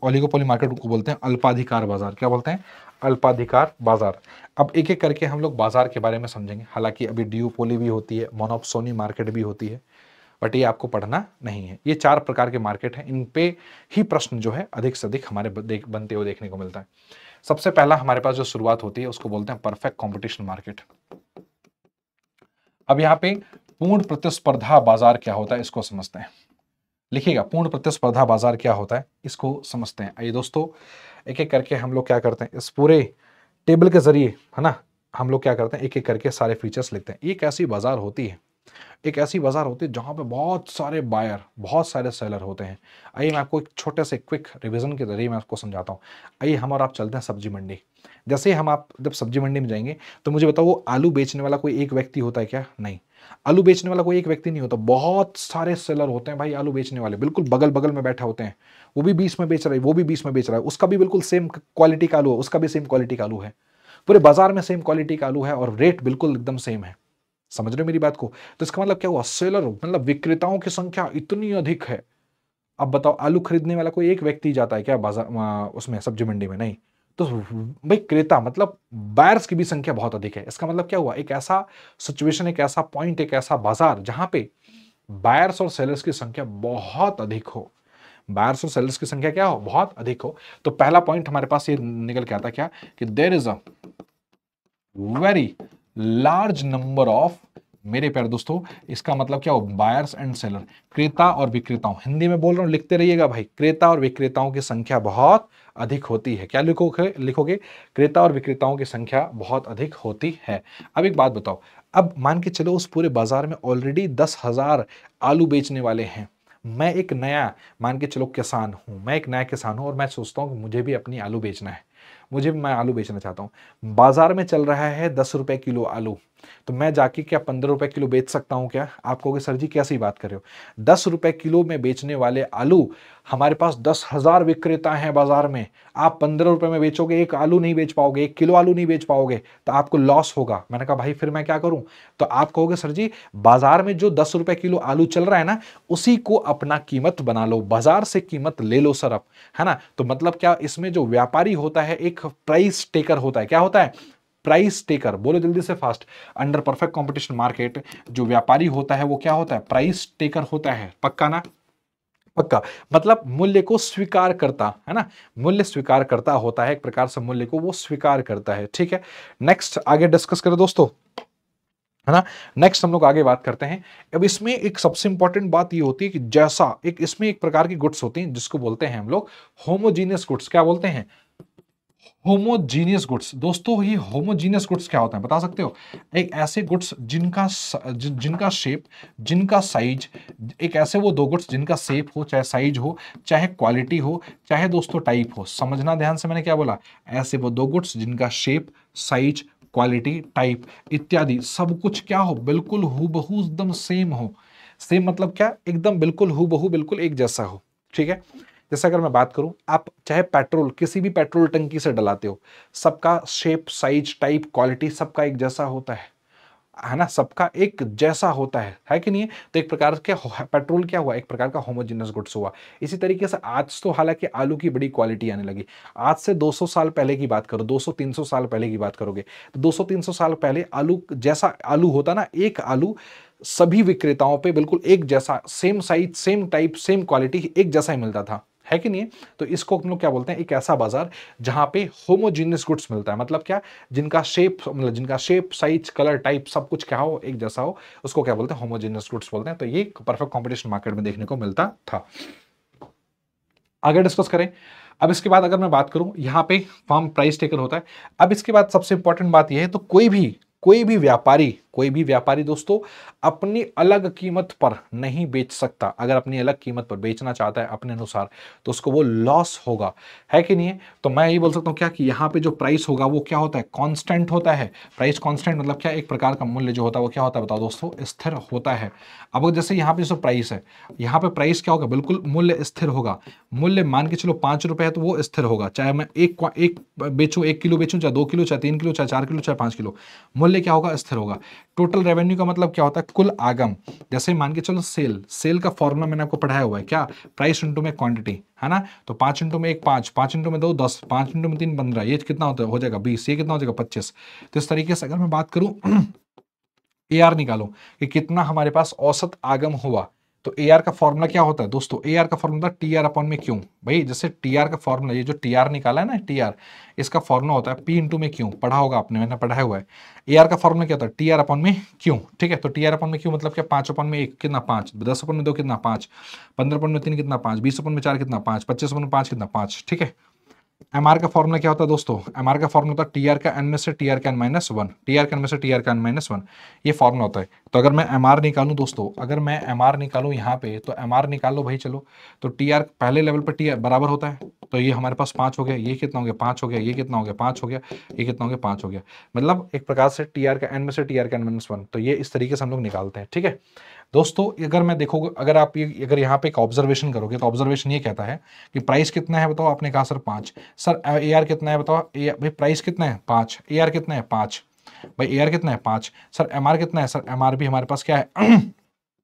ओलिगोपोली मार्केट को बोलते हैं अल्पाधिकार बाजार क्या बोलते हैं अल्पाधिकार बाजार अब एक एक करके हम लोग बाजार के बारे में समझेंगे हालांकि अभी डियोपोली भी होती है मोनोपसोनी मार्केट भी होती है बट ये आपको पढ़ना नहीं है ये चार प्रकार के मार्केट हैं इन पे ही प्रश्न जो है अधिक से अधिक हमारे बनते हुए देखने को मिलता है सबसे पहला हमारे पास जो शुरुआत होती है उसको बोलते हैं परफेक्ट कॉम्पिटिशन मार्केट अब यहाँ पे पूर्ण प्रतिस्पर्धा बाजार क्या होता है इसको समझते हैं लिखिएगा पूर्ण प्रतिस्पर्धा बाजार क्या होता है इसको समझते हैं आइए दोस्तों एक एक करके हम लोग क्या करते हैं इस पूरे टेबल के जरिए है ना हम लोग क्या करते हैं एक एक करके सारे फीचर्स लिखते हैं एक ऐसी बाजार होती है एक ऐसी बाज़ार होती है जहाँ पे बहुत सारे बायर बहुत सारे सेलर होते हैं आइए मैं आपको एक छोटे से क्विक रिवीजन के जरिए मैं आपको समझाता हूँ आइए हम और आप चलते हैं सब्जी मंडी जैसे ही हम आप जब सब्जी मंडी में जाएंगे तो मुझे बताओ वो आलू बेचने वाला कोई एक व्यक्ति होता है क्या नहीं आलू बेचने वाला कोई एक व्यक्ति नहीं होता बहुत सारे सेलर होते हैं भाई आलू बेचने वाले बिल्कुल बगल बगल में बैठा होते हैं वो भी बीस में बेच रहा है वो भी बीस में बेच रहा है उसका भी बिल्कुल सेम क्वालिटी का आलू है उसका भी सेम क्वालिटी का आलू है पूरे बाजार में सेम क्वालिटी का आलू है और रेट बिल्कुल एकदम सेम है समझ रहे हो मेरी बात को तो इसका मतलब क्या हुआ सेलर मतलब विक्रेताओं की संख्या इतनी अधिक है अब बताओ आलू खरीदने वाला कोई एक व्यक्ति जाता है क्या बाजार उसमें सब्जी मंडी में नहीं तो भाई क्रेता मतलब बायर्स की भी संख्या बहुत अधिक है इसका मतलब क्या हुआ एक ऐसा सिचुएशन एक ऐसा पॉइंट एक ऐसा बाजार जहां पे बायर्स और सेलर्स की संख्या बहुत अधिक हो बायर्स और सेलर्स की संख्या क्या हो बहुत अधिक हो तो पहला पॉइंट हमारे पास ये निकल के आता क्या कि there is a very large number of मेरे प्यार दोस्तों इसका मतलब क्या हो बायर्स एंड सेलर क्रेता और विक्रेताओं हिंदी में बोल रहा हूँ लिखते रहिएगा भाई क्रेता और विक्रेताओं की संख्या बहुत अधिक होती है क्या लिखोगे लिखोगे क्रेता और विक्रेताओं की संख्या बहुत अधिक होती है अब एक बात बताओ अब मान के चलो उस पूरे बाजार में ऑलरेडी दस हजार आलू बेचने वाले हैं मैं एक नया मान के चलो किसान हूँ मैं एक नया किसान हूँ और मैं सोचता हूँ कि मुझे भी अपनी आलू बेचना है मुझे मैं आलू बेचना चाहता हूँ बाजार में चल रहा है दस रुपये किलो आलू तो मैं जाके क्या पंद्रह रुपए किलो बेच सकता हूँ क्या आप कहोगे सर जी कैसी बात कर रहे हो दस रुपए किलो में बेचने वाले आलू हमारे पास दस हज़ार विक्रेता हैं बाज़ार में आप पंद्रह रुपए में बेचोगे एक आलू नहीं बेच पाओगे एक किलो आलू नहीं बेच पाओगे तो आपको लॉस होगा मैंने कहा भाई फिर मैं क्या करूं तो आप कहोगे सर जी बाज़ार में जो दस रुपए किलो आलू चल रहा है ना उसी को अपना कीमत बना लो बाज़ार से कीमत ले लो सर आप है ना तो मतलब क्या इसमें जो व्यापारी होता है एक प्राइस टेकर होता है क्या होता है प्राइस टेकर बोलो जल्दी से fast under perfect competition market जो व्यापारी होता है वो क्या होता है प्राइस टेकर होता है पक्का ना पक्का मतलब मूल्य को स्वीकार करता है ना मूल्य स्वीकार करता होता है एक प्रकार से मूल्य को वो स्वीकार करता है ठीक है नेक्स्ट आगे डिस्कस करें दोस्तों है ना नेक्स्ट हम लोग आगे बात करते हैं अब इसमें एक सबसे इंपॉर्टेंट बात ये होती है कि जैसा एक इसमें एक प्रकार की गुड्स होती हैं जिसको बोलते हैं हम लोग होमोजीनियस गुड्स क्या बोलते हैं होमोजीनियस गुड्स दोस्तों ये होमोजीनियस गुड्स क्या होते हैं बता सकते हो एक ऐसे गुड्स जिनका जिनका शेप जिनका साइज एक ऐसे वो दो गुड्स जिनका शेप हो चाहे साइज हो चाहे क्वालिटी हो चाहे दोस्तों टाइप हो समझना ध्यान से मैंने क्या बोला ऐसे वो दो गुड्स जिनका शेप साइज क्वालिटी टाइप इत्यादि सब कुछ क्या हो बिल्कुल हु एकदम सेम हो सेम मतलब क्या एकदम बिल्कुल हु बिल्कुल एक जैसा हो ठीक है जैसे अगर मैं बात करूं आप चाहे पेट्रोल किसी भी पेट्रोल टंकी से डलाते हो सबका शेप साइज टाइप क्वालिटी सबका एक जैसा होता है है ना सबका एक जैसा होता है है कि नहीं है तो एक प्रकार के पेट्रोल क्या हुआ एक प्रकार का होमोजिनस गुड्स हुआ इसी तरीके से आज तो हालांकि आलू की बड़ी क्वालिटी आने लगी आज से 200 साल पहले की बात करो 200-300 साल पहले की बात करोगे तो 200-300 साल पहले आलू जैसा आलू होता ना एक आलू सभी विक्रेताओं पर बिल्कुल एक जैसा same size same type same quality एक जैसा ही मिलता था है कि नहीं तो इसको हम लोग क्या बोलते हैं एक ऐसा बाजार जहाँ पे होमोजीनियस गुड्स मिलता है मतलब क्या जिनका शेप मतलब जिनका शेप साइज कलर टाइप सब कुछ क्या हो एक जैसा हो उसको क्या बोलते हैं होमोजीनियस गुड्स बोलते हैं तो ये परफेक्ट कॉम्पिटिशन मार्केट में देखने को मिलता था आगे डिस्कस करें अब इसके बाद अगर मैं बात करूं यहां पे फार्म प्राइस टेकर होता है अब इसके बाद सबसे इंपॉर्टेंट बात यह है तो कोई भी कोई भी व्यापारी कोई भी व्यापारी दोस्तों अपनी अलग कीमत पर नहीं बेच सकता अगर अपनी अलग कीमत पर बेचना चाहता है अपने अनुसार तो उसको वो लॉस होगा है कि नहीं है तो मैं यही बोल सकता हूँ क्या कि यहाँ पे जो प्राइस होगा वो क्या होता है कांस्टेंट होता है प्राइस कांस्टेंट मतलब क्या एक प्रकार का मूल्य जो होता है वो क्या होता है बताओ दोस्तों स्थिर होता है अब जैसे यहाँ पे जो प्राइस है यहाँ पे प्राइस क्या होगा बिल्कुल मूल्य स्थिर होगा मूल्य मान के चलो पाँच रुपये है तो वो स्थिर होगा चाहे मैं एक एक बेचूँ एक किलो बेचूँ चाहे दो किलो चाहे तीन किलो चाहे चार किलो चाहे पाँच किलो मूल्य क्या होगा स्थिर होगा टोटल रेवेन्यू का मतलब क्या होता है कुल आगम जैसे मान के चलो सेल सेल का फॉर्मूला मैंने आपको पढ़ाया हुआ है क्या प्राइस इंटू में क्वांटिटी है ना तो पांच इंटू में एक पांच पांच इंटू में दो दस पांच इंटू में तीन पंद्रह ये कितना होता है हो जाएगा बीस ये कितना हो जाएगा पच्चीस तो इस तरीके से अगर मैं बात करूं ए आर निकालो कि कितना हमारे पास औसत आगम हुआ तो ए का फॉर्मूला क्या होता है दोस्तों ए का फॉर्मूला टी आर अपॉन में क्यों भाई जैसे टी का फॉर्मूला ये जो टी निकाला है ना टी आर इसका फॉर्मूला होता है पी इंटू में क्यों पढ़ा होगा आपने मैंने पढ़ाया हुआ है ए का फॉर्मूला क्या होता है टी आर अपॉन में क्यों ठीक है तो टी आर अपॉन में क्यों मतलब क्या पांच अपन में एक कितना पाँच दस अपन में दो कितना पांच पंद्रह अपन में तीन कितना पाँच बीस अपन में चार कितना पाँच पच्चीस अपन में पांच कितना पांच ठीक है एम आर का फॉर्मूला क्या होता है दोस्तों एम आर का फॉर्मूला होता है टी आर का एन में से टी आर का N minus one T R का एन में से टी आर का एन माइनस वन ये फॉर्मूला होता है तो अगर मैं एम आर निकालू दोस्तों अगर मैं एम आर निकालू यहाँ पे तो एम आर निकाल लो भाई चलो तो टी आर पहले लेवल पर टी आर बराबर होता है तो ये हमारे पास पाँच हो गया ये कितना हो गया पाँच हो गया ये कितना हो गया पाँच हो गया ये कितना हो गया पाँच हो गया मतलब एक प्रकार से टी आर का एन में से टी आर का एन माइनस वन तो ये इस तरीके से हम लोग निकालते हैं ठीक है दोस्तों अगर मैं देखो अगर आप ये अगर यहाँ पे एक ऑब्जर्वेशन करोगे तो ऑब्जर्वेशन ये कहता है कि प्राइस कितना है बताओ आपने कहा सर पाँच सर ए आर कितना है बताओ ए भाई प्राइस कितना है पाँच ए आर कितना है पाँच भाई ए आर कितना है पाँच सर एम आर कितना है सर एम आर भी हमारे पास क्या है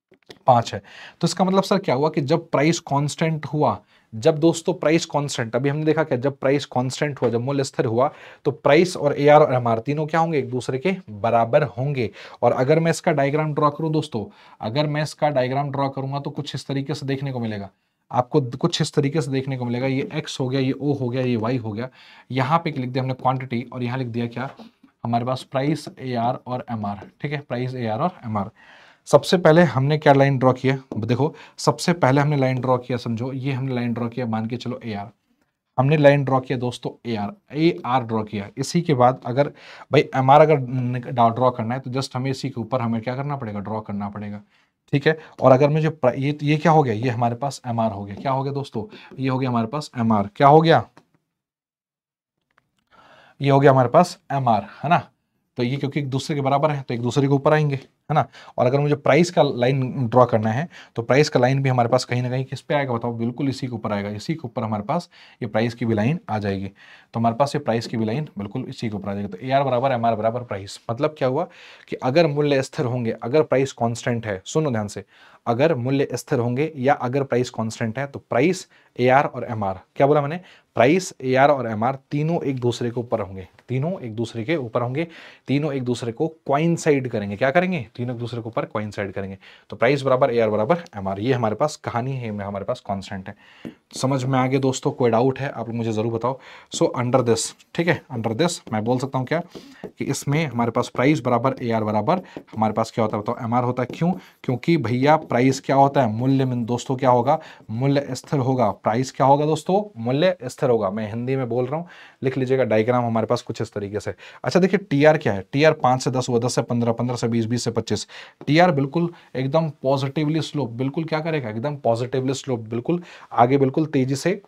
पाँच है तो इसका मतलब सर क्या हुआ कि जब प्राइस कॉन्स्टेंट हुआ जब दोस्तों प्राइस कांस्टेंट अभी हमने देखा क्या जब प्राइस कांस्टेंट हुआ जब मूल्य स्थिर हुआ तो प्राइस और ए आर और एम आर तीनों क्या होंगे एक दूसरे के बराबर होंगे और अगर मैं इसका डायग्राम ड्रॉ करूँ दोस्तों अगर मैं इसका डायग्राम ड्रॉ करूंगा तो कुछ इस तरीके से देखने को मिलेगा आपको कुछ इस तरीके से देखने को मिलेगा ये एक्स हो गया ये ओ हो गया ये वाई हो गया यहाँ पे लिख दिया हमने क्वान्टिटी और यहाँ लिख दिया क्या हमारे पास प्राइस ए आर और एम आर ठीक है प्राइस ए आर और एम आर सबसे पहले हमने क्या लाइन ड्रॉ किया देखो सबसे पहले हमने लाइन ड्रॉ किया समझो ये हमने लाइन ड्रॉ किया मान के चलो ए आर हमने लाइन ड्रॉ किया दोस्तों A R A R draw किया इसी के बाद अगर भाई एम आर अगर ड्रॉ करना है तो जस्ट हमें इसी के ऊपर हमें क्या करना पड़ेगा ड्रॉ करना पड़ेगा ठीक है और अगर मुझे ये ये क्या हो गया ये हमारे पास एम आर हो गया क्या हो गया दोस्तों ये हो गया हमारे पास एम आर क्या हो गया ये हो गया हमारे पास एम आर है ना तो ये क्योंकि एक दूसरे के बराबर है तो एक दूसरे के ऊपर आएंगे है ना और अगर मुझे प्राइस का लाइन ड्रॉ करना है तो प्राइस का लाइन भी हमारे पास कहीं ना कहीं किस पे आएगा बताओ बिल्कुल इसी के ऊपर आएगा इसी के ऊपर हमारे पास ये प्राइस की भी लाइन आ जाएगी तो हमारे पास ये प्राइस की भी लाइन बिल्कुल इसी के ऊपर आ जाएगी तो ए आर बराबर एम आर बराबर प्राइस मतलब क्या हुआ कि अगर मूल्य स्थिर होंगे अगर प्राइस कॉन्स्टेंट है सुनो ध्यान से अगर मूल्य स्थिर होंगे या अगर प्राइस कॉन्स्टेंट है तो प्राइस ए आर और एम आर क्या बोला मैंने प्राइस ए आर और एम आर तीनों एक दूसरे के ऊपर होंगे तीनों एक दूसरे के ऊपर होंगे तीनों एक दूसरे को क्वाइंसाइड करेंगे क्या करेंगे तीनों एक दूसरे के ऊपर क्वाइंसाइड करेंगे तो प्राइस बराबर ए आर बराबर एम आर ये हमारे पास कहानी है हमारे पास कॉन्स्टेंट है समझ में आगे दोस्तों कोई डाउट है आप लोग मुझे ज़रूर बताओ सो अंडर दिस ठीक है अंडर दिस मैं बोल सकता हूँ क्या कि इसमें हमारे पास प्राइस बराबर ए आर बराबर हमारे पास क्या होता है बताओ एम आर होता है क्यों क्योंकि भैया प्राइस क्या होता है मूल्य में दोस्तों क्या होगा मूल्य स्थिर होगा प्राइस क्या होगा दोस्तों मूल्य स्थिर होगा मैं हिंदी में बोल रहा हूँ लिख लीजिएगा डायग्राम हमारे पास कुछ इस तरीके से अच्छा देखिए टीआर क्या है टीआर पाँच से दस हुआ दस से पंद्रह पंद्रह से बीस बीस से पच्चीस टीआर बिल्कुल एकदम पॉजिटिवली स्लोप बिल्कुल क्या करेगा एकदम पॉजिटिवली स्लोप बिल्कुल आगे बिल्कुल तेजी से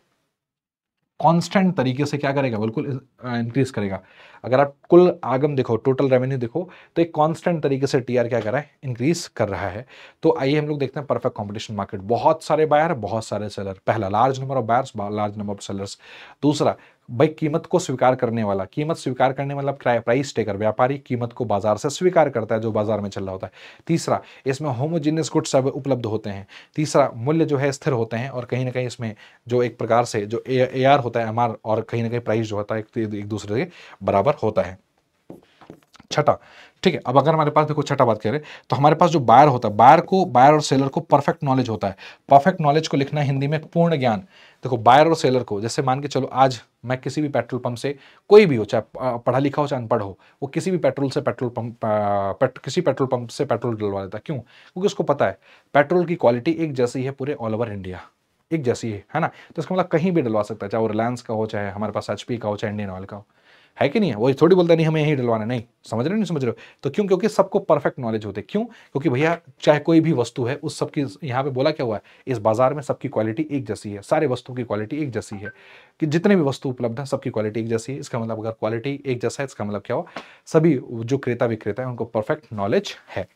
कांस्टेंट तरीके से क्या करेगा बिल्कुल इंक्रीज करेगा अगर आप कुल आगम देखो टोटल रेवेन्यू देखो तो एक कांस्टेंट तरीके से टीआर क्या कर रहा है इंक्रीज कर रहा है तो आइए हम लोग देखते हैं परफेक्ट कंपटीशन मार्केट बहुत सारे बायर बहुत सारे सेलर पहला large number of buyers large number of sellers दूसरा भाई कीमत को स्वीकार करने वाला कीमत स्वीकार करने वाला प्राइस टेकर व्यापारी कीमत को बाजार से स्वीकार करता है जो बाजार में चल रहा होता है तीसरा इसमें होमोजीनियस गुड्स उपलब्ध होते हैं तीसरा मूल्य जो है स्थिर होते हैं और कहीं ना कहीं इसमें जो एक प्रकार से जो ए आर होता है एम और कहीं ना कहीं प्राइस जो होता है एक दूसरे के बराबर होता है छठा ठीक है अब अगर हमारे पास देखो छठा बात करें तो हमारे पास जो बायर होता है बायर को बायर और सेलर को परफेक्ट नॉलेज होता है परफेक्ट नॉलेज को लिखना हिंदी में पूर्ण ज्ञान देखो बायर और सेलर को जैसे मान के चलो आज मैं किसी भी पेट्रोल पंप से कोई भी हो चाहे पढ़ा लिखा हो चाहे अनपढ़ हो वो किसी भी पेट्रोल से पेट्रोल पंप पेट, किसी पेट्रोल पंप से पेट्रोल डलवा देता क्यों क्योंकि उसको पता है पेट्रोल की क्वालिटी एक जैसी है पूरे ऑल ओवर इंडिया एक जैसी है है ना तो इसका मतलब कहीं भी डलवा सकता है चाहे वो रिलायंस का हो चाहे हमारे पास एच का हो चाहे इंडियन ऑयल का हो है कि नहीं है वो थोड़ी बोलता नहीं हमें यहीं डलवाना नहीं समझ रहे हो नहीं समझ रहे हो तो क्यों क्योंकि सबको परफेक्ट नॉलेज होते क्यों क्योंकि भैया चाहे कोई भी वस्तु है उस सबकी यहाँ पे बोला क्या हुआ है इस बाजार में सबकी क्वालिटी एक जैसी है सारे वस्तुओं की क्वालिटी एक जैसी है कि जितने भी वस्तु उपलब्ध है सबकी क्वालिटी एक जैसी है इसका मतलब अगर क्वालिटी एक जैसा है इसका मतलब क्या हो सभी जो क्रेता विक्रेता है उनको परफेक्ट नॉलेज है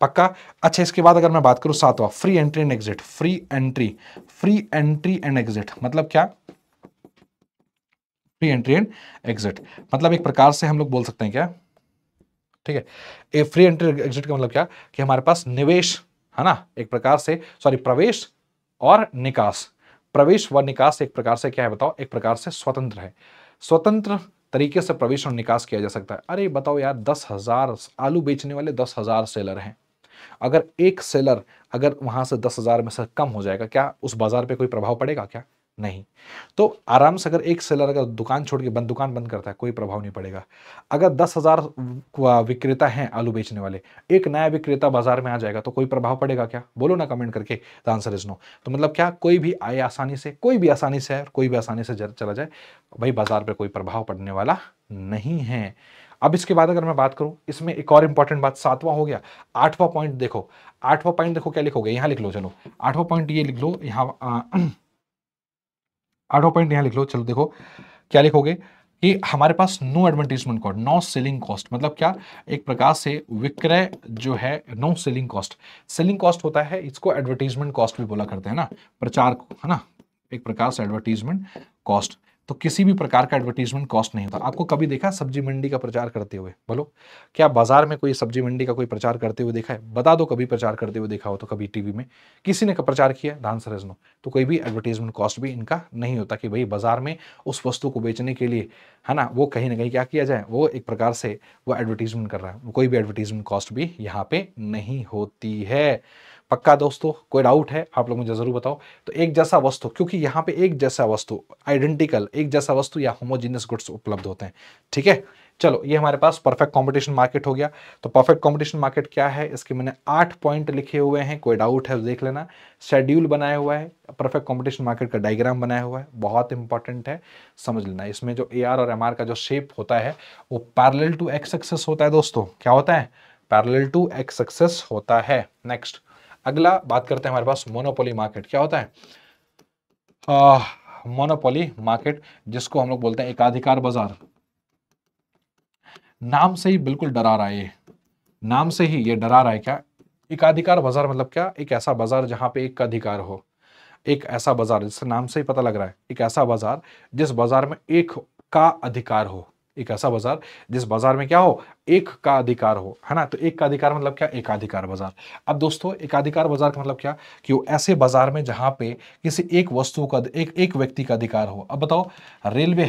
पक्का अच्छा इसके बाद अगर मैं बात करूं सातवां free entry and exit free entry free entry and exit मतलब क्या प्री एंट्री एंड एग्जिट मतलब एक प्रकार से हम लोग बोल सकते हैं क्या ठीक है ए फ्री एंट्री एग्जिट का मतलब क्या कि हमारे पास निवेश है ना एक प्रकार से सॉरी प्रवेश और निकास प्रवेश व निकास एक प्रकार से क्या है बताओ एक प्रकार से स्वतंत्र है स्वतंत्र तरीके से प्रवेश और निकास किया जा सकता है अरे बताओ यार दस हजार आलू बेचने वाले दस हजार सेलर हैं अगर एक सेलर अगर वहां से दस हजार में से कम हो जाएगा क्या उस बाजार पे कोई प्रभाव पड़ेगा क्या नहीं तो आराम से अगर एक सेलर अगर दुकान छोड़ के बंद दुकान बंद करता है कोई प्रभाव नहीं पड़ेगा अगर दस हज़ार विक्रेता हैं आलू बेचने वाले एक नया विक्रेता बाजार में आ जाएगा तो कोई प्रभाव पड़ेगा क्या बोलो ना कमेंट करके द आंसर इज़ नो तो मतलब क्या कोई भी आए आसानी से कोई भी आसानी से कोई भी आसानी से चला जाए भाई बाजार पर कोई प्रभाव पड़ने वाला नहीं है अब इसके बाद अगर मैं बात करूं इसमें एक और इंपॉर्टेंट बात सातवां हो गया आठवां पॉइंट देखो आठवां पॉइंट देखो क्या लिखोगे यहाँ लिख लो चलो आठवां पॉइंट ये लिख लो यहाँ आठों पॉइंट यहाँ लिख लो चलो देखो क्या लिखोगे कि हमारे पास no advertisement cost no selling cost मतलब क्या एक प्रकार से विक्रय जो है no selling cost selling cost होता है इसको एडवर्टीजमेंट कॉस्ट भी बोला करते हैं ना प्रचार है ना एक प्रकार से एडवर्टीजमेंट कॉस्ट तो किसी भी प्रकार का एडवर्टीजमेंट कॉस्ट नहीं होता आपको कभी देखा सब्जी मंडी का प्रचार करते हुए बोलो क्या बाजार में कोई सब्जी मंडी का कोई प्रचार करते हुए देखा है बता दो कभी प्रचार करते हुए देखा हो तो कभी टीवी में किसी ने प्रचार किया धान आंसर नो तो कोई भी एडवर्टीजमेंट कॉस्ट भी इनका नहीं होता कि भाई बाजार में उस वस्तु को बेचने के लिए है ना वो कहीं ना कहीं क्या किया जाए वो एक प्रकार से वो एडवर्टीजमेंट कर रहा है कोई भी एडवर्टीजमेंट कॉस्ट भी यहाँ पे नहीं होती है पक्का दोस्तों कोई डाउट है आप लोग मुझे ज़रूर बताओ तो एक जैसा वस्तु क्योंकि यहाँ पे एक जैसा वस्तु आइडेंटिकल एक जैसा वस्तु या होमोजीनियस गुड्स उपलब्ध होते हैं ठीक है चलो ये हमारे पास परफेक्ट कॉम्पिटिशन मार्केट हो गया तो परफेक्ट कॉम्पिटिशन मार्केट क्या है इसके मैंने आठ पॉइंट लिखे हुए हैं कोई डाउट है देख लेना शेड्यूल बनाया हुआ है परफेक्ट कॉम्पिटिशन मार्केट का डायग्राम बनाया हुआ है बहुत इंपॉर्टेंट है समझ लेना इसमें जो ए और एम का जो शेप होता है वो पैरल टू एक्स एक्सेस होता है दोस्तों क्या होता है पैरल टू एक्स एक्सेस होता है नेक्स्ट अगला बात करते हैं हमारे पास मोनोपोली मार्केट क्या होता है मोनोपोली मार्केट जिसको हम लोग बोलते हैं एकाधिकार बाजार नाम से ही बिल्कुल डरा रहा है ये नाम से ही ये डरा रहा है क्या एकाधिकार बाजार मतलब क्या एक ऐसा बाजार जहां पे एक अधिकार हो एक ऐसा बाजार जिससे नाम से ही पता लग रहा है एक ऐसा बाजार जिस बाजार में एक का अधिकार हो एक ऐसा बाजार जिस बाजार में क्या हो एक का अधिकार हो है ना तो एक का अधिकार मतलब क्या एकाधिकार बाजार अब दोस्तों एकाधिकार बाजार का मतलब क्या कि वो ऐसे बाजार में जहां पे किसी एक वस्तु का एक एक व्यक्ति का अधिकार हो अब बताओ रेलवे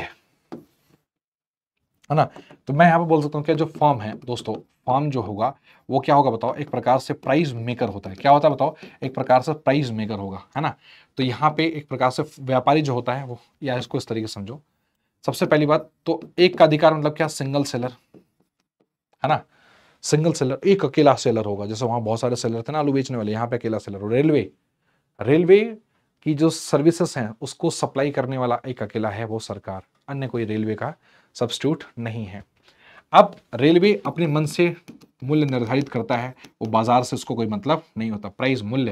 है ना तो मैं यहां पर बोल सकता हूँ क्या जो फॉर्म है दोस्तों फॉर्म जो होगा वो क्या होगा बताओ एक प्रकार से प्राइज मेकर होता है क्या होता है बताओ एक प्रकार से प्राइज मेकर होगा है ना तो यहाँ पे एक प्रकार से व्यापारी जो होता है वो या इसको इस तरीके समझो सबसे पहली बात तो एक का अधिकार मतलब क्या सिंगल सेलर है ना सिंगल सेलर एक अकेला सेलर होगा जैसे वहां बहुत सारे सेलर थे ना आलू बेचने वाले यहाँ पे अकेला सेलर हो रेलवे रेलवे की जो सर्विसेस हैं उसको सप्लाई करने वाला एक अकेला है वो सरकार अन्य कोई रेलवे का सब्सिट्यूट नहीं है अब रेलवे अपने मन से मूल्य निर्धारित करता है वो बाजार से उसको कोई मतलब नहीं होता प्राइस मूल्य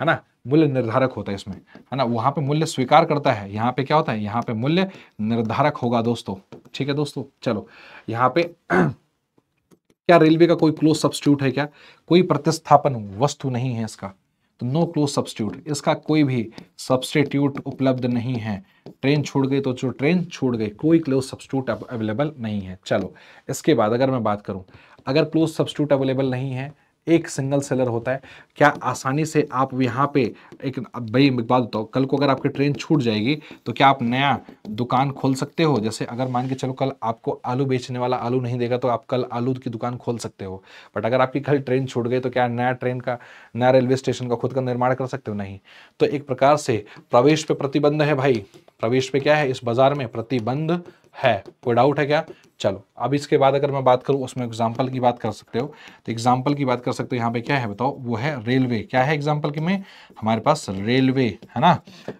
है ना मूल्य निर्धारक होता है इसमें है ना वहाँ पे मूल्य स्वीकार करता है यहाँ पे क्या होता है यहाँ पे मूल्य निर्धारक होगा दोस्तों ठीक है दोस्तों चलो यहाँ पे क्या रेलवे का कोई क्लोज सब्सिट्यूट है क्या कोई प्रतिस्थापन वस्तु नहीं है इसका तो नो क्लोज सब्सटीट्यूट इसका कोई भी सब्सटीट्यूट उपलब्ध नहीं है ट्रेन छोड़ गई तो जो ट्रेन छोड़ गई कोई क्लोज सब्सिट्यूट अवेलेबल नहीं है चलो इसके बाद अगर मैं बात करूं अगर क्लोज सब्सिट्यूट अवेलेबल नहीं है एक सिंगल सेलर होता है क्या आसानी से आप यहाँ पे एक भाई एक बात तो बताओ कल को अगर आपकी ट्रेन छूट जाएगी तो क्या आप नया दुकान खोल सकते हो जैसे अगर मान के चलो कल आपको आलू बेचने वाला आलू नहीं देगा तो आप कल आलू की दुकान खोल सकते हो बट अगर आपकी कल ट्रेन छूट गई तो क्या नया ट्रेन का नया रेलवे स्टेशन का खुद का निर्माण कर सकते हो नहीं तो एक प्रकार से प्रवेश पे प्रतिबंध है भाई प्रवेश पे क्या है इस बाजार में प्रतिबंध है कोई डाउट है क्या चलो अब इसके बाद अगर मैं बात करूं उसमें एग्जाम्पल की बात कर सकते हो तो एग्जाम्पल की बात कर सकते हो यहाँ पे क्या है बताओ वो है रेलवे क्या है एग्जाम्पल के में हमारे पास रेलवे है ना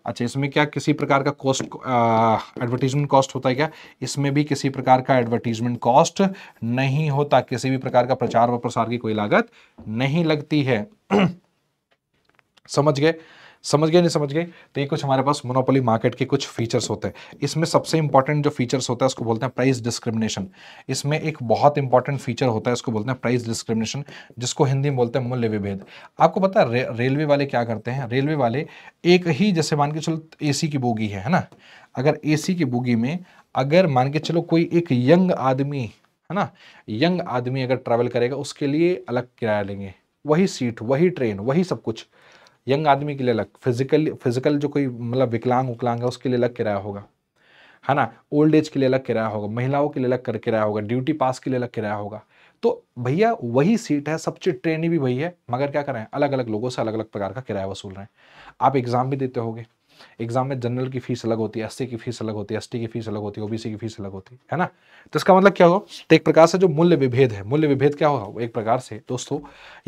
अच्छा इसमें क्या किसी प्रकार का कॉस्ट एडवर्टीजमेंट कॉस्ट होता है क्या इसमें भी किसी प्रकार का एडवर्टीजमेंट कॉस्ट नहीं होता किसी भी प्रकार का प्रचार व प्रसार की कोई लागत नहीं लगती है समझ गए समझ गए नहीं समझ गए तो ये कुछ हमारे पास मोनोपोली मार्केट के कुछ फीचर्स होते हैं इसमें सबसे इंपॉर्टेंट जो फीचर्स होता है उसको बोलते हैं प्राइस डिस्क्रिमिनेशन इसमें एक बहुत इंपॉर्टेंट फीचर होता है इसको बोलते हैं प्राइस डिस्क्रिमिनेशन जिसको हिंदी में बोलते हैं मूल्य विभेद आपको पता है रे, रेलवे वाले क्या करते हैं रेलवे वाले एक ही जैसे मान के चलो ए की बोगी है है ना अगर ए की बोगी में अगर मान के चलो कोई एक यंग आदमी है ना यंग आदमी अगर ट्रैवल करेगा उसके लिए अलग किराया लेंगे वही सीट वही ट्रेन वही सब कुछ यंग आदमी के लिए अलग फिजिकल फिजिकल जो कोई मतलब विकलांग उकलांग है उसके लिए अलग किराया होगा है ना ओल्ड एज के लिए अलग किराया होगा महिलाओं के लिए अलग कर किराया होगा ड्यूटी पास के लिए अलग किराया होगा तो भैया वही सीट है सबसे ट्रेनी भी वही है मगर क्या करें अलग अलग लोगों से अलग अलग प्रकार का किराया वसूल रहे हैं आप एग्ज़ाम भी देते होगे एग्जाम में जनरल की फीस अलग होती है एससी की फीस अलग होती है एसटी की फीस अलग होती है ओबीसी की फीस अलग होती है ना तो इसका मतलब क्या होगा तो एक प्रकार से जो मूल्य विभेद है मूल्य विभेद क्या होगा एक प्रकार से दोस्तों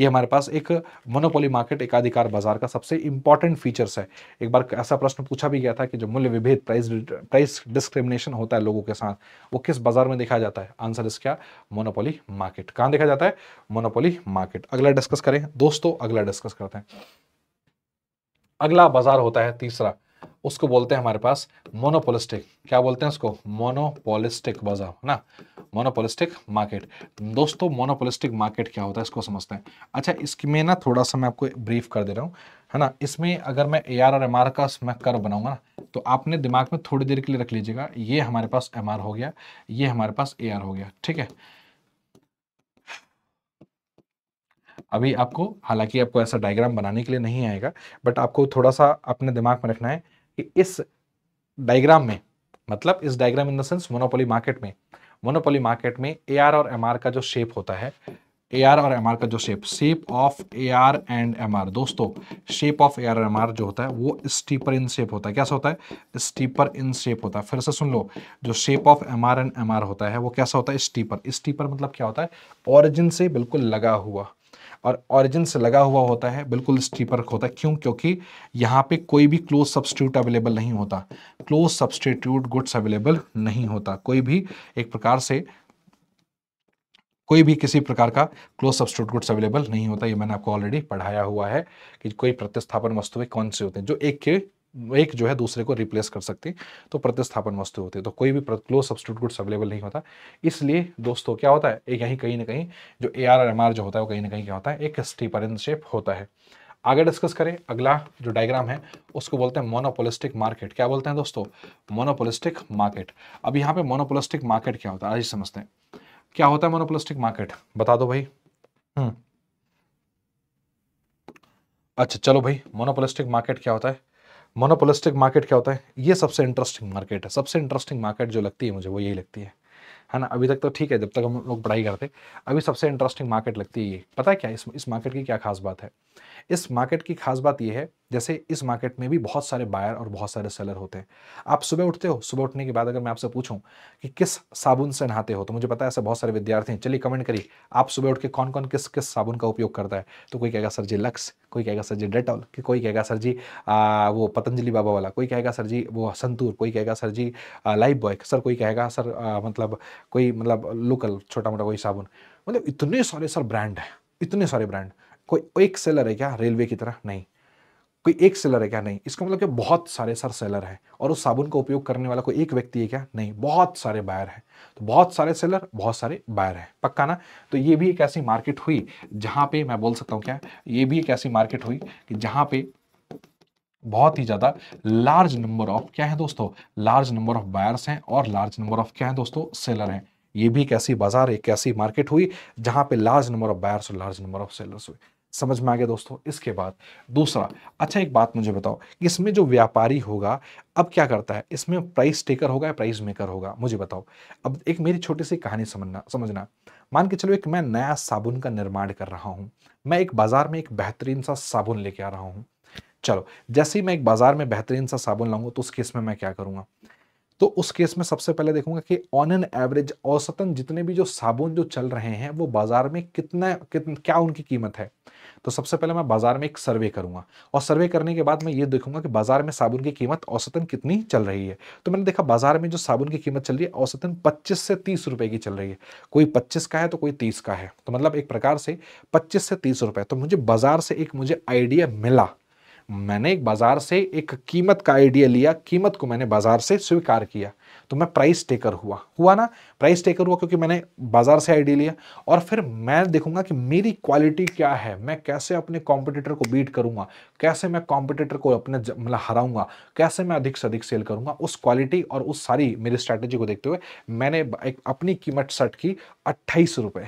ये हमारे पास एक मोनोपोली मार्केट एकाधिकार बाजार का सबसे इंपॉर्टेंट फीचर्स है एक बार ऐसा प्रश्न पूछा भी गया था कि जो मूल्य विभेद प्राइस प्राइस डिस्क्रिमिनेशन होता है लोगों के साथ वो किस बाजार में देखा जाता है आंसर इसका मोनोपोली मार्केट कहाँ देखा जाता है मोनोपोली मार्केट अगला डिस्कस करें दोस्तों अगला डिस्कस करते हैं अगला बाजार होता है तीसरा उसको बोलते हैं हमारे पास मोनोपोलिस्टिक क्या बोलते हैं उसको मोनोपोलिस्टिक बाजार है ना मोनोपोलिस्टिक मार्केट दोस्तों मोनोपोलिस्टिक मार्केट क्या होता है इसको समझते हैं अच्छा इसमें ना थोड़ा सा मैं आपको ब्रीफ कर दे रहा हूँ है ना इसमें अगर मैं ए आर और एम आर का मैं कर बनाऊंगा ना तो आपने दिमाग में थोड़ी देर के लिए रख लीजिएगा ये हमारे पास एम आर हो गया ये हमारे पास ए आर हो गया ठीक है अभी आपको हालांकि आपको ऐसा डायग्राम बनाने के लिए नहीं आएगा बट आपको थोड़ा सा अपने दिमाग में रखना है कि इस डायग्राम में मतलब इस diagram in the sense monopoly market में मोनोपोली मार्केट में ए आर और एम आर का जो शेप होता है ए आर और एम आर का जो shape shape of A R and M R दोस्तों shape of A R M R जो होता है वो स्टीपर इन शेप होता है कैसा होता है स्टीपर इन शेप होता है फिर से सुन लो जो shape of M R and M R होता है वो कैसा होता है स्टीपर स्टीपर मतलब क्या होता है ऑरिजिन से बिल्कुल लगा हुआ और ऑरिजिन से लगा हुआ होता है बिल्कुल स्टीपर होता है क्यों क्योंकि यहाँ पे कोई भी क्लोज सब्सटीट्यूट अवेलेबल नहीं होता क्लोज सब्सटीट्यूट गुड्स अवेलेबल नहीं होता कोई भी एक प्रकार से कोई भी किसी प्रकार का क्लोज सब्सटीट्यूट गुड्स अवेलेबल नहीं होता ये मैंने आपको ऑलरेडी पढ़ाया हुआ है कि कोई प्रतिस्थापन वस्तुएं कौन से होते हैं जो एक के एक जो है दूसरे को रिप्लेस कर सकती तो प्रतिस्थापन वस्तु होती है तो कोई भी क्लोज सब्सिट्यूट गुड्स अवेलेबल नहीं होता इसलिए दोस्तों क्या होता है यहीं कहीं ना कहीं जो ए आर एम आर जो होता है वो कहीं ना कहीं क्या होता है एक स्टीपर शेप होता है आगे डिस्कस करें अगला जो डायग्राम है उसको बोलते हैं मोनोपोलिस्टिक मार्केट क्या बोलते हैं दोस्तों मोनोपोलिस्टिक मार्केट अब यहाँ पे मोनोपोलिस्टिक मार्केट क्या होता है आज समझते हैं क्या होता है मोनोपोलिस्टिक मार्केट बता दो भाई हम्म अच्छा चलो भाई मोनोपोलिस्टिक मार्केट क्या होता है मोनोपोलिस्टिक मार्केट क्या होता है ये सबसे इंटरेस्टिंग मार्केट है सबसे इंटरेस्टिंग मार्केट जो लगती है मुझे वो यही लगती है है ना अभी तक तो ठीक है जब तक हम लोग पढ़ाई करते अभी सबसे इंटरेस्टिंग मार्केट लगती है ये पता है क्या इस इस मार्केट की क्या खास बात है इस मार्केट की खास बात यह है जैसे इस मार्केट में भी बहुत सारे बायर और बहुत सारे सेलर होते हैं आप सुबह उठते हो सुबह उठने के बाद अगर मैं आपसे पूछूं कि किस साबुन से नहाते हो तो मुझे पता है ऐसे बहुत सारे विद्यार्थी हैं चलिए कमेंट करिए आप सुबह उठ के कौन कौन किस किस साबुन का उपयोग करता है तो कोई कहेगा सर जी लक्स कोई कहेगा सर जी डेटॉल कोई कहेगा सर जी आ, वो पतंजलि बाबा वाला कोई कहेगा सर जी वो संतूर कोई कहेगा sir ji Lifebuoy sir कोई कहेगा सर आ, मतलब कोई मतलब लोकल छोटा मोटा कोई साबुन मतलब इतने सारे सर ब्रांड हैं इतने सारे ब्रांड कोई एक सेलर है क्या रेलवे की तरह नहीं कोई एक सेलर है क्या नहीं इसका मतलब क्या बहुत सारे सर सेलर है और उस साबुन का उपयोग करने वाला कोई एक व्यक्ति है क्या नहीं बहुत सारे बायर है तो बहुत सारे सेलर बहुत सारे बायर है पक्का ना तो ये भी एक ऐसी मार्केट हुई जहाँ पे मैं बोल सकता हूँ क्या ये भी एक ऐसी मार्केट हुई कि जहाँ पे बहुत ही ज़्यादा लार्ज नंबर ऑफ क्या है दोस्तों लार्ज नंबर ऑफ बायर्स हैं और लार्ज नंबर ऑफ क्या है दोस्तों सेलर हैं ये भी एक ऐसी बाजार एक ऐसी मार्केट हुई जहाँ पे लार्ज नंबर ऑफ बायर्स और लार्ज नंबर ऑफ सेलर्स हुए समझ में आ गया दोस्तों इसके बाद दूसरा अच्छा एक बात मुझे बताओ कि इसमें जो व्यापारी होगा अब क्या करता है इसमें प्राइस टेकर होगा या प्राइस मेकर होगा मुझे बताओ अब एक मेरी छोटी सी कहानी समझना समझना मान के चलो एक मैं नया साबुन का निर्माण कर रहा हूँ मैं एक बाज़ार में एक बेहतरीन सा साबुन लेके आ रहा हूँ चलो जैसे ही मैं एक बाज़ार में बेहतरीन सा साबुन लाऊंगा तो उस केस में मैं क्या करूँगा तो उस केस में सबसे पहले देखूंगा कि ऑन एन एवरेज औसतन जितने भी जो साबुन जो चल रहे हैं वो बाज़ार में कितना कितन, क्या उनकी कीमत है तो सबसे पहले मैं बाजार में एक सर्वे करूंगा और सर्वे करने के बाद मैं ये देखूंगा कि बाजार में साबुन की कीमत औसतन कितनी चल रही है तो मैंने देखा बाजार में जो साबुन की कीमत चल रही है औसतन पच्चीस से तीस रुपये की चल रही है कोई पच्चीस का है तो कोई तीस का है तो मतलब एक प्रकार से पच्चीस से तीस रुपये तो मुझे बाजार से एक मुझे आइडिया मिला मैंने एक बाज़ार से एक कीमत का आइडिया लिया कीमत को मैंने बाज़ार से स्वीकार किया तो मैं प्राइस टेकर हुआ हुआ ना प्राइस टेकर हुआ क्योंकि मैंने बाज़ार से आइडिया लिया और फिर मैं देखूंगा कि मेरी क्वालिटी क्या है मैं कैसे अपने कॉम्पिटिटर को बीट करूंगा कैसे मैं कॉम्पिटिटर को अपने मतलब हराऊंगा कैसे मैं अधिक से अधिक सेल करूंगा उस क्वालिटी और उस सारी मेरी स्ट्रैटेजी को देखते हुए मैंने एक अपनी कीमत सेट की अट्ठाईस रुपये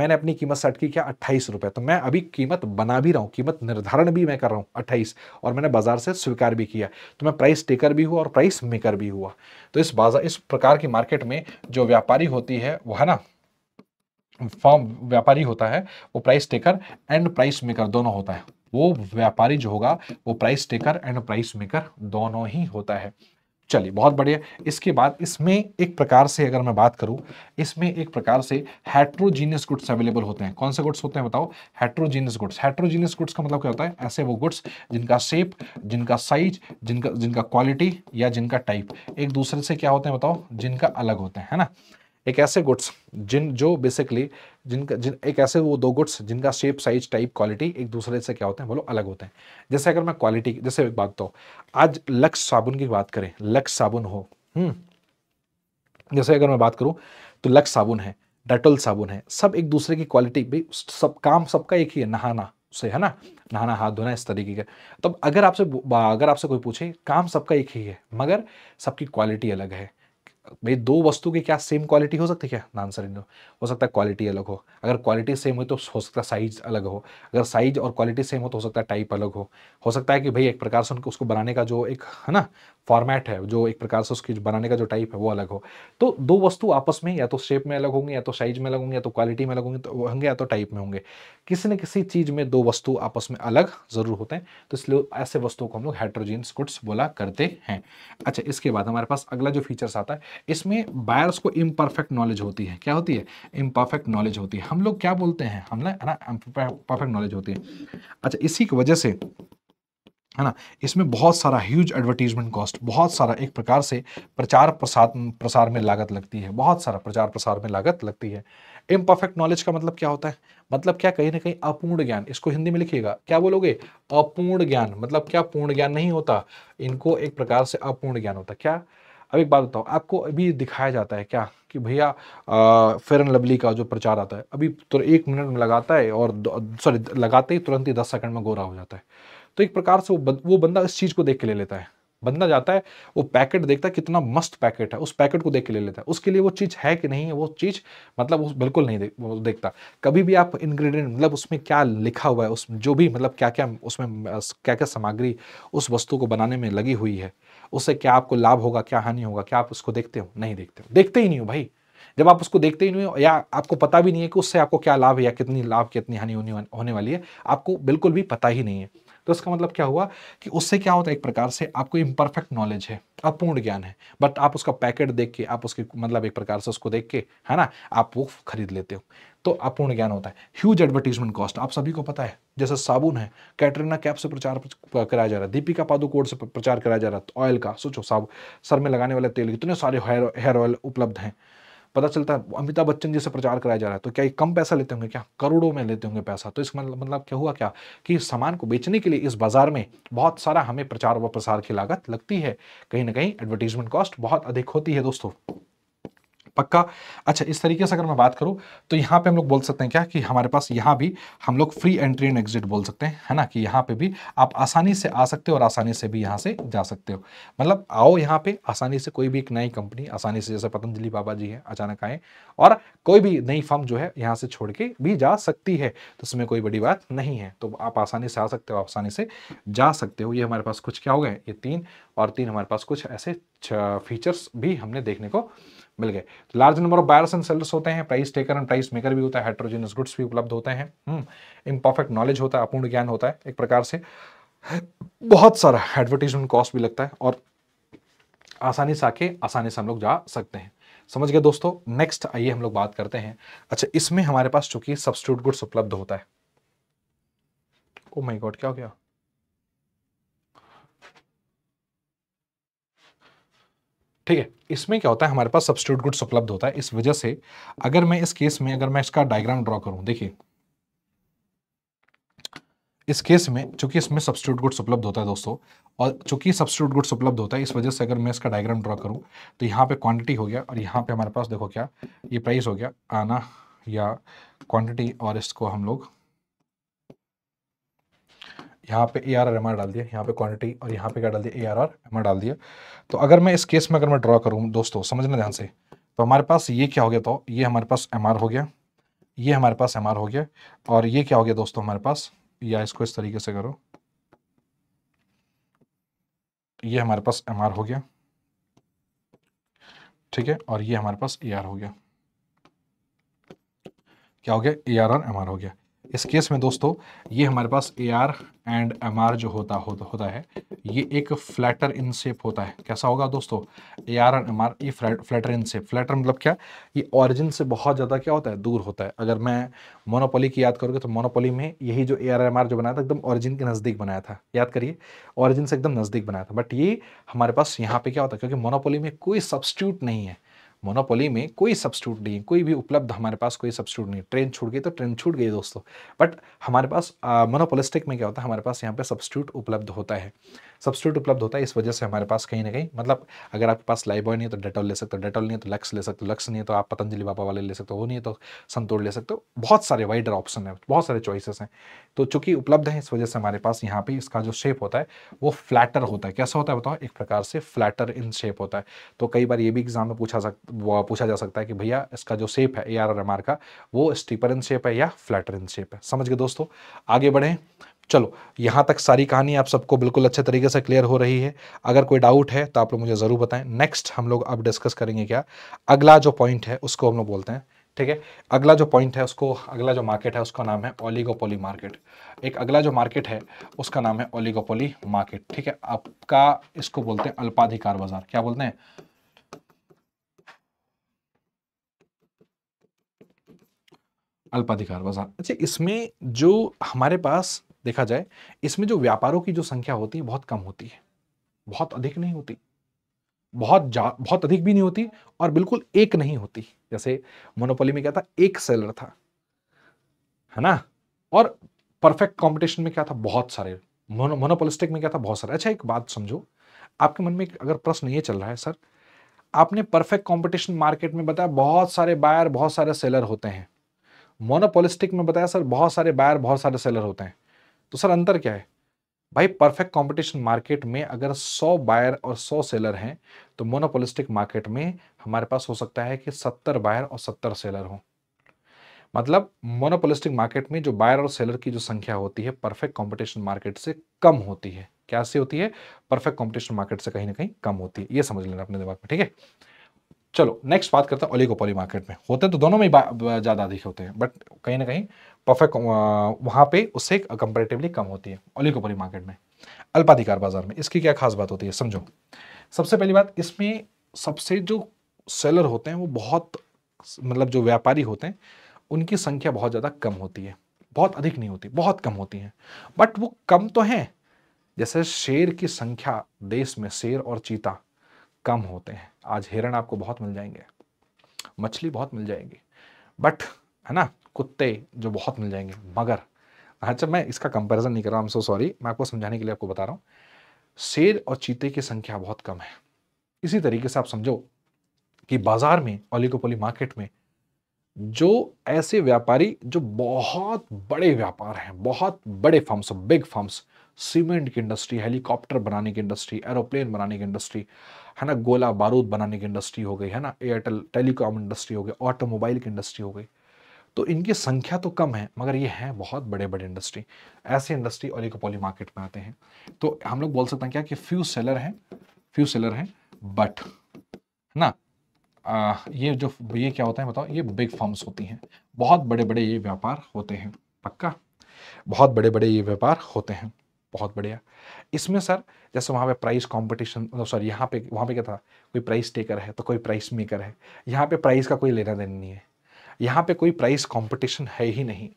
मैंने अपनी कीमत सेट की क्या अट्ठाईस रुपए तो मैं अभी कीमत बना भी रहा हूँ कीमत निर्धारण भी मैं कर रहा हूँ अट्ठाईस और मैंने बाजार से स्वीकार भी किया तो मैं प्राइस टेकर भी हुआ और प्राइस मेकर भी हुआ तो इस बाजार इस प्रकार की मार्केट में जो व्यापारी होती है वह ना फॉर्म व्यापारी होता है वो price taker and price maker दोनों होता है वो व्यापारी जो होगा वो price taker and price maker दोनों ही होता है चलिए बहुत बढ़िया इसके बाद इसमें एक प्रकार से अगर मैं बात करूं इसमें एक प्रकार से हेट्रोजीनियस गुड्स अवेलेबल होते हैं कौन से गुड्स होते हैं बताओ हेट्रोजीनियस गुड्स हेट्रोजीनियस गुड्स का मतलब क्या होता है ऐसे वो गुड्स जिनका शेप जिनका साइज जिनका जिनका क्वालिटी या जिनका टाइप एक दूसरे से क्या होते हैं बताओ जिनका अलग होते हैं है ना एक ऐसे गुड्स जिन जो बेसिकली जिनका जिन एक ऐसे वो दो गुड्स जिनका शेप साइज टाइप क्वालिटी एक दूसरे से क्या होते हैं बोलो अलग होते हैं जैसे अगर मैं क्वालिटी जैसे एक बात तो आज लक्स साबुन की बात करें लक्स साबुन हो हम्म। जैसे अगर मैं बात करूँ तो लक्स साबुन है डेटोल साबुन है सब एक दूसरे की क्वालिटी भी सब काम सबका एक ही है नहाना से है ना नहाना हाथ धोना इस तरीके का तब अगर आपसे अगर आपसे कोई पूछे काम सबका एक ही है मगर सबकी क्वालिटी अलग है भाई दो वस्तु की क्या सेम क्वालिटी हो सकती है क्या आंसर नो हो सकता है क्वालिटी अलग हो अगर क्वालिटी तो सेम हो तो हो सकता है साइज अलग हो अगर साइज और क्वालिटी सेम हो तो हो सकता है टाइप अलग हो हो सकता है कि भाई एक प्रकार से उनको उसको बनाने का जो एक है ना फॉर्मेट है जो एक प्रकार से उसकी बनाने का जो टाइप है वो अलग हो तो दो वस्तु आपस में या तो शेप में अलग होंगे या तो साइज में अलग होंगे या तो क्वालिटी में अलग होंगे तो होंगे या तो टाइप में होंगे किसी न किसी चीज़ में दो वस्तु आपस में अलग ज़रूर होते हैं तो इसलिए ऐसे वस्तुओं को हम लोग हाइड्रोजीन्स गुड्स बोला करते हैं अच्छा इसके बाद हमारे पास अगला जो फीचर्स आता है इसमें बायर्स को इम्परफेक्ट नॉलेज होती है क्या होती है इम्परफेक्ट नॉलेज होती है हम लोग क्या बोलते हैं हम लोग है ना परफेक्ट नॉलेज होती है अच्छा इसी की वजह से है ना इसमें बहुत सारा ह्यूज एडवर्टीजमेंट कॉस्ट बहुत सारा एक प्रकार से प्रचार प्रसार प्रसार में लागत लगती है बहुत सारा प्रचार प्रसार में लागत लगती है इम्परफेक्ट नॉलेज का मतलब क्या होता है मतलब क्या कहीं ना कहीं अपूर्ण ज्ञान इसको हिंदी में लिखिएगा क्या बोलोगे अपूर्ण ज्ञान मतलब क्या पूर्ण ज्ञान नहीं होता इनको एक प्रकार से अपूर्ण ज्ञान होता क्या अब एक बात बताओ आपको अभी दिखाया जाता है क्या कि भैया फेयर एंड लवली का जो प्रचार आता है अभी तो एक मिनट में लगाता है और सॉरी लगाते ही तुरंत ही दस सेकंड में गोरा हो जाता है तो एक प्रकार से वो बंद, वो बंदा इस चीज़ को देख के ले लेता है बंदा जाता है वो पैकेट देखता है कितना मस्त पैकेट है उस पैकेट को देख के ले लेता है उसके लिए वो चीज़ है कि नहीं है वो चीज़ मतलब उस बिल्कुल नहीं दे, वो देखता कभी भी आप इंग्रेडिएंट मतलब उसमें क्या लिखा हुआ है उस जो भी मतलब क्या क्या उसमें क्या क्या सामग्री उस वस्तु को बनाने में लगी हुई है उससे क्या आपको लाभ होगा क्या हानि होगा क्या आप उसको देखते हो नहीं देखते हो देखते ही नहीं हो भाई जब आप उसको देखते ही नहीं हो या आपको पता भी नहीं है कि उससे आपको क्या लाभ है या कितनी लाभ कितनी हानि होने वाली है आपको बिल्कुल भी पता ही नहीं है तो इसका मतलब क्या हुआ कि उससे क्या होता है एक प्रकार से आपको इम्परफेक्ट नॉलेज है अपूर्ण ज्ञान है बट आप उसका पैकेट देख के आप उसके मतलब एक प्रकार से उसको देख के है ना आप वो खरीद लेते हो तो अपूर्ण ज्ञान होता है ह्यूज एडवर्टीजमेंट कॉस्ट आप सभी को पता है जैसे साबुन है कैटरीना कैप से प्रचार कराया जा रहा है दीपिका पादुकोण से प्रचार कराया जा रहा है ऑयल का सोचो साबुन सर में लगाने वाले तेल इतने सारे हेयर ऑयल उपलब्ध हैं पता चलता है अमिताभ बच्चन जैसे प्रचार कराया जा रहा है तो क्या ये कम पैसा लेते होंगे क्या करोड़ों में लेते होंगे पैसा तो इस मतलब, मतलब क्या हुआ क्या कि सामान को बेचने के लिए इस बाजार में बहुत सारा हमें प्रचार व प्रसार की लागत लगती है कहीं ना कहीं एडवर्टीजमेंट कॉस्ट बहुत अधिक होती है दोस्तों पक्का अच्छा इस तरीके से अगर मैं बात करूँ तो यहाँ पे हम लोग बोल सकते हैं क्या कि हमारे पास यहाँ भी हम लोग फ्री एंट्री एंड एग्जिट बोल सकते हैं है ना कि यहाँ पे भी आप आसानी से आ सकते हो और आसानी से भी यहाँ से जा सकते हो मतलब आओ यहाँ पे आसानी से कोई भी एक नई कंपनी आसानी से जैसे पतंजलि बाबा जी हैं अचानक आए और कोई भी नई फर्म जो है यहाँ से छोड़ के भी जा सकती है तो इसमें कोई बड़ी बात नहीं है तो आप आसानी से आ सकते हो आसानी से जा सकते हो ये हमारे पास कुछ क्या हो गए ये तीन और तीन हमारे पास कुछ ऐसे फीचर्स भी हमने देखने को मिल गए तो large number of buyers and sellers होते हैं price taker and price maker भी होता है हाइड्रोजिनस गुड्स भी उपलब्ध होते हैं इम्परफेक्ट हम्म, नॉलेज होता है अपूर्ण ज्ञान होता है एक प्रकार से बहुत सारा एडवर्टीजमेंट कॉस्ट भी लगता है और आसानी से आके आसानी से हम लोग जा सकते हैं समझ गए दोस्तों नेक्स्ट आइए हम लोग बात करते हैं अच्छा इसमें हमारे पास चूंकि सब्सिट्यूट गुड्स उपलब्ध होता है ओ माय गॉड क्या हो गया ठीक है इसमें क्या होता है हमारे पास सब्सिट्यूट गुड्स उपलब्ध होता है इस वजह से अगर मैं इस केस में अगर मैं इसका डायग्राम ड्रॉ करूं देखिए इस केस में चूंकि इसमें सब्सिट्यूट गुड्स उपलब्ध होता है दोस्तों और चूंकि सब्सिट्यूट गुड्स उपलब्ध होता है इस वजह से अगर मैं इसका डायग्राम ड्रॉ करूं तो यहाँ पे क्वांटिटी हो गया और यहाँ पे हमारे पास देखो क्या ये प्राइस हो गया आना या क्वांटिटी और इसको हम लोग यहाँ पे A R R M R डाल दिया यहाँ पे क्वांटिटी और यहाँ पे क्या डाल दिया A R R M R डाल दिया तो अगर मैं इस केस में अगर मैं ड्रॉ करूँ दोस्तों समझना ध्यान से तो हमारे पास ये क्या हो गया तो ये हमारे पास एम आर हो गया ये हमारे पास एम आर हो गया और ये क्या हो गया दोस्तों हमारे पास या इसको इस तरीके से करो ये हमारे पास एम आर हो गया ठीक है और ये हमारे पास ए आर हो गया क्या हो गया A R R M R हो गया इस केस में दोस्तों ये हमारे पास A R and M R जो होता हो, होता है ये एक फ्लैटर इन शेप होता है कैसा होगा दोस्तों A R and M R ये फ्लैटर इन शेप फ्लैटर मतलब क्या ये ऑरिजिन से बहुत ज़्यादा क्या होता है दूर होता है अगर मैं मोनोपोली की याद करोगे तो मोनोपोली में यही जो ए आर एम आर जो बनाया था एकदम ऑरिजिन के नज़दीक बनाया था याद करिए ऑरिजिन से एकदम नज़दीक बनाया था बट ये हमारे पास यहाँ पर क्या होता है क्योंकि मोनोपोली में कोई सब्सट्यूट नहीं है मोनोपोली में कोई सब्सिट्यूट नहीं है कोई भी उपलब्ध हमारे पास कोई सब्सिट्यूट नहीं ट्रेन छूट गई तो ट्रेन छूट गई दोस्तों बट हमारे पास मोनोपोलिस्टिक में क्या होता है हमारे पास यहाँ पे सब्सिट्यूट उपलब्ध होता है सब्सिट्यूट उपलब्ध होता है इस वजह से हमारे पास कहीं ना कहीं मतलब अगर आपके पास लाइबॉय बॉय नहीं है तो डेटॉल ले सकते हो डेटॉल नहीं है तो लक्स ले सकते हो लक्स नहीं है तो आप पतंजलि बाबा वाले ले सकते हो वो नहीं है तो संतोड़ ले सकते हो बहुत सारे वाइडर ऑप्शन है बहुत सारे चॉइसेस हैं तो चूंकि उपलब्ध है इस वजह से हमारे पास यहाँ पे इसका जो शेप होता है वो फ्लैटर होता है कैसा होता है बताओ एक प्रकार से फ्लैटर इन शेप होता है तो कई बार ये भी एग्जाम में पूछा सकता पूछा जा सकता है कि भैया इसका जो शेप है ए आर एम आर का वो स्टीपर इन शेप है या फ्लैटर इन शेप है समझ गए दोस्तों आगे बढ़ें चलो यहाँ तक सारी कहानी आप सबको बिल्कुल अच्छे तरीके से क्लियर हो रही है अगर कोई डाउट है तो आप लोग मुझे ज़रूर बताएं नेक्स्ट हम लोग अब डिस्कस करेंगे क्या अगला जो पॉइंट है उसको हम लोग बोलते हैं ठीक है अगला जो पॉइंट है उसको अगला जो मार्केट है उसका नाम है ओलीगोपोली मार्केट एक अगला जो मार्केट है उसका नाम है ओलीगोपोली मार्केट ठीक है आपका इसको बोलते हैं अल्पाधिकार बाजार क्या बोलते हैं अल्पाधिकार बाजार अच्छा इसमें जो हमारे पास देखा जाए इसमें जो व्यापारों की जो संख्या होती है बहुत कम होती है बहुत अधिक नहीं होती बहुत बहुत अधिक भी नहीं होती और बिल्कुल एक नहीं होती जैसे मोनोपोली में क्या था एक सेलर था है ना और परफेक्ट कंपटीशन में क्या था बहुत सारे मोनो मोनोपोलिस्टिक में क्या था बहुत सारे अच्छा एक बात समझो आपके मन में अगर प्रश्न ये चल रहा है सर आपने परफेक्ट कंपटीशन मार्केट में बताया बहुत सारे बायर बहुत सारे सेलर होते हैं मोनोपोलिस्टिक में बताया सर बहुत सारे बायर बहुत सारे सेलर होते हैं तो सर अंतर क्या है भाई परफेक्ट कंपटीशन मार्केट में अगर 100 बायर और 100 सेलर हैं तो मोनोपोलिस्टिक मार्केट में हमारे पास हो सकता है कि 70 बायर और 70 सेलर हों मतलब मोनोपोलिस्टिक मार्केट में जो बायर और सेलर की जो संख्या होती है परफेक्ट कंपटीशन मार्केट से कम होती है क्या से होती है परफेक्ट कंपटीशन मार्केट से कहीं ना कहीं कम होती है ये समझ लेना अपने दिमाग में ठीक है चलो नेक्स्ट बात करते हैं ओलिगोपोली मार्केट में होते हैं तो दोनों में ज़्यादा अधिक होते हैं बट कहीं ना कहीं परफेक्ट वहाँ पे उससे कंपेरेटिवली कम होती है ओलिकोपोली मार्केट में अल्पाधिकार बाजार में इसकी क्या खास बात होती है समझो सबसे पहली बात इसमें सबसे जो सेलर होते हैं वो बहुत मतलब जो व्यापारी होते हैं उनकी संख्या बहुत ज़्यादा कम होती है बहुत अधिक नहीं होती बहुत कम होती हैं बट वो कम तो हैं जैसे शेर की संख्या देश में शेर और चीता कम होते हैं आज हिरण आपको बहुत मिल जाएंगे मछली बहुत मिल जाएगी बट है ना कुत्ते जो बहुत मिल जाएंगे मगर अच्छा मैं इसका कंपैरिजन नहीं कर रहा हूँ सो सॉरी मैं आपको समझाने के लिए आपको बता रहा हूँ शेर और चीते की संख्या बहुत कम है इसी तरीके से आप समझो कि बाज़ार में ओलिकोपोली मार्केट में जो ऐसे व्यापारी जो बहुत बड़े व्यापार हैं बहुत बड़े फर्म्स बिग फर्म्स सीमेंट की इंडस्ट्री हेलीकॉप्टर बनाने की इंडस्ट्री एरोप्लेन बनाने की इंडस्ट्री है ना गोला बारूद बनाने की इंडस्ट्री हो गई है ना एयरटेल टेलीकॉम इंडस्ट्री हो गई ऑटोमोबाइल की इंडस्ट्री हो गई तो इनकी संख्या तो कम है मगर ये हैं बहुत बड़े बड़े इंडस्ट्री ऐसे इंडस्ट्री और इकोपोली मार्केट में आते हैं तो हम लोग बोल सकते हैं क्या कि फ्यू सेलर हैं फ्यू सेलर हैं बट ना आ, ये जो ये क्या होता है बताओ ये बिग फॉर्म्स होती हैं बहुत बड़े बड़े ये व्यापार होते हैं पक्का बहुत बड़े बड़े ये व्यापार होते हैं बहुत बढ़िया इसमें सर जैसे वहाँ पे प्राइस कंपटीशन मतलब सॉरी यहाँ पे वहाँ पे क्या था कोई प्राइस टेकर है तो कोई प्राइस मेकर है यहाँ पे प्राइस का कोई लेना देना नहीं है यहां पे कोई प्राइस कंपटीशन है ही नहीं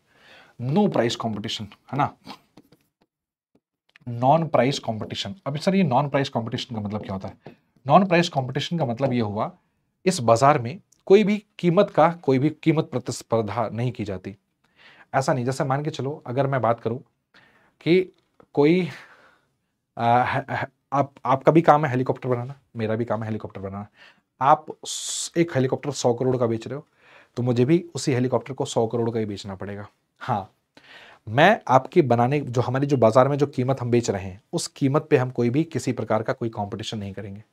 नो प्राइस कंपटीशन है ना नॉन प्राइस कंपटीशन अब सर ये नॉन प्राइस कंपटीशन का मतलब क्या होता है नॉन प्राइस कंपटीशन का मतलब ये हुआ इस बाजार में कोई भी कीमत का कोई भी कीमत प्रतिस्पर्धा नहीं की जाती ऐसा नहीं जैसे मान के चलो अगर मैं बात करूं कि कोई आ, आप आपका भी काम है हेलीकॉप्टर बनाना मेरा भी काम है हेलीकॉप्टर बनाना आप एक हेलीकॉप्टर सौ करोड़ का बेच रहे हो तो मुझे भी उसी हेलीकॉप्टर को सौ करोड़ का ही बेचना पड़ेगा हाँ मैं आपके बनाने जो हमारी जो बाज़ार में जो कीमत हम बेच रहे हैं उस कीमत पे हम कोई भी किसी प्रकार का कोई कंपटीशन नहीं करेंगे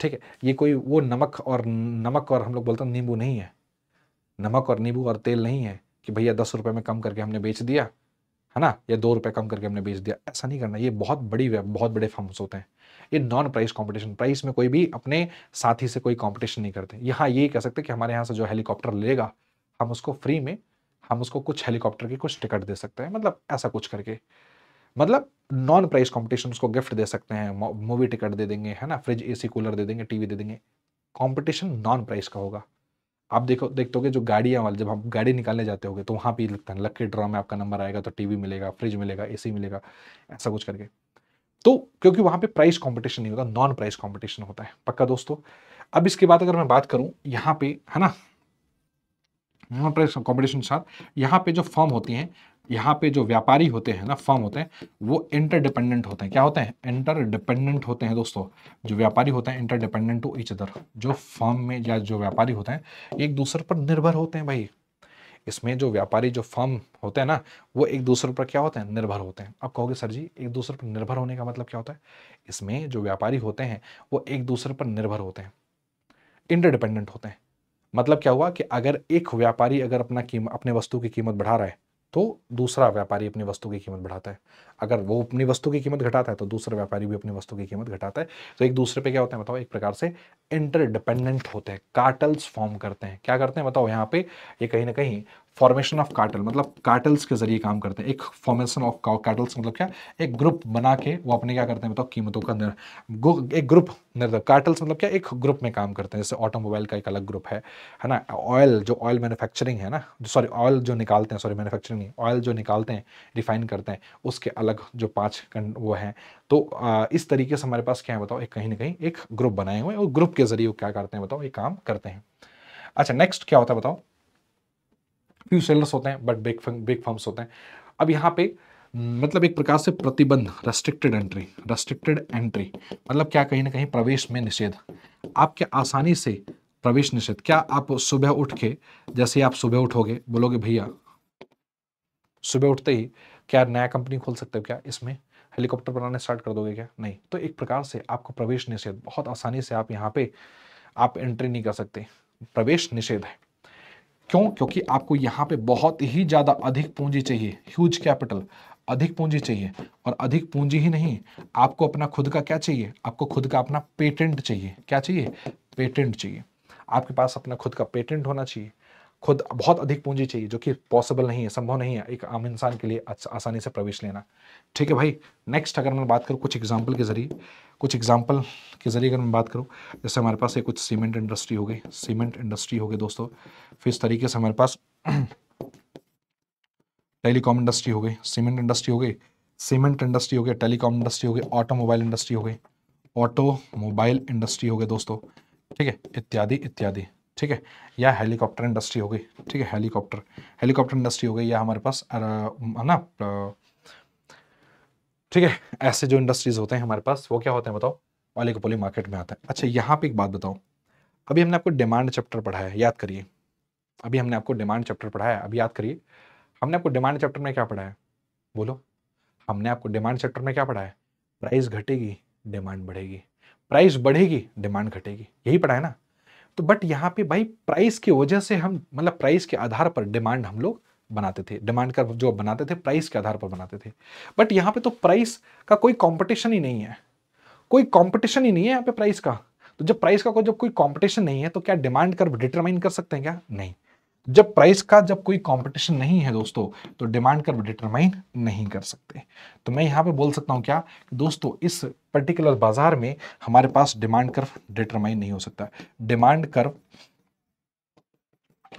ठीक है ये कोई वो नमक और नमक और हम लोग बोलते हैं नींबू नहीं है नमक और नींबू और तेल नहीं है कि भैया दस रुपये में कम करके हमने बेच दिया है ना या दो रुपये कम करके हमने बेच दिया ऐसा नहीं करना ये बहुत बड़ी बहुत बड़े फर्म्स होते हैं ये नॉन प्राइस कॉम्पिटिशन प्राइस में कोई भी अपने साथी से कोई कॉम्पिटिशन नहीं करते यहाँ ये कह सकते कि हमारे यहाँ से जो हेलीकॉप्टर लेगा हम उसको फ्री में हम उसको कुछ हेलीकॉप्टर की कुछ टिकट दे सकते हैं मतलब ऐसा कुछ करके मतलब नॉन प्राइस कॉम्पिटिशन उसको गिफ्ट दे सकते हैं मूवी टिकट दे देंगे है ना फ्रिज ए कूलर दे देंगे टी दे देंगे कॉम्पिटिशन नॉन प्राइस का होगा आप देखो देखते हो जो गाड़ियाँ वाले जब हम गाड़ी निकालने जाते होंगे तो वहाँ पे लगता है लक्की ड्रॉ में आपका नंबर आएगा तो टीवी मिलेगा फ्रिज मिलेगा एसी मिलेगा ऐसा कुछ करके तो क्योंकि वहां पे प्राइस कंपटीशन नहीं होगा नॉन प्राइस कंपटीशन होता है पक्का दोस्तों अब इसके बाद अगर मैं बात करूं यहाँ पे है ना नॉन प्राइस कंपटीशन के साथ यहाँ पे जो फॉर्म होती हैं यहाँ पे जो व्यापारी होते हैं ना फॉर्म होते हैं वो इंटरडिपेंडेंट होते हैं क्या होते हैं इंटरडिपेंडेंट होते हैं दोस्तों जो व्यापारी होते हैं इंटरडिपेंडेंट टू इच अदर जो फॉर्म में या जो व्यापारी होते हैं एक दूसरे पर निर्भर होते हैं भाई इसमें जो व्यापारी जो फर्म होते हैं ना वो एक दूसरे पर क्या होते हैं निर्भर होते हैं अब कहोगे सर जी एक दूसरे पर निर्भर होने का मतलब क्या होता है इसमें जो व्यापारी होते हैं वो एक दूसरे पर निर्भर होते हैं इंटरडिपेंडेंट होते हैं मतलब क्या हुआ कि अगर एक व्यापारी अगर अपना कीम अपने वस्तु की कीमत बढ़ा रहा है तो दूसरा व्यापारी अपनी वस्तु की कीमत बढ़ाता है अगर वो अपनी वस्तु की कीमत घटाता है तो दूसरा व्यापारी भी अपनी वस्तु की कीमत घटाता है तो एक दूसरे पे क्या होता है बताओ एक प्रकार से इंटरडिपेंडेंट होते हैं कार्टल्स फॉर्म करते हैं क्या करते हैं बताओ यहाँ पे ये कहीं ना कहीं फॉर्मेशन ऑफ कार्टल मतलब कार्टल्स के जरिए काम करते हैं एक फॉर्मेशन ऑफ कार्टल्स मतलब क्या एक ग्रुप बना के वो अपने क्या करते हैं बताओ कीमतों का निर् एक ग्रुप निर्धार कार्टल्स मतलब क्या एक ग्रुप में काम करते हैं जैसे ऑटोमोबाइल का एक अलग ग्रुप है है ना ऑयल जो ऑयल मैन्युफैक्चरिंग है ना जो सॉरी ऑयल जो निकालते हैं सॉरी मैनुफैक्चरिंग नहीं ऑयल जो निकालते हैं रिफाइन करते हैं उसके अलग जो पाँच वो हैं तो आ, इस तरीके से हमारे पास क्या है बताओ एक कहीं ना कहीं एक ग्रुप बनाए हुए हैं और ग्रुप के जरिए वो क्या करते हैं बताओ ये काम करते हैं अच्छा नेक्स्ट क्या होता है बताओ फ्यू सेलर्स होते हैं बट बिग बिग फर्म्स होते हैं अब यहाँ पे मतलब एक प्रकार से प्रतिबंध रेस्ट्रिक्टेड एंट्री रेस्ट्रिक्टेड एंट्री मतलब क्या कहीं ना कहीं प्रवेश में निषेध आप क्या आसानी से प्रवेश निषेध क्या आप सुबह उठ के जैसे आप सुबह उठोगे बोलोगे भैया सुबह उठते ही क्या नया कंपनी खोल सकते हो क्या इसमें हेलीकॉप्टर बनाने स्टार्ट कर दोगे क्या नहीं तो एक प्रकार से आपको प्रवेश निषेध बहुत आसानी से आप यहाँ पे आप एंट्री नहीं कर सकते प्रवेश निषेध है क्यों क्योंकि आपको यहाँ पे बहुत ही ज़्यादा अधिक पूंजी चाहिए ह्यूज कैपिटल अधिक पूंजी चाहिए और अधिक पूंजी ही नहीं आपको अपना खुद का क्या चाहिए आपको खुद का अपना पेटेंट चाहिए क्या चाहिए पेटेंट चाहिए आपके पास अपना खुद का पेटेंट होना चाहिए खुद बहुत अधिक पूंजी चाहिए जो कि पॉसिबल नहीं है संभव नहीं है एक आम इंसान के लिए आसानी से प्रवेश लेना ठीक है भाई नेक्स्ट अगर मैं बात करूँ कुछ एग्जाम्पल के ज़रिए कुछ एग्जाम्पल के ज़रिए अगर मैं बात करूँ जैसे हमारे पास एक कुछ सीमेंट इंडस्ट्री हो गई सीमेंट इंडस्ट्री हो गई दोस्तों फिर इस तरीके से हमारे पास टेलीकॉम इंडस्ट्री हो गई सीमेंट इंडस्ट्री हो गई सीमेंट इंडस्ट्री हो गई टेलीकॉम इंडस्ट्री हो गई ऑटोमोबाइल इंडस्ट्री हो गई ऑटोमोबाइल इंडस्ट्री हो गई दोस्तों ठीक है इत्यादि इत्यादि ठीक है या हेलीकॉप्टर इंडस्ट्री हो गई ठीक है हेलीकॉप्टर हेलीकॉप्टर इंडस्ट्री हो गई या हमारे पास है ना ठीक है ऐसे जो इंडस्ट्रीज होते हैं हमारे पास वो क्या होते हैं बताओ ऑलिकोपोली मार्केट में आते हैं अच्छा यहाँ पे एक बात बताओ अभी हमने आपको डिमांड चैप्टर पढ़ाया है याद करिए अभी हमने आपको डिमांड चैप्टर पढ़ाया अभी याद करिए हमने आपको डिमांड चैप्टर में क्या पढ़ाया बोलो हमने आपको डिमांड चैप्टर में क्या पढ़ाया प्राइस घटेगी डिमांड बढ़ेगी प्राइस बढ़ेगी डिमांड घटेगी यही पढ़ा है ना तो बट यहाँ पे भाई प्राइस की वजह से हम मतलब प्राइस के आधार पर डिमांड हम लोग बनाते थे डिमांड कर जो बनाते थे प्राइस के आधार पर बनाते थे बट यहाँ पे तो प्राइस का कोई कंपटीशन ही नहीं है कोई कंपटीशन ही नहीं है यहाँ पे प्राइस का तो जब प्राइस का कोई जब कोई कंपटीशन नहीं है तो क्या डिमांड कर डिटरमाइन कर सकते हैं क्या नहीं जब प्राइस का जब कोई कंपटीशन नहीं है दोस्तों तो डिमांड कर डिटरमाइन नहीं कर सकते तो मैं यहाँ पे बोल सकता हूँ क्या दोस्तों इस पर्टिकुलर बाजार में हमारे पास डिमांड कर्व डिटरमाइन नहीं हो सकता डिमांड कर्व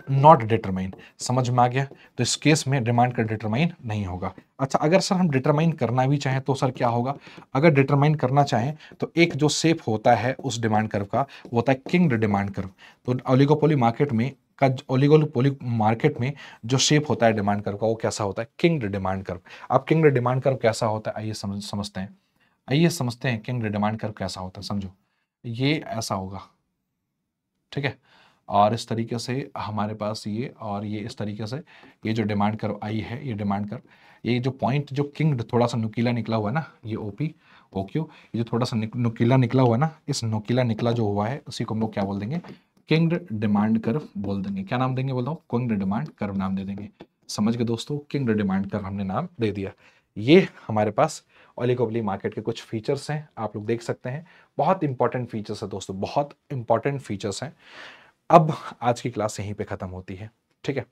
नॉट डिटरमाइन समझ में आ गया तो इस केस में डिमांड कर डिटरमाइन नहीं होगा अच्छा अगर सर हम डिटरमाइन करना भी चाहें तो सर क्या होगा अगर डिटरमाइन करना चाहें तो एक जो सेफ होता है उस डिमांड कर्व का वो होता है किंग डिमांड कर्व तो ओलिगोपोली मार्केट में का ओलिगोपोलिक मार्केट में जो शेप होता है डिमांड कर्व का वो कैसा होता है किंग्ड डिमांड कर्व अब किंग्ड डिमांड कर्व कैसा होता है आइए समझ समझते हैं आइए समझते हैं किंग्ड डिमांड कर्व कैसा होता है समझो ये ऐसा होगा ठीक है और इस तरीके से हमारे पास ये और ये इस तरीके से ये जो डिमांड कर्व आई है ये डिमांड कर्व ये जो पॉइंट जो किंग्ड थोड़ा सा नुकीला निकला हुआ है ना ये ओपी ओक्यू ये जो थोड़ा सा नुकीला निकला हुआ है ना इस नुकीला निकला जो हुआ है उसी को हम लोग क्या बोल देंगे किंग्ड डिमांड कर्व बोल देंगे क्या नाम देंगे बोल रहा हूँ किंग्ड डिमांड कर्व नाम दे देंगे समझ गए दोस्तों किंग्ड डिमांड कर्व हमने नाम दे दिया ये हमारे पास ओलिकोबली मार्केट के कुछ फीचर्स हैं आप लोग देख सकते हैं बहुत इंपॉर्टेंट फीचर्स है दोस्तों बहुत इंपॉर्टेंट फीचर्स हैं अब आज की क्लास यहीं पे ख़त्म होती है ठीक है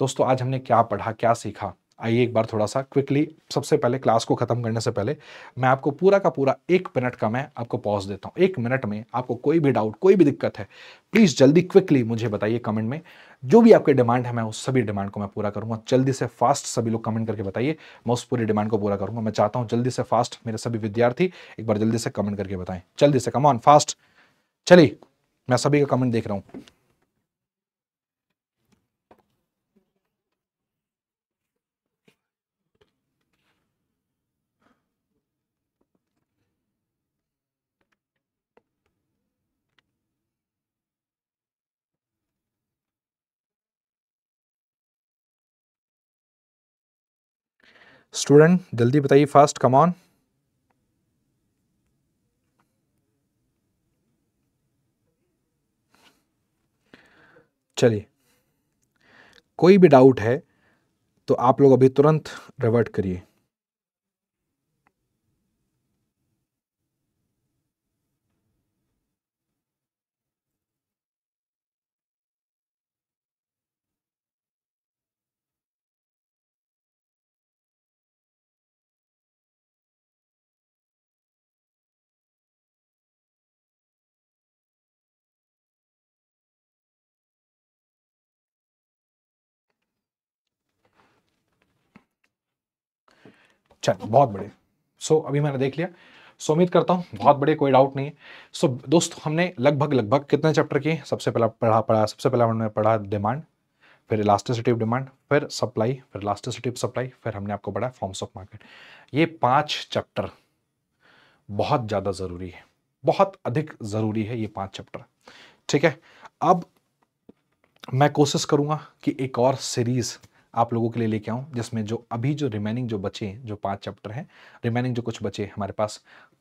दोस्तों आज हमने क्या पढ़ा क्या सीखा आइए एक बार थोड़ा सा क्विकली सबसे पहले क्लास को ख़त्म करने से पहले मैं आपको पूरा का पूरा एक मिनट का मैं आपको पॉज देता हूँ एक मिनट में आपको कोई भी डाउट कोई भी दिक्कत है प्लीज़ जल्दी क्विकली मुझे बताइए कमेंट में जो भी आपके डिमांड है मैं उस सभी डिमांड को मैं पूरा करूँगा जल्दी से फास्ट सभी लोग कमेंट करके बताइए मैं उस पूरी डिमांड को पूरा करूँगा मैं चाहता हूँ जल्दी से फास्ट मेरे सभी विद्यार्थी एक बार जल्दी से कमेंट करके बताएं जल्दी से कमान फास्ट चलिए मैं सभी का कमेंट देख रहा हूँ स्टूडेंट जल्दी बताइए फास्ट कमान चलिए कोई भी डाउट है तो आप लोग अभी तुरंत रिवर्ट करिए चल बहुत बड़े सो so, अभी मैंने देख लिया सो so, उम्मीद करता हूँ बहुत बड़े कोई डाउट नहीं है सो so, दोस्तों हमने लगभग लगभग कितने चैप्टर किए सबसे पहला पढ़ा पढ़ा सबसे पहला हमने पढ़ा डिमांड फिर इलास्टिसिटी ऑफ डिमांड फिर सप्लाई फिर इलास्टिसिटी ऑफ सप्लाई फिर हमने आपको पढ़ा फॉर्म्स ऑफ मार्केट ये पांच चैप्टर बहुत ज़्यादा ज़रूरी है बहुत अधिक ज़रूरी है ये पांच चैप्टर ठीक है अब मैं कोशिश करूँगा कि एक और सीरीज़ आप लोगों के लिए लेके आऊँ जिसमें जो अभी जो रिमेनिंग जो बचे हैं जो पाँच चैप्टर हैं रिमेनिंग जो कुछ बचे हमारे पास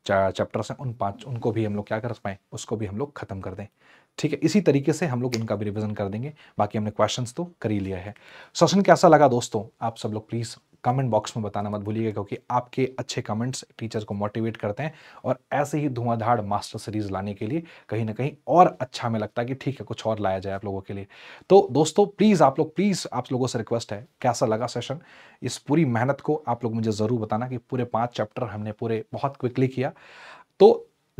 चैप्टर्स हैं उन पाँच उनको भी हम लोग क्या कर पाएँ उसको भी हम लोग ख़त्म कर दें ठीक है इसी तरीके से हम लोग उनका भी रिविजन कर देंगे बाकी हमने क्वेश्चंस तो कर ही लिया है सेशन कैसा लगा दोस्तों आप सब लोग प्लीज़ कमेंट बॉक्स में बताना मत भूलिएगा क्योंकि आपके अच्छे कमेंट्स टीचर्स को मोटिवेट करते हैं और ऐसे ही धुआंधार मास्टर सीरीज़ लाने के लिए कहीं ना कहीं और अच्छा में लगता है कि ठीक है कुछ और लाया जाए आप लोगों के लिए तो दोस्तों प्लीज़ आप लोग प्लीज़ आप लोगों से रिक्वेस्ट है कैसा लगा सेशन इस पूरी मेहनत को आप लोग मुझे ज़रूर बताना कि पूरे पाँच चैप्टर हमने पूरे बहुत क्विकली किया तो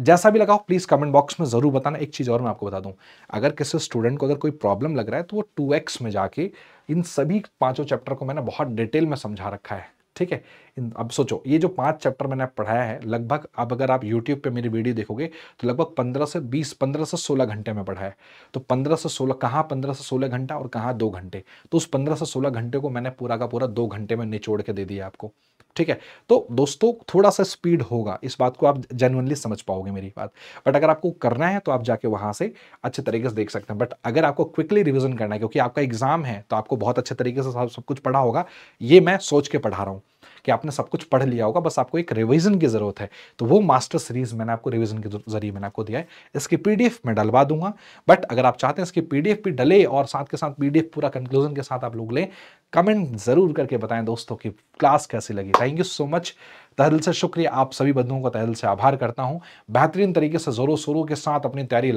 जैसा भी लगाओ प्लीज़ कमेंट बॉक्स में ज़रूर बताना एक चीज़ और मैं आपको बता दूं अगर किसी स्टूडेंट को अगर कोई प्रॉब्लम लग रहा है तो वो टू एक्स में जाके इन सभी पांचों चैप्टर को मैंने बहुत डिटेल में समझा रखा है ठीक है इन अब सोचो ये जो पांच चैप्टर मैंने पढ़ाया है लगभग अब अगर आप यूट्यूब पे मेरी वीडियो देखोगे तो लगभग पंद्रह से बीस पंद्रह से सोलह घंटे में पढ़ा है तो पंद्रह से सोलह कहाँ पंद्रह से सोलह घंटा और कहाँ दो घंटे तो उस पंद्रह से सोलह घंटे को मैंने पूरा का पूरा दो घंटे में निचोड़ के दे दिया आपको ठीक है तो दोस्तों थोड़ा सा स्पीड होगा इस बात को आप जेनुअनली समझ पाओगे मेरी बात बट अगर आपको करना है तो आप जाके वहां से अच्छे तरीके से देख सकते हैं बट अगर आपको क्विकली रिविजन करना है क्योंकि आपका एग्जाम है तो आपको बहुत अच्छे तरीके से सब कुछ पढ़ा होगा ये मैं सोच के पढ़ा रहा हूँ कि आपने सब कुछ पढ़ लिया होगा बस आपको एक रिविजन की ज़रूरत है तो वो मास्टर सीरीज़ मैंने आपको रिविजन के जरिए मैंने आपको दिया है इसकी पी मैं डलवा दूंगा बट अगर आप चाहते हैं इसकी पी भी डले और साथ के साथ पी पूरा कंक्लूजन के साथ आप लोग लें कमेंट ज़रूर करके बताएं दोस्तों कि क्लास कैसी लगी थैंक यू सो मच तहल से शुक्रिया आप सभी बंधुओं का तहल से आभार करता हूँ बेहतरीन तरीके से ज़ोरों शोरों के साथ अपनी तैयारी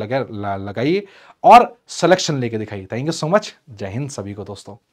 लगाइए और सिलेक्शन लेके दिखाइए थैंक यू सो मच जय हिंद सभी को दोस्तों